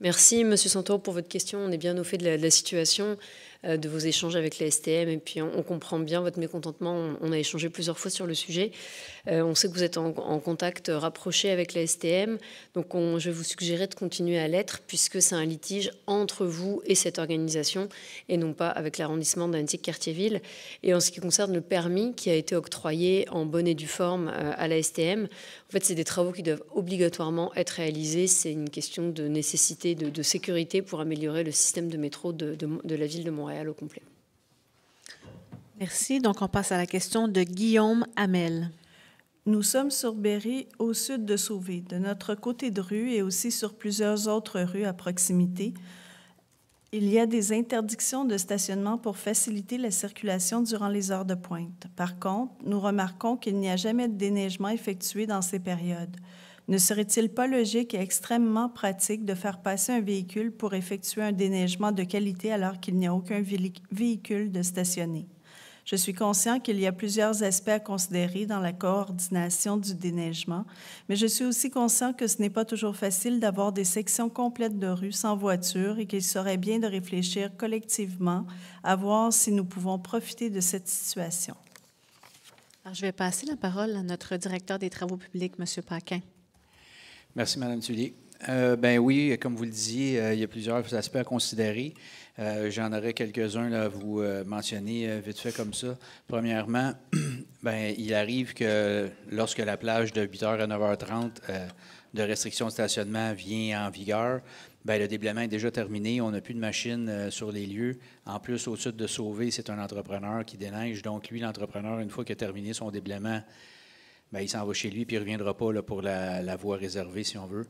Merci, Monsieur Santoro, pour votre question. On est bien au fait de la, de la situation. Euh, de vos échanges avec la STM. Et puis, on, comprend bien votre mécontentement. On, a échangé plusieurs fois sur le sujet. Euh, on sait que vous êtes en, contact rapproché avec la STM. Donc, je vais vous suggérer de continuer à l'être, puisque c'est un litige entre vous et cette organisation, et non pas avec l'arrondissement d'Antique quartier-ville. Et en ce qui concerne le permis qui a été octroyé en bonne et due forme euh, à la STM, en fait, c'est des travaux qui doivent obligatoirement être réalisés. C'est une question de nécessité, de, sécurité pour améliorer le système de métro de, de la ville de Montréal au complet. Merci. Donc, on passe à la question de Guillaume Hamel. Nous sommes sur Berry, au sud de Sauvé. De notre côté de rue et aussi sur plusieurs autres rues à proximité, il y a des interdictions de stationnement pour faciliter la circulation durant les heures de pointe. Par contre, nous remarquons qu'il n'y a jamais de déneigement effectué dans ces périodes. Ne serait-il pas logique et extrêmement pratique de faire passer un véhicule pour effectuer un déneigement de qualité alors qu'il n'y a aucun véhicule de stationné? Je suis conscient qu'il y a plusieurs aspects à considérer dans la coordination du déneigement, mais je suis aussi conscient que ce n'est pas toujours facile d'avoir des sections complètes de rue sans voiture et qu'il serait bien de réfléchir collectivement à voir si nous pouvons profiter de cette situation. je vais passer la parole à notre directeur des travaux publics, M. Paquin. Merci, Mme Tully. Euh, ben oui, comme vous le disiez, euh, il y a plusieurs aspects à considérer. Euh, j'en aurais quelques-uns à vous mentionner vite fait comme ça. Premièrement, (clears throat) ben, il arrive que lorsque la plage de 8h à 9h30 de restriction de stationnement vient en vigueur, ben, le déblaiement est déjà terminé. On n'a plus de machines sur les lieux. En plus, au sud de Sauvé, c'est un entrepreneur qui déneige. Donc, lui, l'entrepreneur, une fois qu'il a terminé son déblaiement, ben, il s'en va chez lui puis il ne reviendra pas pour la, voie réservée, si on veut.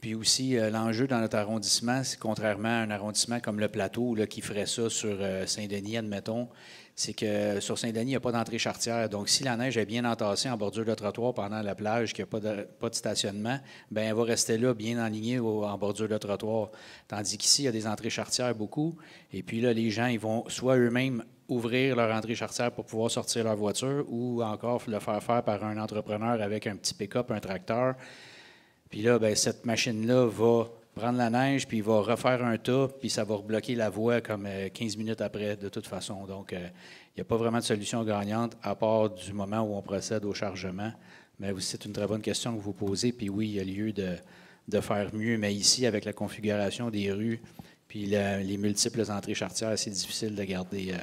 Puis aussi, euh, l'enjeu dans notre arrondissement, c'est contrairement à un arrondissement comme le Plateau qui ferait ça sur euh, Saint-Denis, admettons, c'est que sur Saint-Denis, il n'y a pas d'entrée chartière. Donc, si la neige est bien entassée en bordure de trottoir pendant la plage, qu'il n'y a pas de, stationnement, bien, elle va rester là, bien alignée en bordure de trottoir. Tandis qu'ici, il y a des entrées chartières beaucoup. Et puis là, les gens, ils vont soit eux-mêmes ouvrir leur entrée chartière pour pouvoir sortir leur voiture ou encore le faire faire par un entrepreneur avec un petit pick-up, un tracteur. Puis là, ben, cette machine-là va prendre la neige, puis va refaire un tas, puis ça va rebloquer la voie comme 15 euh, minutes après, de toute façon. Donc, il euh, n'y a pas vraiment de solution gagnante à part du moment où on procède au chargement. Mais c'est une très bonne question que vous posez, puis oui, il y a lieu de, faire mieux. Mais ici, avec la configuration des rues, puis les multiples entrées chartières, c'est difficile de garder euh,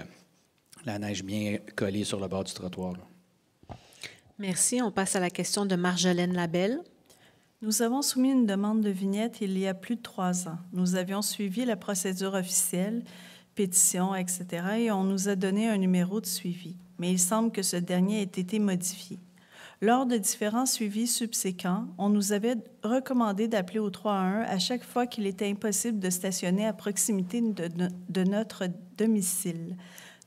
la neige bien collée sur le bord du trottoir. Merci. On passe à la question de Marjolaine Labelle. Nous avons soumis une demande de vignette il y a plus de trois ans. Nous avions suivi la procédure officielle, pétition, etc., et on nous a donné un numéro de suivi. Mais il semble que ce dernier ait été modifié. Lors de différents suivis subséquents, on nous avait recommandé d'appeler au 31 à chaque fois qu'il était impossible de stationner à proximité de notre domicile.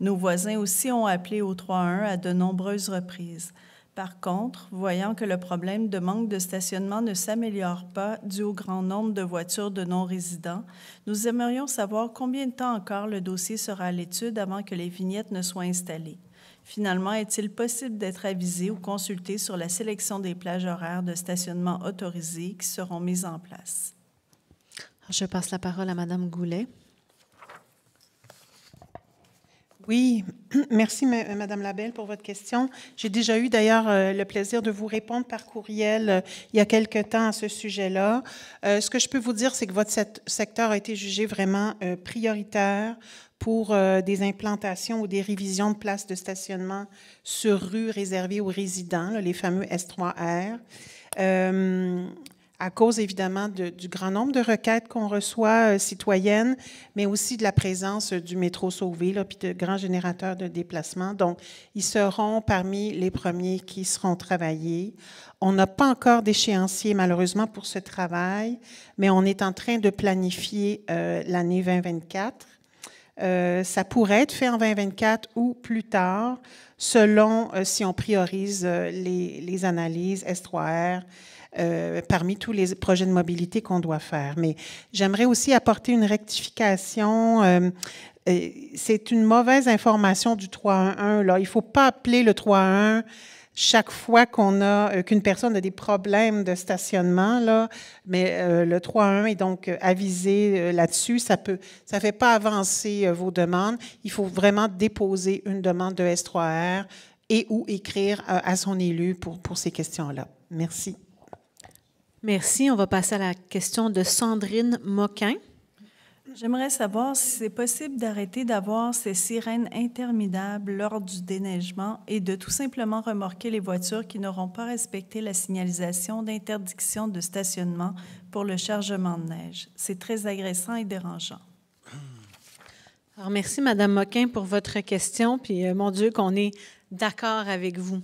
Nos voisins aussi ont appelé au 31 à de nombreuses reprises. Par contre, voyant que le problème de manque de stationnement ne s'améliore pas dû au grand nombre de voitures de non-résidents, nous aimerions savoir combien de temps encore le dossier sera à l'étude avant que les vignettes ne soient installées. Finalement, est-il possible d'être avisé ou consulté sur la sélection des plages horaires de stationnement autorisées qui seront mises en place? Je passe la parole à Madame Goulet. Oui, (clears throat) merci Madame Labelle pour votre question. J'ai déjà eu d'ailleurs euh, le plaisir de vous répondre par courriel euh, il y a quelque temps à ce sujet-là. Euh, ce que je peux vous dire, c'est que votre secteur a été jugé vraiment prioritaire pour des implantations ou des révisions de places de stationnement sur rue réservées aux résidents, les fameux S3R à cause évidemment du grand nombre de requêtes qu'on reçoit euh, citoyennes, mais aussi de la présence euh, du métro sauvé, là, puis de grands générateurs de déplacement. Donc, ils seront parmi les premiers qui seront travaillés. On n'a pas encore d'échéancier malheureusement pour ce travail, mais on est en train de planifier euh, l'année 2024. ça pourrait être fait en 2024 ou plus tard, selon si on priorise les, les analyses S3R euh, parmi tous les projets de mobilité qu'on doit faire. Mais j'aimerais aussi apporter une rectification. Euh, euh, c'est une mauvaise information du 311. Là. Il ne faut pas appeler le 311 chaque fois qu'une personne a des problèmes de stationnement là, mais le 311 est donc avisé là-dessus. Ça ne ça fait pas avancer vos demandes. Il faut vraiment déposer une demande de S3R et ou écrire à son élu pour pour ces questions-là. Merci. Merci. On va passer à la question de Sandrine Moquin. J'aimerais savoir si c'est possible d'arrêter d'avoir ces sirènes interminables lors du déneigement et de tout simplement remorquer les voitures qui n'auront pas respecté la signalisation d'interdiction de stationnement pour le chargement de neige. C'est très agressant et dérangeant. Alors, merci, Madame Moquin, pour votre question. Puis, euh, mon Dieu, qu'on est d'accord avec vous.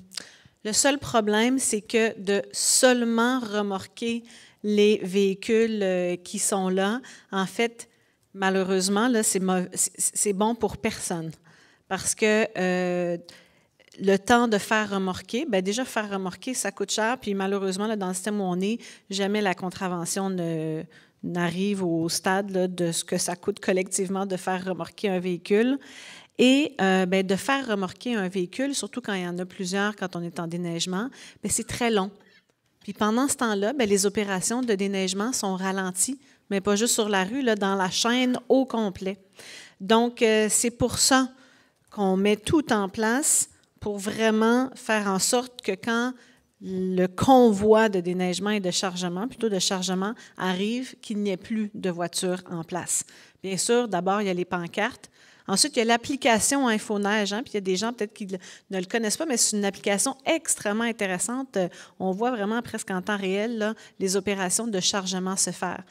Le seul problème, c'est que de seulement remorquer les véhicules euh, qui sont là, en fait, malheureusement, là, c'est bon pour personne. Parce que euh, le temps de faire remorquer, ben déjà faire remorquer, ça coûte cher. Puis malheureusement, dans le système où on est, jamais la contravention n'arrive au stade de ce que ça coûte collectivement de faire remorquer un véhicule. Et euh, ben, de faire remorquer un véhicule, surtout quand il y en a plusieurs, quand on est en déneigement, mais ben, c'est très long. Puis pendant ce temps-là, ben, les opérations de déneigement sont ralenties, mais pas juste sur la rue, dans la chaîne au complet. Donc, euh, c'est pour ça qu'on met tout en place pour vraiment faire en sorte que quand le convoi de déneigement et de chargement, plutôt de chargement, arrive, qu'il n'y ait plus de voitures en place. Bien sûr, d'abord, il y a les pancartes Ensuite, il y a l'application InfoNeige, hein, puis il y a des gens peut-être qui ne le connaissent pas, mais c'est une application extrêmement intéressante. Euh, on voit vraiment presque en temps réel les opérations de chargement se faire.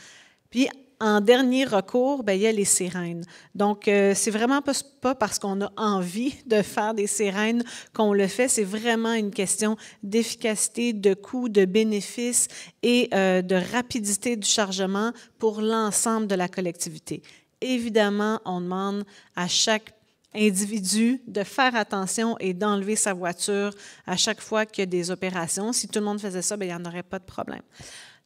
Puis en dernier recours, ben, il y a les sirènes. Donc, euh, c'est vraiment pas, parce qu'on a envie (laughs) de faire des sirènes qu'on le fait. C'est vraiment une question d'efficacité, de coût, de bénéfice et euh, de rapidité du chargement pour l'ensemble de la collectivité évidemment, on demande à chaque individu de faire attention et d'enlever sa voiture à chaque fois qu'il y a des opérations. Si tout le monde faisait ça, ben, il n'y en aurait pas de problème.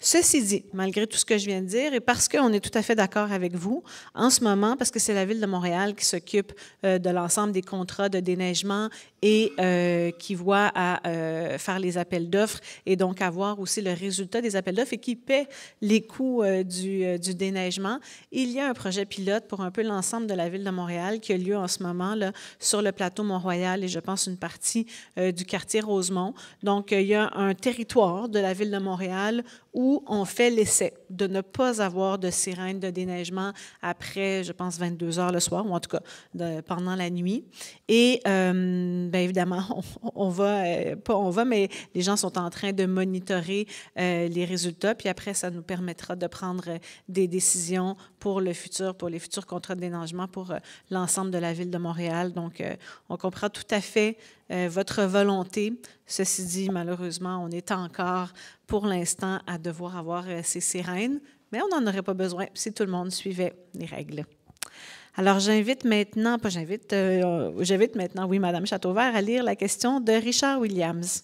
Ceci dit, malgré tout ce que je viens de dire, et parce qu'on est tout à fait d'accord avec vous, en ce moment, parce que c'est la Ville de Montréal qui s'occupe euh, de l'ensemble des contrats de déneigement et euh, qui voit à euh, faire les appels d'offres et donc avoir aussi le résultat des appels d'offres et qui paie les coûts du, déneigement, il y a un projet pilote pour un peu l'ensemble de la Ville de Montréal qui a lieu en ce moment là, sur le plateau Mont-Royal et je pense une partie du quartier Rosemont. Donc, il y a un territoire de la Ville de Montréal où on fait l'essai de ne pas avoir de sirène de déneigement après, je pense, 22 heures le soir, ou en tout cas pendant la nuit. Et euh, bien évidemment, (laughs) on, va, euh, pas on va, mais les gens sont en train de monitorer euh, les résultats. Puis après, ça nous permettra de prendre des décisions pour le futur, pour les futurs contrats de déneigement pour l'ensemble de la ville de Montréal. Donc, on comprend tout à fait votre volonté. Ceci dit, malheureusement, on est encore pour l'instant à devoir avoir ces sirènes mais on n'en aurait pas besoin si tout le monde suivait les règles. Alors, j'invite maintenant, pas j'invite, euh, j'invite maintenant, oui, Madame Châteauvert, à lire la question de Richard Williams.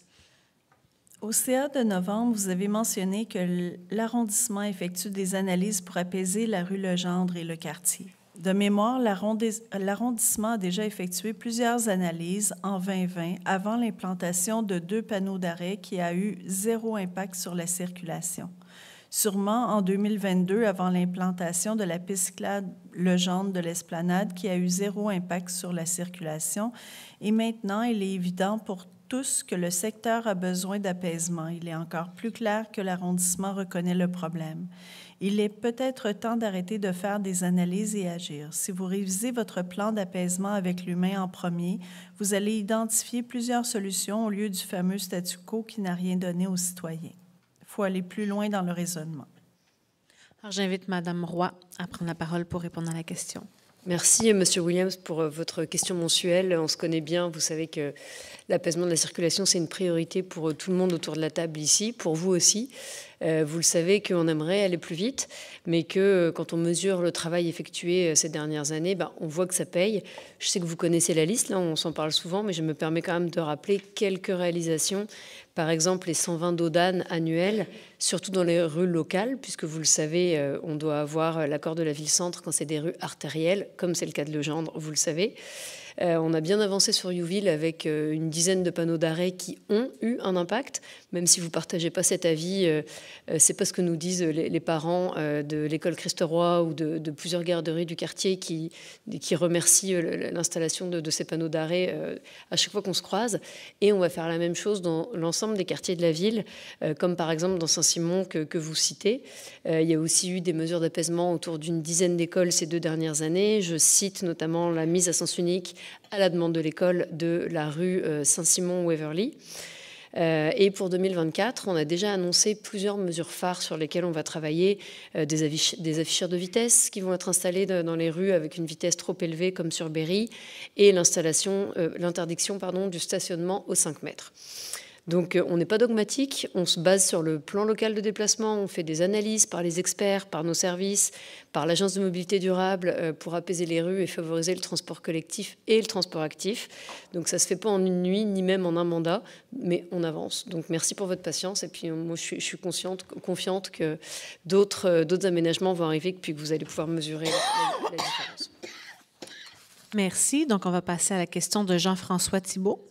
Au CA de novembre, vous avez mentionné que l'arrondissement effectue des analyses pour apaiser la rue Legendre et le quartier. De mémoire, l'arrondissement a déjà effectué plusieurs analyses en 2020 avant l'implantation de deux panneaux d'arrêt qui a eu zéro impact sur la circulation sûrement en 2022 avant l'implantation de la piste légende de l'Esplanade qui a eu zéro impact sur la circulation. Et maintenant, il est évident pour tous que le secteur a besoin d'apaisement. Il est encore plus clair que l'arrondissement reconnaît le problème. Il est peut-être temps d'arrêter de faire des analyses et agir. Si vous révisez votre plan d'apaisement avec l'humain en premier, vous allez identifier plusieurs solutions au lieu du fameux statu quo qui n'a rien donné aux citoyens faut aller plus loin dans le raisonnement. Alors j'invite Madame Roy à prendre la parole pour répondre à la question. Merci, euh, Monsieur Williams, pour euh, votre question mensuelle. On se connaît bien. Vous savez que l'apaisement de la circulation, c'est une priorité pour euh, tout le monde autour de la table ici, pour vous aussi. Euh, vous le savez qu'on aimerait aller plus vite, mais que euh, quand on mesure le travail effectué euh, ces dernières années, bah, on voit que ça paye. Je sais que vous connaissez la liste, là on s'en parle souvent, mais je me permets quand même de rappeler quelques réalisations. Par exemple, les 120 dos annuels, surtout dans les rues locales, puisque vous le savez, on doit avoir l'accord de la ville-centre quand c'est des rues artérielles, comme c'est le cas de Legendre, vous le savez. Euh, on a bien avancé sur Youville avec euh, une dizaine de panneaux d'arrêt qui ont eu un impact, même si vous ne partagez pas cet avis. Euh, c'est pas ce que nous disent les, parents de l'école Christ-Roi ou de, plusieurs garderies du quartier qui, remercient l'installation de, ces panneaux d'arrêt à chaque fois qu'on se croise. Et on va faire la même chose dans l'ensemble des quartiers de la ville, comme par exemple dans Saint-Simon que, vous citez. il y a aussi eu des mesures d'apaisement autour d'une dizaine d'écoles ces deux dernières années. Je cite notamment la mise à sens unique à la demande de l'école de la rue euh, Saint-Simon-Waverly. Euh, et pour 2024, on a déjà annoncé plusieurs mesures phares sur lesquelles on va travailler, euh, des, afficheurs de vitesse qui vont être installées dans les rues avec une vitesse trop élevée comme sur Berry, et l'interdiction pardon, du stationnement aux 5 mètres. Donc euh, on n'est pas dogmatique, on se base sur le plan local de déplacement, on fait des analyses par les experts, par nos services, par l'agence de mobilité durable euh, pour apaiser les rues et favoriser le transport collectif et le transport actif. Donc ça ne se fait pas en une nuit ni même en un mandat, mais on avance. Donc merci pour votre patience et puis euh, moi je suis, consciente, confiante que d'autres aménagements vont arriver puis que vous allez pouvoir mesurer la différence. Merci. Donc on va passer à la question de Jean-François Thibault.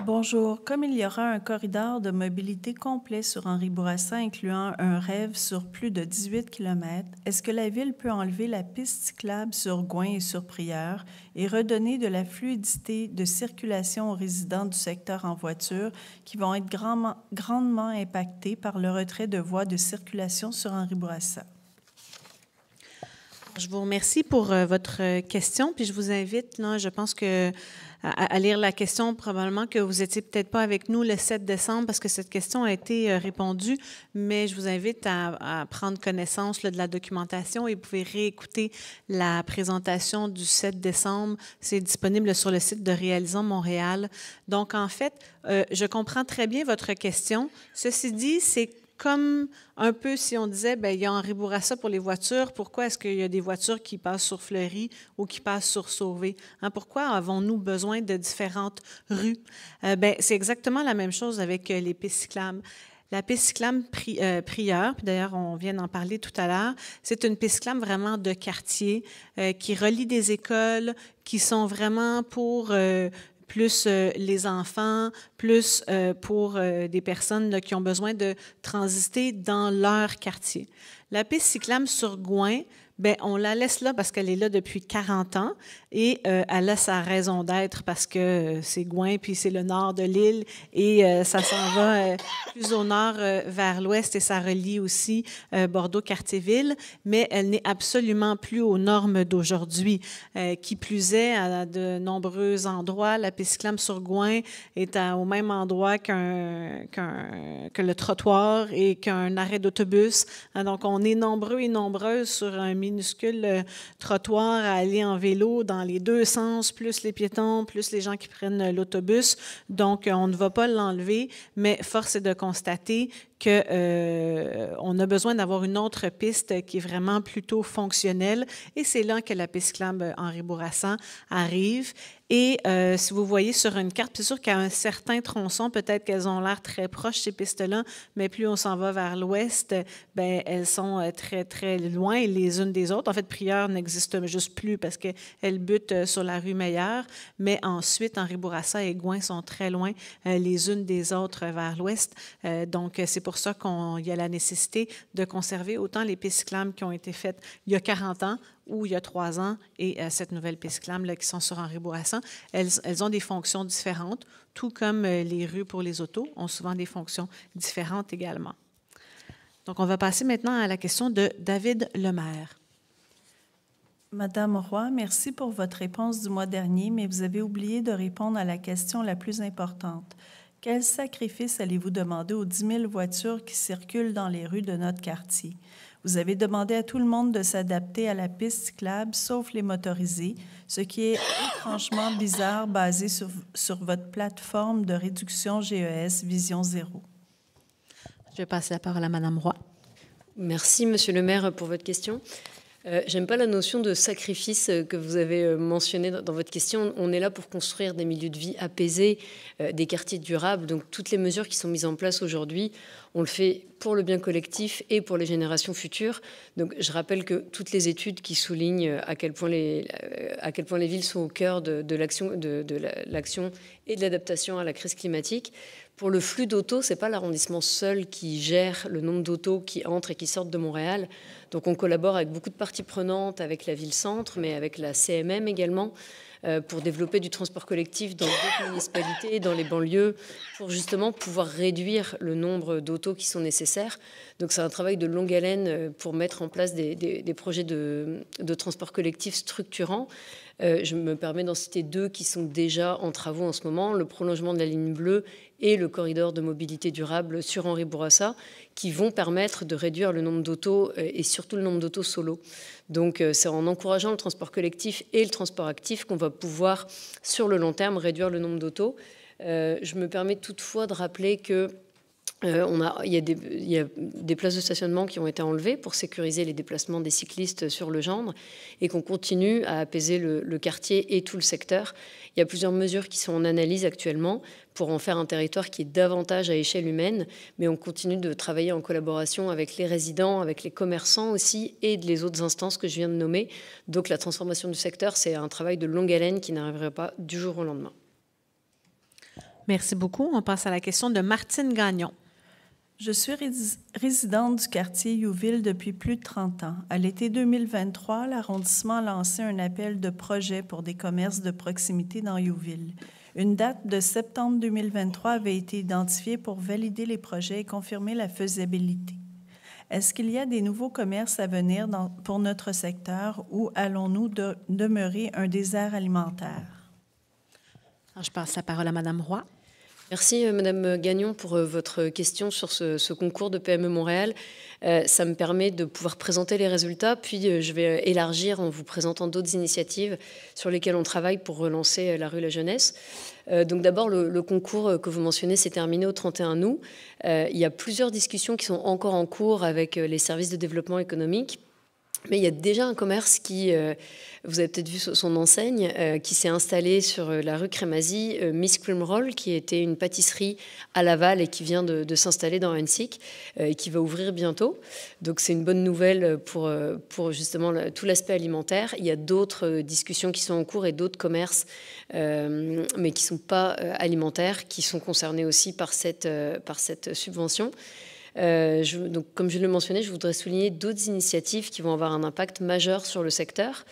Bonjour. Comme il y aura un corridor de mobilité complet sur Henri Bourassa incluant un rêve sur plus de 18 km, est-ce que la ville peut enlever la piste cyclable sur Gouin et sur Prieur et redonner de la fluidité de circulation aux résidents du secteur en voiture qui vont être grandement, impactés par le retrait de voies de circulation sur Henri Bourassa? Je vous remercie pour euh, votre euh, question, puis je vous invite, là, je pense que à, lire la question. Probablement que vous n'étiez peut-être pas avec nous le 7 décembre parce que cette question a été euh, répondue, mais je vous invite à, prendre connaissance de la documentation et vous pouvez réécouter la présentation du 7 décembre. C'est disponible sur le site de Réalisons Montréal. Donc, en fait, euh, je comprends très bien votre question. Ceci dit, c'est comme un peu si on disait, ben, il y a Henri Bourassa pour les voitures, pourquoi est-ce qu'il y a des voitures qui passent sur Fleury ou qui passent sur Sauvé? Hein, pourquoi avons-nous besoin de différentes rues? Euh, ben, c'est exactement la même chose avec euh, les pistes cyclables. La piste cyclable euh, Prieur, d'ailleurs on vient d'en parler tout à l'heure, c'est une piste cyclable vraiment de quartier qui relie des écoles qui sont vraiment pour plus euh, les enfants, plus euh, pour euh, des personnes qui ont besoin de transiter dans leur quartier. La piste cyclame sur Gouin, Bien, on la laisse là parce qu'elle est là depuis 40 ans et euh, elle a sa raison d'être parce que euh, c'est Gouin, puis c'est le nord de l'île et euh, ça s'en va plus au nord vers l'ouest et ça relie aussi Bordeaux-Cartierville, mais elle n'est absolument plus aux normes d'aujourd'hui. qui plus est, à de nombreux endroits, la pisciclame sur Gouin est à, au même endroit qu'un, que le trottoir et qu'un arrêt d'autobus. Ah, donc, on est nombreux et nombreuses sur un minuscule euh, trottoir à aller en vélo dans les deux sens, plus les piétons, plus les gens qui prennent euh, l'autobus. Donc, euh, on ne va pas l'enlever, mais force est de constater qu'on a besoin d'avoir une autre piste qui est vraiment plutôt fonctionnelle. Et c'est là que la piste club Henri Bourassa arrive. Et euh, si vous voyez sur une carte, c'est sûr qu'à un certain tronçon, peut-être qu'elles ont l'air très proches, ces pistes-là, mais plus on s'en va vers l'ouest, ben, elles sont euh, très, très loin les unes des autres. En fait, Prieur n'existe juste plus parce qu'elles butent euh, sur la rue Meilleure, mais ensuite, Henri Bourassa et Gouin sont très loin les unes des autres vers l'ouest. donc, c'est pour ça qu'il y a la nécessité de conserver autant les pistes qui ont été faites il y a 40 ans où il y a trois ans et euh, cette nouvelle piste là, qui sont sur Henri Bourassa, elles, elles, ont des fonctions différentes, tout comme euh, les rues pour les autos ont souvent des fonctions différentes également. Donc, on va passer maintenant à la question de David Lemaire. Madame Roy, merci pour votre réponse du mois dernier, mais vous avez oublié de répondre à la question la plus importante. Quel sacrifice allez-vous demander aux 10 000 voitures qui circulent dans les rues de notre quartier? Vous avez demandé à tout le monde de s'adapter à la piste cyclable, sauf les motorisés, ce qui est franchement bizarre basé sur, sur votre plateforme de réduction GES Vision Zéro. Je vais passer la parole à Madame Roy. Merci, Monsieur le maire, pour votre question. Euh, j'aime pas la notion de sacrifice euh, que vous avez euh, mentionné dans, votre question. On est là pour construire des milieux de vie apaisés, des quartiers durables. Donc toutes les mesures qui sont mises en place aujourd'hui, on le fait pour le bien collectif et pour les générations futures. Donc je rappelle que toutes les études qui soulignent à quel point les, à quel point les villes sont au cœur de, l'action et de l'adaptation à la crise climatique pour le flux d'auto, n'est pas l'arrondissement seul qui gère le nombre d'autos qui entrent et qui sortent de Montréal. Donc on collabore avec beaucoup de parties prenantes, avec la ville-centre, mais avec la CMM également, euh, pour développer du transport collectif dans d'autres (coughs) municipalités, dans les banlieues, pour justement pouvoir réduire le nombre d'autos qui sont nécessaires. Donc c'est un travail de longue haleine euh, pour mettre en place des, projets de, de transport collectif structurants. Euh, je me permets d'en citer deux qui sont déjà en travaux en ce moment, le prolongement de la ligne bleue et le corridor de mobilité durable sur Henri Bourassa, qui vont permettre de réduire le nombre d'autos euh, et surtout le nombre d'autos solo. Donc euh, c'est en encourageant le transport collectif et le transport actif qu'on va pouvoir, sur le long terme, réduire le nombre d'autos. je me permets toutefois de rappeler que euh, on a, il, y a des, places de stationnement qui ont été enlevées pour sécuriser les déplacements des cyclistes sur le gendre et qu'on continue à apaiser le, le, quartier et tout le secteur. Il y a plusieurs mesures qui sont en analyse actuellement pour en faire un territoire qui est davantage à échelle humaine, mais on continue de travailler en collaboration avec les résidents, avec les commerçants aussi et les autres instances que je viens de nommer. Donc la transformation du secteur, c'est un travail de longue haleine qui n'arriverait pas du jour au lendemain. Merci beaucoup. On passe à la question de Martine Gagnon. Je suis résidente du quartier Youville depuis plus de 30 ans. À l'été 2023, l'arrondissement a lancé un appel de projet pour des commerces de proximité dans Youville. Une date de septembre 2023 avait été identifiée pour valider les projets et confirmer la faisabilité. Est-ce qu'il y a des nouveaux commerces à venir dans, pour notre secteur ou allons-nous demeurer un désert alimentaire? Ah, je passe la parole à Madame Roy. Merci euh, Madame Gagnon pour euh, votre question sur ce, concours de PME Montréal. Euh, ça me permet de pouvoir présenter les résultats, puis je vais élargir en vous présentant d'autres initiatives sur lesquelles on travaille pour relancer la rue La Jeunesse. donc d'abord, le, concours que vous mentionnez s'est terminé au 31 août. il y a plusieurs discussions qui sont encore en cours avec les services de développement économique mais il y a déjà un commerce qui vous avez peut-être vu son enseigne euh, qui s'est installée sur euh, la rue Crémazie, euh, Miss Cream Roll, qui était une pâtisserie à Laval et qui vient de, s'installer dans Hensic, et qui va ouvrir bientôt. Donc c'est une bonne nouvelle pour, pour justement tout l'aspect alimentaire. Il y a d'autres discussions qui sont en cours et d'autres commerces, mais qui ne sont pas alimentaires, qui sont concernés aussi par cette, par cette subvention. donc, comme je le mentionnais, je voudrais souligner d'autres initiatives qui vont avoir un impact majeur sur le secteur.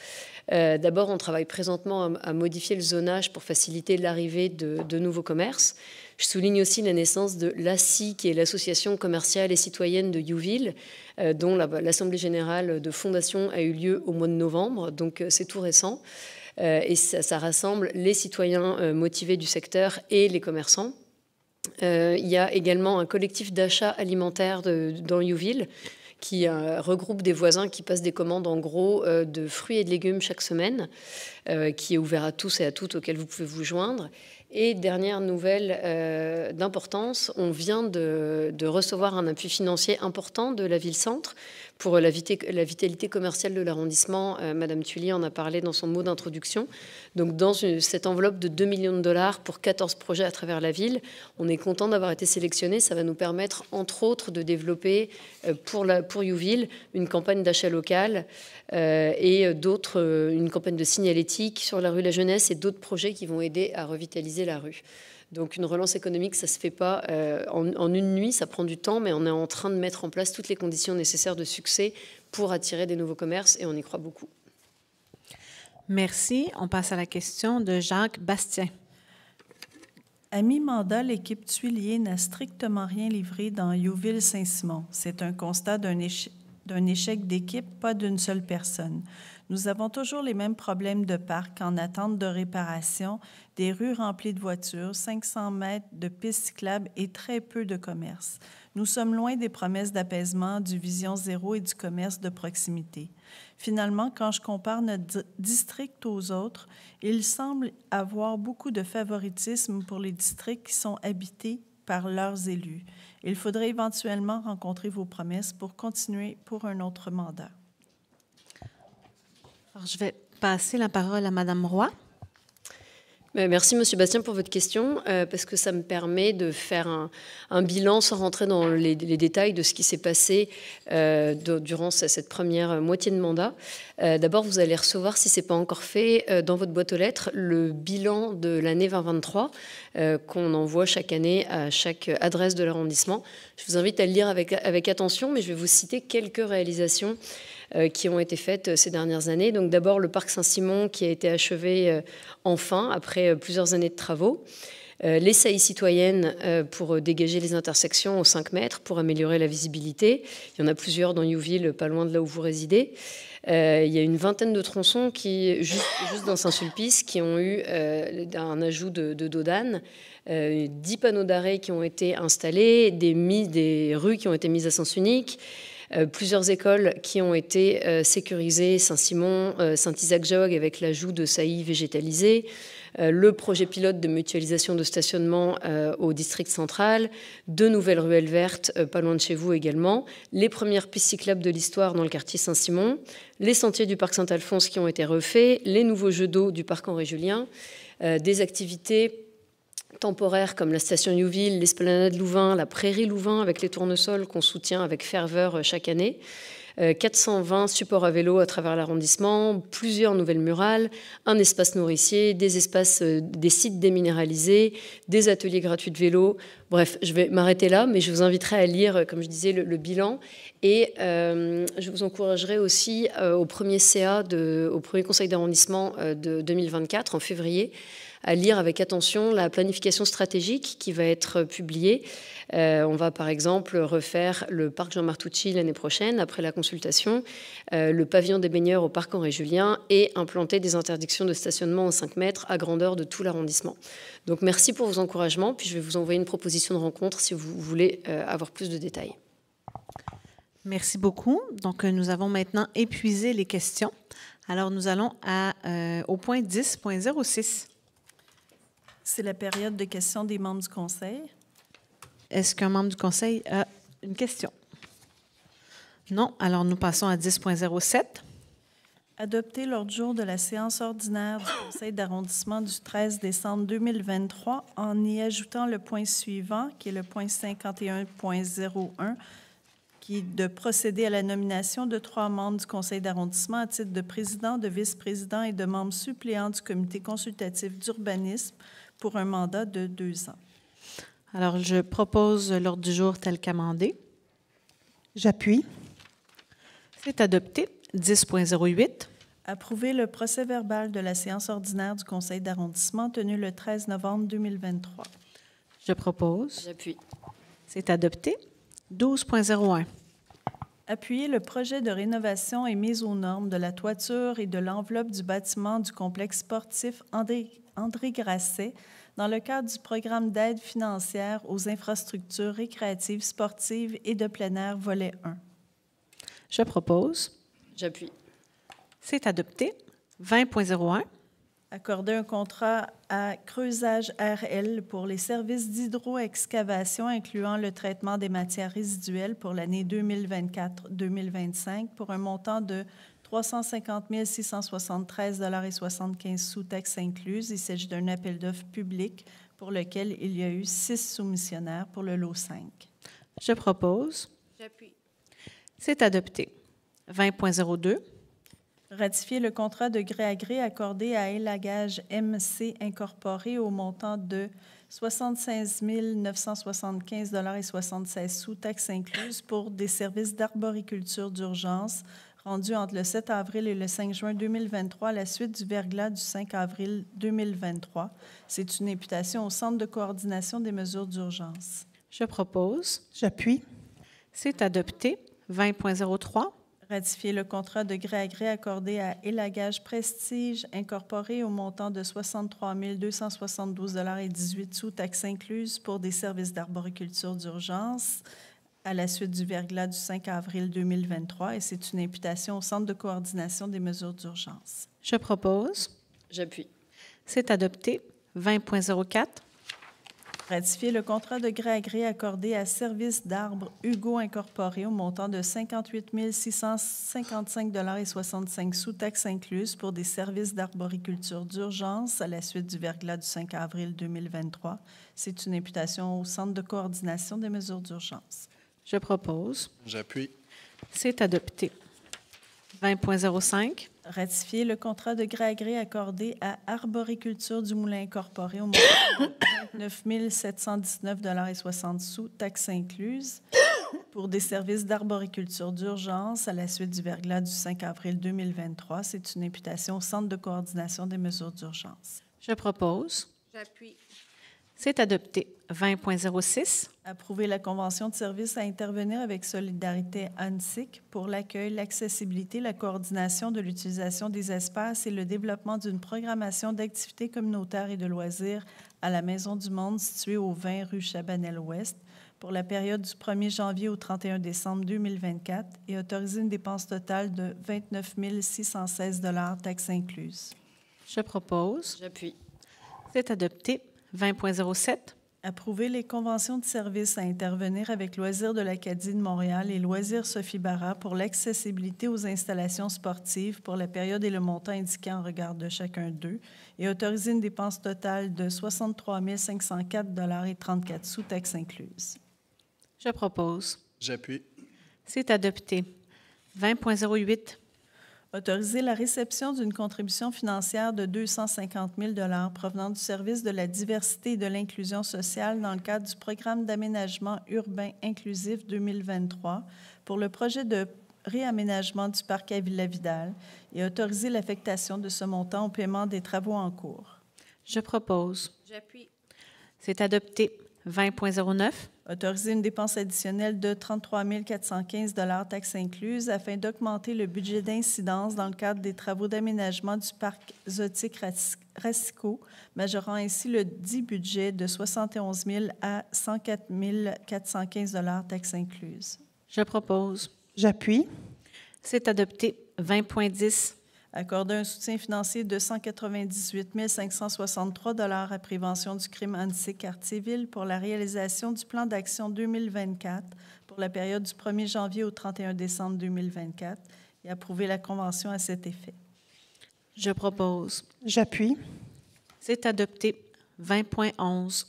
Euh, d'abord, on travaille présentement à, modifier le zonage pour faciliter l'arrivée de, nouveaux commerces. Je souligne aussi la naissance de l'ACI, qui est l'association commerciale et citoyenne de Youville, euh, dont l'Assemblée générale de fondation a eu lieu au mois de novembre, donc euh, c'est tout récent. et ça, rassemble les citoyens motivés du secteur et les commerçants. il y a également un collectif d'achat alimentaire dans Youville qui euh, regroupe des voisins qui passent des commandes en gros euh, de fruits et de légumes chaque semaine, euh, qui est ouvert à tous et à toutes auxquels vous pouvez vous joindre. Et dernière nouvelle d'importance, on vient de, recevoir un appui financier important de la ville-centre pour la, la vitalité commerciale de l'arrondissement. Euh, Madame Tully en a parlé dans son mot d'introduction. Donc, dans cette enveloppe de 2 millions de dollars pour 14 projets à travers la ville, on est content d'avoir été sélectionné. Ça va nous permettre, entre autres, de développer euh, pour, pour Youville une campagne d'achat local euh, et d'autres, une campagne de signalétique sur la rue La Jeunesse et d'autres projets qui vont aider à revitaliser la rue. Donc une relance économique, ça ne se fait pas euh, en, une nuit, ça prend du temps, mais on est en train de mettre en place toutes les conditions nécessaires de succès pour attirer des nouveaux commerces et on y croit beaucoup. Merci. On passe à la question de Jacques Bastien. À mi-mandat, l'équipe Tuilier n'a strictement rien livré dans Youville-Saint-Simon. C'est un constat d'un échec d'équipe, pas d'une seule personne. Nous avons toujours les mêmes problèmes de parc en attente de réparation, des rues remplies de voitures, 500 mètres de pistes cyclables et très peu de commerce. Nous sommes loin des promesses d'apaisement, du vision zéro et du commerce de proximité. Finalement, quand je compare notre district aux autres, il semble avoir beaucoup de favoritisme pour les districts qui sont habités par leurs élus. Il faudrait éventuellement rencontrer vos promesses pour continuer pour un autre mandat je vais passer la parole à Madame Roy. Ben, merci, Monsieur Bastien, pour votre question, euh, parce que ça me permet de faire un, bilan sans rentrer dans les, détails de ce qui s'est passé euh, durant cette première moitié de mandat. Euh, d'abord, vous allez recevoir, si ce n'est pas encore fait, dans votre boîte aux lettres, le bilan de l'année 2023 qu'on envoie chaque année à chaque adresse de l'arrondissement. Je vous invite à le lire avec, avec attention, mais je vais vous citer quelques réalisations euh, qui ont été faites euh, ces dernières années. Donc d'abord le parc Saint-Simon qui a été achevé euh, enfin après plusieurs années de travaux les saillies citoyennes pour dégager les intersections aux 5 mètres, pour améliorer la visibilité. Il y en a plusieurs dans Youville, pas loin de là où vous résidez. il y a une vingtaine de tronçons qui, juste, dans Saint-Sulpice, qui ont eu un ajout de, de dodane, 10 panneaux d'arrêt qui ont été installés, des, des rues qui ont été mises à sens unique, euh, plusieurs écoles qui ont été euh, sécurisées, Saint-Simon, euh, Saint-Isaac-Jog avec l'ajout de saillies végétalisées, le projet pilote de mutualisation de stationnement au district central, deux nouvelles ruelles vertes pas loin de chez vous également, les premières pistes cyclables de l'histoire dans le quartier Saint-Simon, les sentiers du parc Saint-Alphonse qui ont été refaits, les nouveaux jeux d'eau du parc Henri-Julien, des activités temporaires comme la station Youville, l'esplanade Louvain, la prairie Louvain avec les tournesols qu'on soutient avec ferveur euh, chaque année. 420 euh, supports à vélo à travers l'arrondissement, plusieurs nouvelles murales, un espace nourricier, des espaces, euh, des sites déminéralisés, des ateliers gratuits de vélo. Bref, je vais m'arrêter là, mais je vous inviterai à lire, comme je disais, le, bilan. Et je vous encouragerai aussi au premier CA, de, au premier conseil d'arrondissement de 2024, en février, à lire avec attention la planification stratégique qui va être publiée. Euh, on va par exemple refaire le parc Jean Martucci l'année prochaine après la consultation, euh, le pavillon des baigneurs au parc Henri Julien et implanter des interdictions de stationnement en 5 mètres à grandeur de tout l'arrondissement. Donc merci pour vos encouragements, puis je vais vous envoyer une proposition de rencontre si vous voulez euh, avoir plus de détails. Merci beaucoup. Donc nous avons maintenant épuisé les questions. Alors nous allons à, au point 10.06. C'est la période de questions des membres du Conseil. Est-ce qu'un membre du Conseil a une question? Non. Alors, nous passons à 10.07. Adopté lors du jour de la séance ordinaire du Conseil d'arrondissement du 13 décembre 2023 en y ajoutant le point suivant, qui est le point 51.01, qui est de procéder à la nomination de trois membres du Conseil d'arrondissement à titre de président, de vice-président et de membre suppléant du Comité consultatif d'urbanisme pour un mandat de deux ans. Alors, je propose l'ordre du jour tel qu'amendé. J'appuie. C'est adopté. 10.08. Approuver le procès verbal de la séance ordinaire du Conseil d'arrondissement tenue le 13 novembre 2023. Je propose. J'appuie. C'est adopté. 12.01. Appuyer le projet de rénovation et mise aux normes de la toiture et de l'enveloppe du bâtiment du complexe sportif André André Grasset dans le cadre du programme d'aide financière aux infrastructures récréatives, sportives et de plein air, volet 1. Je propose. J'appuie. C'est adopté. 20.01. Accorder un contrat à Creusage RL pour les services d'hydroexcavation incluant le traitement des matières résiduelles pour l'année 2024-2025 pour un montant de 350 673 et 75 sous taxes incluses. Il s'agit d'un appel d'offres public pour lequel il y a eu six soumissionnaires pour le lot 5. Je propose. J'appuie. C'est adopté. 20.02. Ratifier le contrat de gré à gré accordé à Elagage MC incorporé au montant de 75 975 et 76 sous taxes incluses pour des services d'arboriculture d'urgence rendu entre le 7 avril et le 5 juin 2023 à la suite du verglas du 5 avril 2023. C'est une imputation au Centre de coordination des mesures d'urgence. Je propose. J'appuie. C'est adopté. 20.03. Ratifier le contrat de gré à gré accordé à Élagage Prestige incorporé au montant de 63 272,18 et 18 sous taxes incluses pour des services d'arboriculture d'urgence à la suite du verglas du 5 avril 2023 et c'est une imputation au Centre de coordination des mesures d'urgence. Je propose. J'appuie. C'est adopté. 20.04. Ratifier le contrat de gré à gré accordé à Service d'arbres Hugo Incorporé au montant de 58 655 et 65 sous taxes incluses pour des services d'arboriculture d'urgence à la suite du verglas du 5 avril 2023. C'est une imputation au Centre de coordination des mesures d'urgence. Je propose. J'appuie. C'est adopté. 20.05. Ratifier le contrat de gré à gré accordé à Arboriculture du Moulin Incorporé au montant de 9 719,60 sous, taxes incluses, pour des services d'arboriculture d'urgence à la suite du verglas du 5 avril 2023. C'est une imputation au Centre de coordination des mesures d'urgence. Je propose. J'appuie. C'est adopté. 20.06. Approuver la convention de service à intervenir avec Solidarité ANSIC pour l'accueil, l'accessibilité, la coordination de l'utilisation des espaces et le développement d'une programmation d'activités communautaires et de loisirs à la Maison du Monde située au 20 rue Chabanel-Ouest pour la période du 1er janvier au 31 décembre 2024 et autoriser une dépense totale de 29 616 taxes incluses. Je propose. J'appuie. C'est adopté. 20.07. Approuver les conventions de service à intervenir avec Loisirs de l'Acadie de Montréal et Loisirs Sophie Barra pour l'accessibilité aux installations sportives pour la période et le montant indiqué en regard de chacun d'eux et autoriser une dépense totale de 63 504,34 sous taxes incluses. Je propose. J'appuie. C'est adopté. 20.08 autoriser la réception d'une contribution financière de 250 000 provenant du service de la diversité et de l'inclusion sociale dans le cadre du programme d'aménagement urbain inclusif 2023 pour le projet de réaménagement du parc à Villa-Vidal et autoriser l'affectation de ce montant au paiement des travaux en cours. Je propose. J'appuie. C'est adopté. 20.09. Autoriser une dépense additionnelle de 33 415 taxes incluses afin d'augmenter le budget d'incidence dans le cadre des travaux d'aménagement du parc zotique Rassico, majorant ainsi le dit budget de 71 000 à 104 415 taxes incluses. Je propose. J'appuie. C'est adopté. 20.10 accorder un soutien financier de 198 563 à Prévention du crime anti quartier-ville pour la réalisation du plan d'action 2024 pour la période du 1er janvier au 31 décembre 2024 et approuver la convention à cet effet. Je propose. J'appuie. C'est adopté. 20.11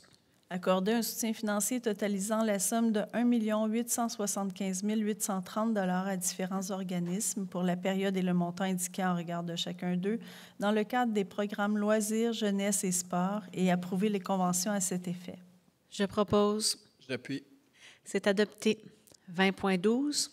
accorder un soutien financier totalisant la somme de 1 875 830 à différents organismes pour la période et le montant indiqué en regard de chacun d'eux dans le cadre des programmes loisirs, jeunesse et sport et approuver les conventions à cet effet. Je propose. J'appuie. C'est adopté. 20.12.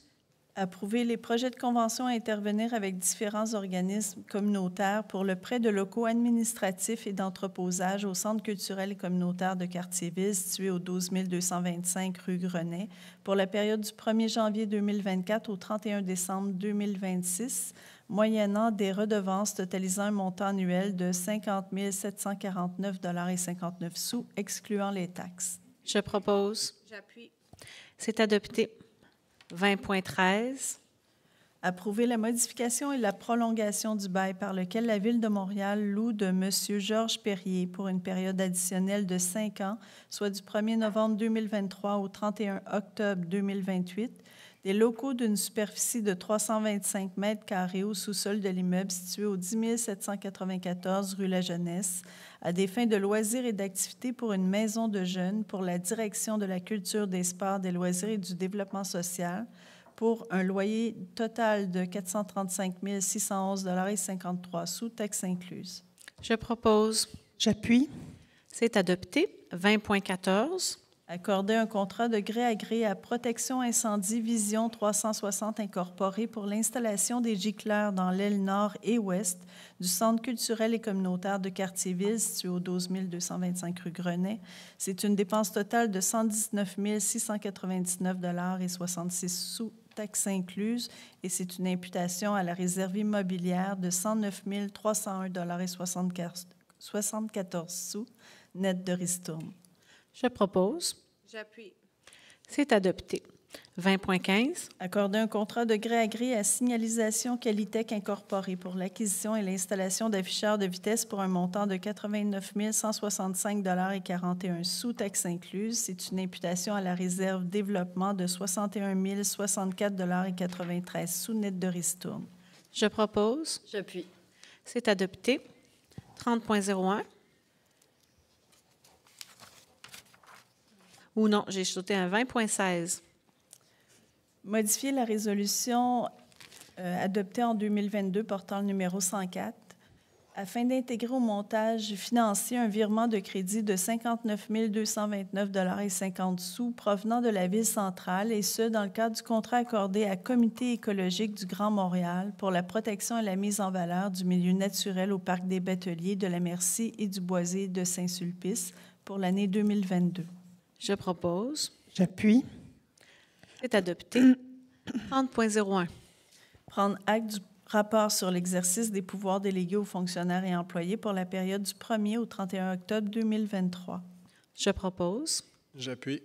Approuver les projets de convention à intervenir avec différents organismes communautaires pour le prêt de locaux administratifs et d'entreposage au Centre culturel et communautaire de Quartier-Ville situé au 12 225 rue Grenet pour la période du 1er janvier 2024 au 31 décembre 2026, moyennant des redevances totalisant un montant annuel de 50 749,59 sous, excluant les taxes. Je propose. J'appuie. C'est adopté. 20.13. Approuver la modification et la prolongation du bail par lequel la Ville de Montréal loue de M. Georges Perrier pour une période additionnelle de cinq ans, soit du 1er novembre 2023 au 31 octobre 2028, des locaux d'une superficie de 325 mètres carrés au sous-sol de l'immeuble situé au 10 794 rue La Jeunesse, à des fins de loisirs et d'activités pour une maison de jeunes, pour la direction de la culture, des sports, des loisirs et du développement social, pour un loyer total de 435 611 sous, taxes incluses. Je propose. J'appuie. C'est adopté. 20.14 accorder un contrat de gré à gré à Protection Incendie Vision 360 incorporé pour l'installation des gicleurs dans l'aile nord et ouest du Centre culturel et communautaire de Quartier-Ville situé au 12 225 rue Grenet. C'est une dépense totale de 119 699 et 66 sous taxes incluses et c'est une imputation à la réserve immobilière de 109 301 et 74 sous net de ristourne. Je propose. J'appuie. C'est adopté. 20.15. Accorder un contrat de gré à gré à Signalisation Qualitech Incorporée pour l'acquisition et l'installation d'afficheurs de vitesse pour un montant de 89 dollars et 41 sous taxes incluses. C'est une imputation à la réserve développement de 61 dollars et 93 sous net de ristourne. Je propose. J'appuie. C'est adopté. 30.01. Ou non, j'ai sauté un 20.16. Modifier la résolution euh, adoptée en 2022 portant le numéro 104 afin d'intégrer au montage financier un virement de crédit de 59 229,50 sous provenant de la ville centrale, et ce, dans le cadre du contrat accordé à Comité écologique du Grand Montréal pour la protection et la mise en valeur du milieu naturel au Parc des Bateliers de la merci et du Boisé de Saint-Sulpice pour l'année 2022. Je propose. J'appuie. C'est adopté. 30.01. (clears throat) Prendre acte du rapport sur l'exercice des pouvoirs délégués aux fonctionnaires et employés pour la période du 1er au 31 octobre 2023. Je propose. J'appuie.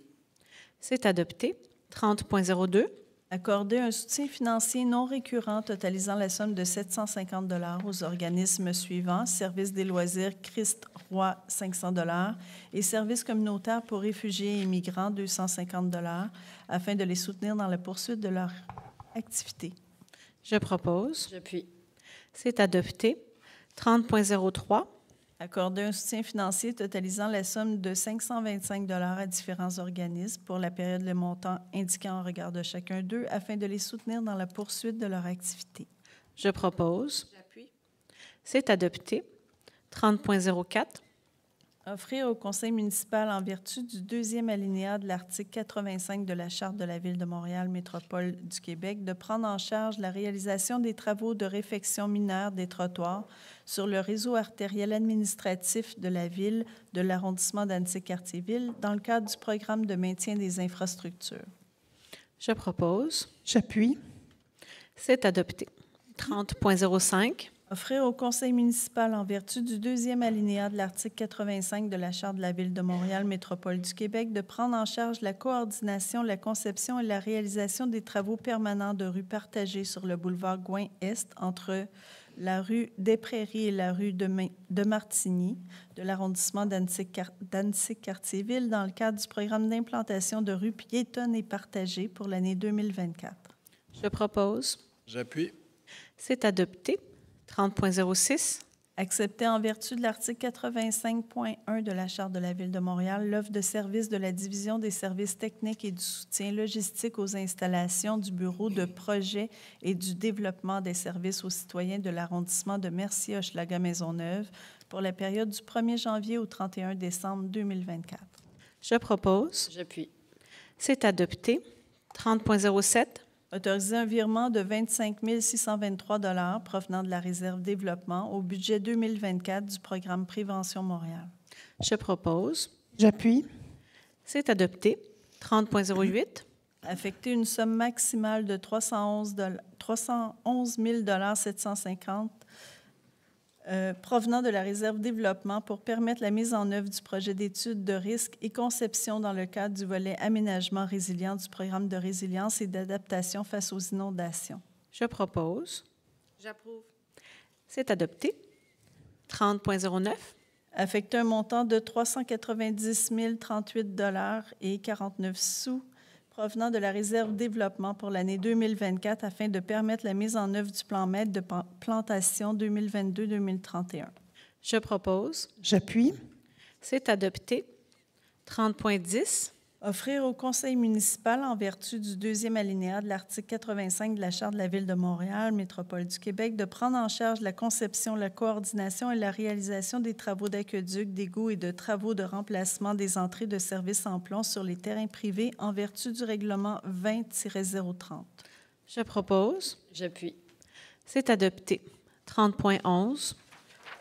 C'est adopté. 30.02 accorder un soutien financier non récurrent totalisant la somme de 750 dollars aux organismes suivants Service des loisirs Christ Roi 500 dollars et Service communautaire pour réfugiés et immigrants 250 dollars afin de les soutenir dans la poursuite de leur activité. Je propose. Je puis. C'est adopté. 30.03 accorder un soutien financier totalisant la somme de 525 à différents organismes pour la période de montant indiquant en regard de chacun d'eux afin de les soutenir dans la poursuite de leur activité. Je propose. J'appuie. C'est adopté. 30.04. Offrir au Conseil municipal, en vertu du deuxième alinéa de l'article 85 de la Charte de la Ville de Montréal, Métropole du Québec, de prendre en charge la réalisation des travaux de réfection mineure des trottoirs sur le réseau artériel administratif de la ville de l'arrondissement dannecy ville dans le cadre du programme de maintien des infrastructures. Je propose. J'appuie. C'est adopté. 30.05. Offrir au Conseil municipal, en vertu du deuxième alinéa de l'article 85 de la Charte de la Ville de Montréal, Métropole du Québec, de prendre en charge la coordination, la conception et la réalisation des travaux permanents de rues partagées sur le boulevard Gouin-Est entre la rue des Prairies et la rue de, de Martigny de l'arrondissement d'Annecy-Cartierville dans le cadre du programme d'implantation de rues piétonnes et partagées pour l'année 2024. Je propose. J'appuie. C'est adopté. 30.06 accepter en vertu de l'article 85.1 de la Charte de la Ville de Montréal l'offre de service de la Division des services techniques et du soutien logistique aux installations du Bureau de projet et du développement des services aux citoyens de l'arrondissement de Mercier-Hochelaga-Maisonneuve pour la période du 1er janvier au 31 décembre 2024. Je propose. Je J'appuie. C'est adopté. 30.07 autoriser un virement de 25 623 provenant de la réserve développement au budget 2024 du programme Prévention Montréal. Je propose. J'appuie. C'est adopté. 30.08. Affecter une somme maximale de 311, 311 750 euh, provenant de la réserve développement pour permettre la mise en œuvre du projet d'étude de risque et conception dans le cadre du volet aménagement résilient du programme de résilience et d'adaptation face aux inondations. Je propose. J'approuve. C'est adopté. 30.09. Affecter un montant de 390 038 et 49 sous provenant de la réserve développement pour l'année 2024 afin de permettre la mise en œuvre du plan maître de plantation 2022-2031. Je propose. J'appuie. C'est adopté. 30.10. Offrir au conseil municipal, en vertu du deuxième alinéa de l'article 85 de la Charte de la Ville de Montréal, Métropole du Québec, de prendre en charge la conception, la coordination et la réalisation des travaux d'aqueduc, d'égouts et de travaux de remplacement des entrées de services en plomb sur les terrains privés en vertu du règlement 20-030. Je propose. J'appuie. C'est adopté. 30.11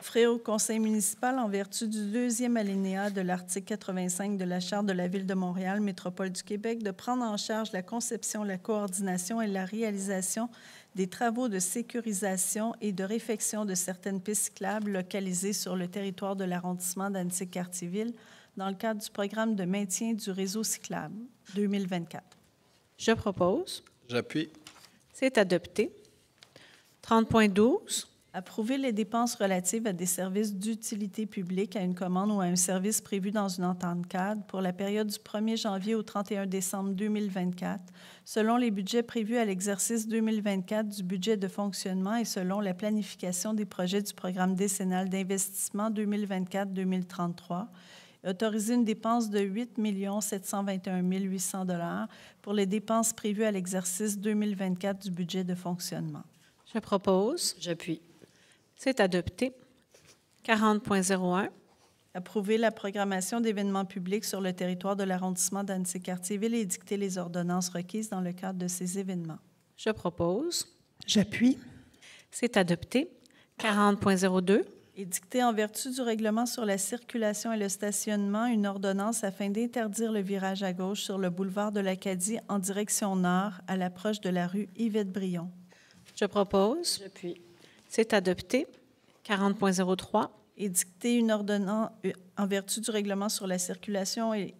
offrir au Conseil municipal, en vertu du deuxième alinéa de l'article 85 de la Charte de la Ville de Montréal, Métropole du Québec, de prendre en charge la conception, la coordination et la réalisation des travaux de sécurisation et de réfection de certaines pistes cyclables localisées sur le territoire de l'arrondissement d'Annecy-Cartierville dans le cadre du programme de maintien du réseau cyclable 2024. Je propose. J'appuie. C'est adopté. 30.12. Approuver les dépenses relatives à des services d'utilité publique, à une commande ou à un service prévu dans une entente cadre pour la période du 1er janvier au 31 décembre 2024, selon les budgets prévus à l'exercice 2024 du budget de fonctionnement et selon la planification des projets du programme décennal d'investissement 2024-2033 autoriser une dépense de 8 721 800 pour les dépenses prévues à l'exercice 2024 du budget de fonctionnement. Je propose. J'appuie. C'est adopté. 40.01. Approuver la programmation d'événements publics sur le territoire de l'arrondissement dannecy ville et dicter les ordonnances requises dans le cadre de ces événements. Je propose. J'appuie. C'est adopté. 40.02. Et en vertu du règlement sur la circulation et le stationnement une ordonnance afin d'interdire le virage à gauche sur le boulevard de l'Acadie en direction nord à l'approche de la rue Yvette Brion. Je propose. J'appuie. C'est adopté. 40.03. Édicter une ordonnance en vertu du règlement sur la circulation et,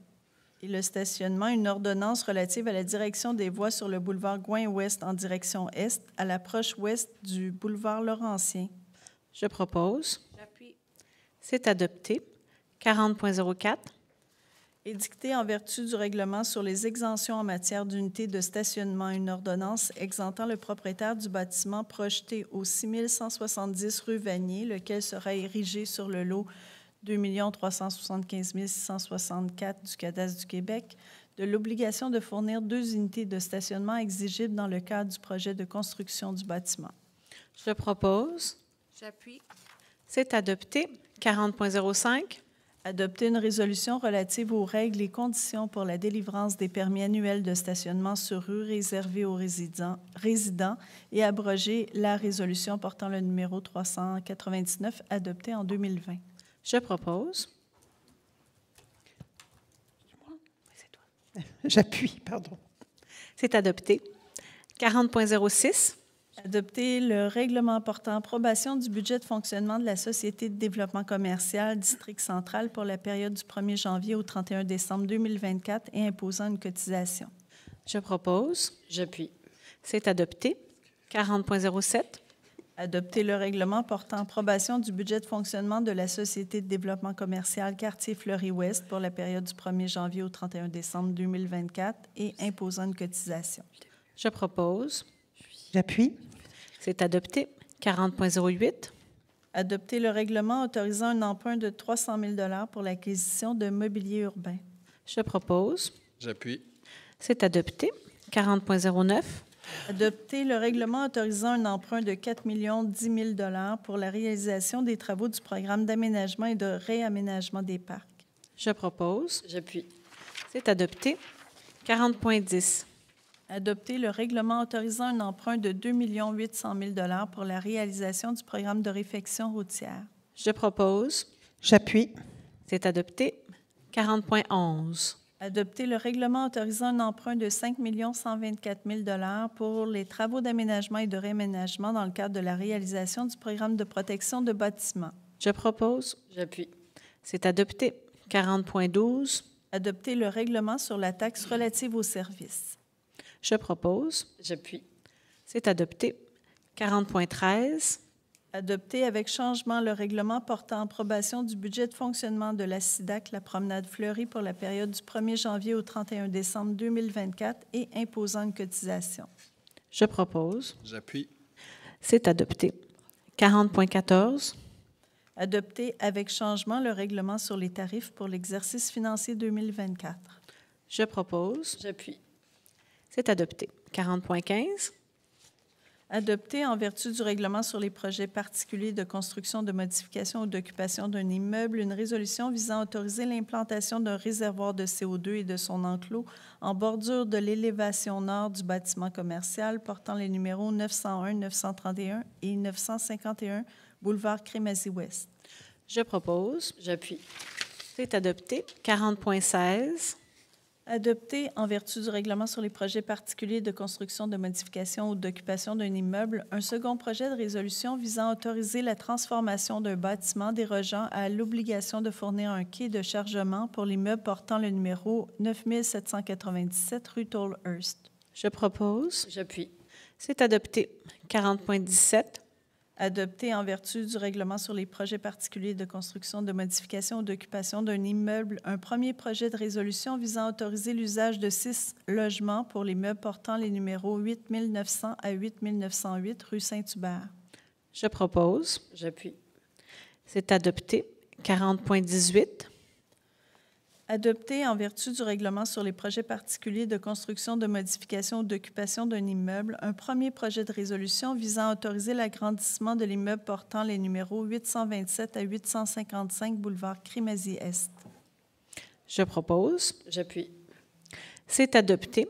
le stationnement, une ordonnance relative à la direction des voies sur le boulevard Gouin-Ouest en direction est, à l'approche ouest du boulevard Laurentien. Je propose. J'appuie. C'est adopté. 40.04. Édicté en vertu du règlement sur les exemptions en matière d'unités de stationnement une ordonnance exemptant le propriétaire du bâtiment projeté au 6170 rue Vanier, lequel sera érigé sur le lot 2 375 664 du Cadastre du Québec de l'obligation de fournir deux unités de stationnement exigibles dans le cadre du projet de construction du bâtiment. Je propose. J'appuie. C'est adopté. 40.05. Adopter une résolution relative aux règles et conditions pour la délivrance des permis annuels de stationnement sur rue réservés aux résidents, et abroger la résolution portant le numéro 399 adoptée en 2020. Je propose. J'appuie, pardon. C'est adopté. 40.06. Adopter le règlement portant approbation du budget de fonctionnement de la Société de développement commercial District central pour la période du 1er janvier au 31 décembre 2024 et imposant une cotisation. Je propose. J'appuie. C'est adopté. 40.07. Adopter le règlement portant approbation du budget de fonctionnement de la Société de développement commercial Quartier Fleury-Ouest pour la période du 1er janvier au 31 décembre 2024 et imposant une cotisation. Je propose. J'appuie. C'est adopté. 40.08. Adopter le règlement autorisant un emprunt de 300 000 pour l'acquisition de mobilier urbain. Je propose. J'appuie. C'est adopté. 40.09. Adopter le règlement autorisant un emprunt de 4 10 000 pour la réalisation des travaux du programme d'aménagement et de réaménagement des parcs. Je propose. J'appuie. C'est adopté. 40.10. Adopter le règlement autorisant un emprunt de 2 800 000 pour la réalisation du programme de réfection routière. Je propose. J'appuie. C'est adopté. 40.11. Adopter le règlement autorisant un emprunt de 5 124 000 pour les travaux d'aménagement et de réaménagement dans le cadre de la réalisation du programme de protection de bâtiments. Je propose. J'appuie. C'est adopté. 40.12. Adopter le règlement sur la taxe relative aux services. Je propose. J'appuie. C'est adopté. 40.13. Adopter avec changement le règlement portant approbation du budget de fonctionnement de la SIDAC, la promenade fleurie, pour la période du 1er janvier au 31 décembre 2024 et imposant une cotisation. Je propose. J'appuie. C'est adopté. 40.14. Adopter avec changement le règlement sur les tarifs pour l'exercice financier 2024. Je propose. J'appuie. C'est adopté. 40.15. Adopté en vertu du règlement sur les projets particuliers de construction, de modification ou d'occupation d'un immeuble, une résolution visant à autoriser l'implantation d'un réservoir de CO2 et de son enclos en bordure de l'élévation nord du bâtiment commercial portant les numéros 901, 931 et 951 boulevard Crémazie-Ouest. Je propose. J'appuie. C'est adopté. 40.16. Adopté en vertu du règlement sur les projets particuliers de construction, de modification ou d'occupation d'un immeuble, un second projet de résolution visant à autoriser la transformation d'un bâtiment dérogeant à l'obligation de fournir un quai de chargement pour l'immeuble portant le numéro 9797 rue Tollhurst. Je propose. J'appuie. C'est adopté. 40.17. Adopté en vertu du règlement sur les projets particuliers de construction, de modification ou d'occupation d'un immeuble, un premier projet de résolution visant à autoriser l'usage de six logements pour les meubles portant les numéros 8900 à 8908 rue Saint-Hubert. Je propose. J'appuie. C'est adopté. 40.18 adopté en vertu du règlement sur les projets particuliers de construction, de modification ou d'occupation d'un immeuble, un premier projet de résolution visant à autoriser l'agrandissement de l'immeuble portant les numéros 827 à 855 boulevard Crimazie-Est. Je propose. J'appuie. C'est adopté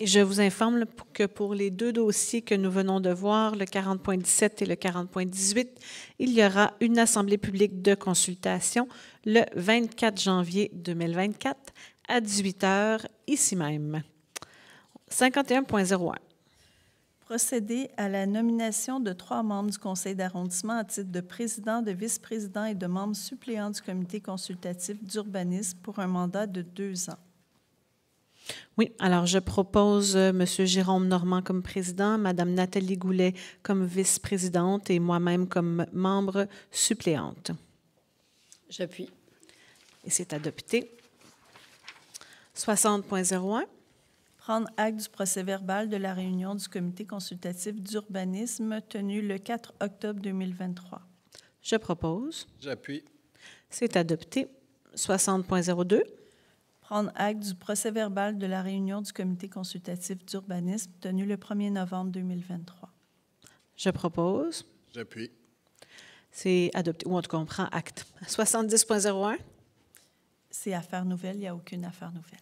je vous informe que pour les deux dossiers que nous venons de voir, le 40.17 et le 40.18, il y aura une assemblée publique de consultation le 24 janvier 2024 à 18 h ici même. 51.01. Procéder à la nomination de trois membres du conseil d'arrondissement à titre de président, de vice-président et de membre suppléant du comité consultatif d'urbanisme pour un mandat de deux ans. Oui, alors je propose euh, M. Jérôme Normand comme président, Mme Nathalie Goulet comme vice-présidente et moi-même comme membre suppléante. J'appuie. Et c'est adopté. 60.01. Prendre acte du procès verbal de la réunion du comité consultatif d'urbanisme tenu le 4 octobre 2023. Je propose. J'appuie. C'est adopté. 60.02 prendre acte du procès-verbal de la réunion du comité consultatif d'urbanisme tenu le 1er novembre 2023. Je propose. J'appuie. C'est adopté, ou on comprend acte. 70.01. C'est affaire nouvelle, il n'y a aucune affaire nouvelle.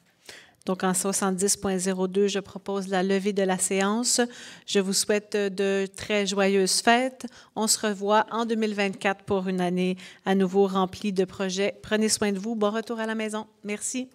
Donc, en 70.02, je propose la levée de la séance. Je vous souhaite de très joyeuses fêtes. On se revoit en 2024 pour une année à nouveau remplie de projets. Prenez soin de vous. Bon retour à la maison. Merci.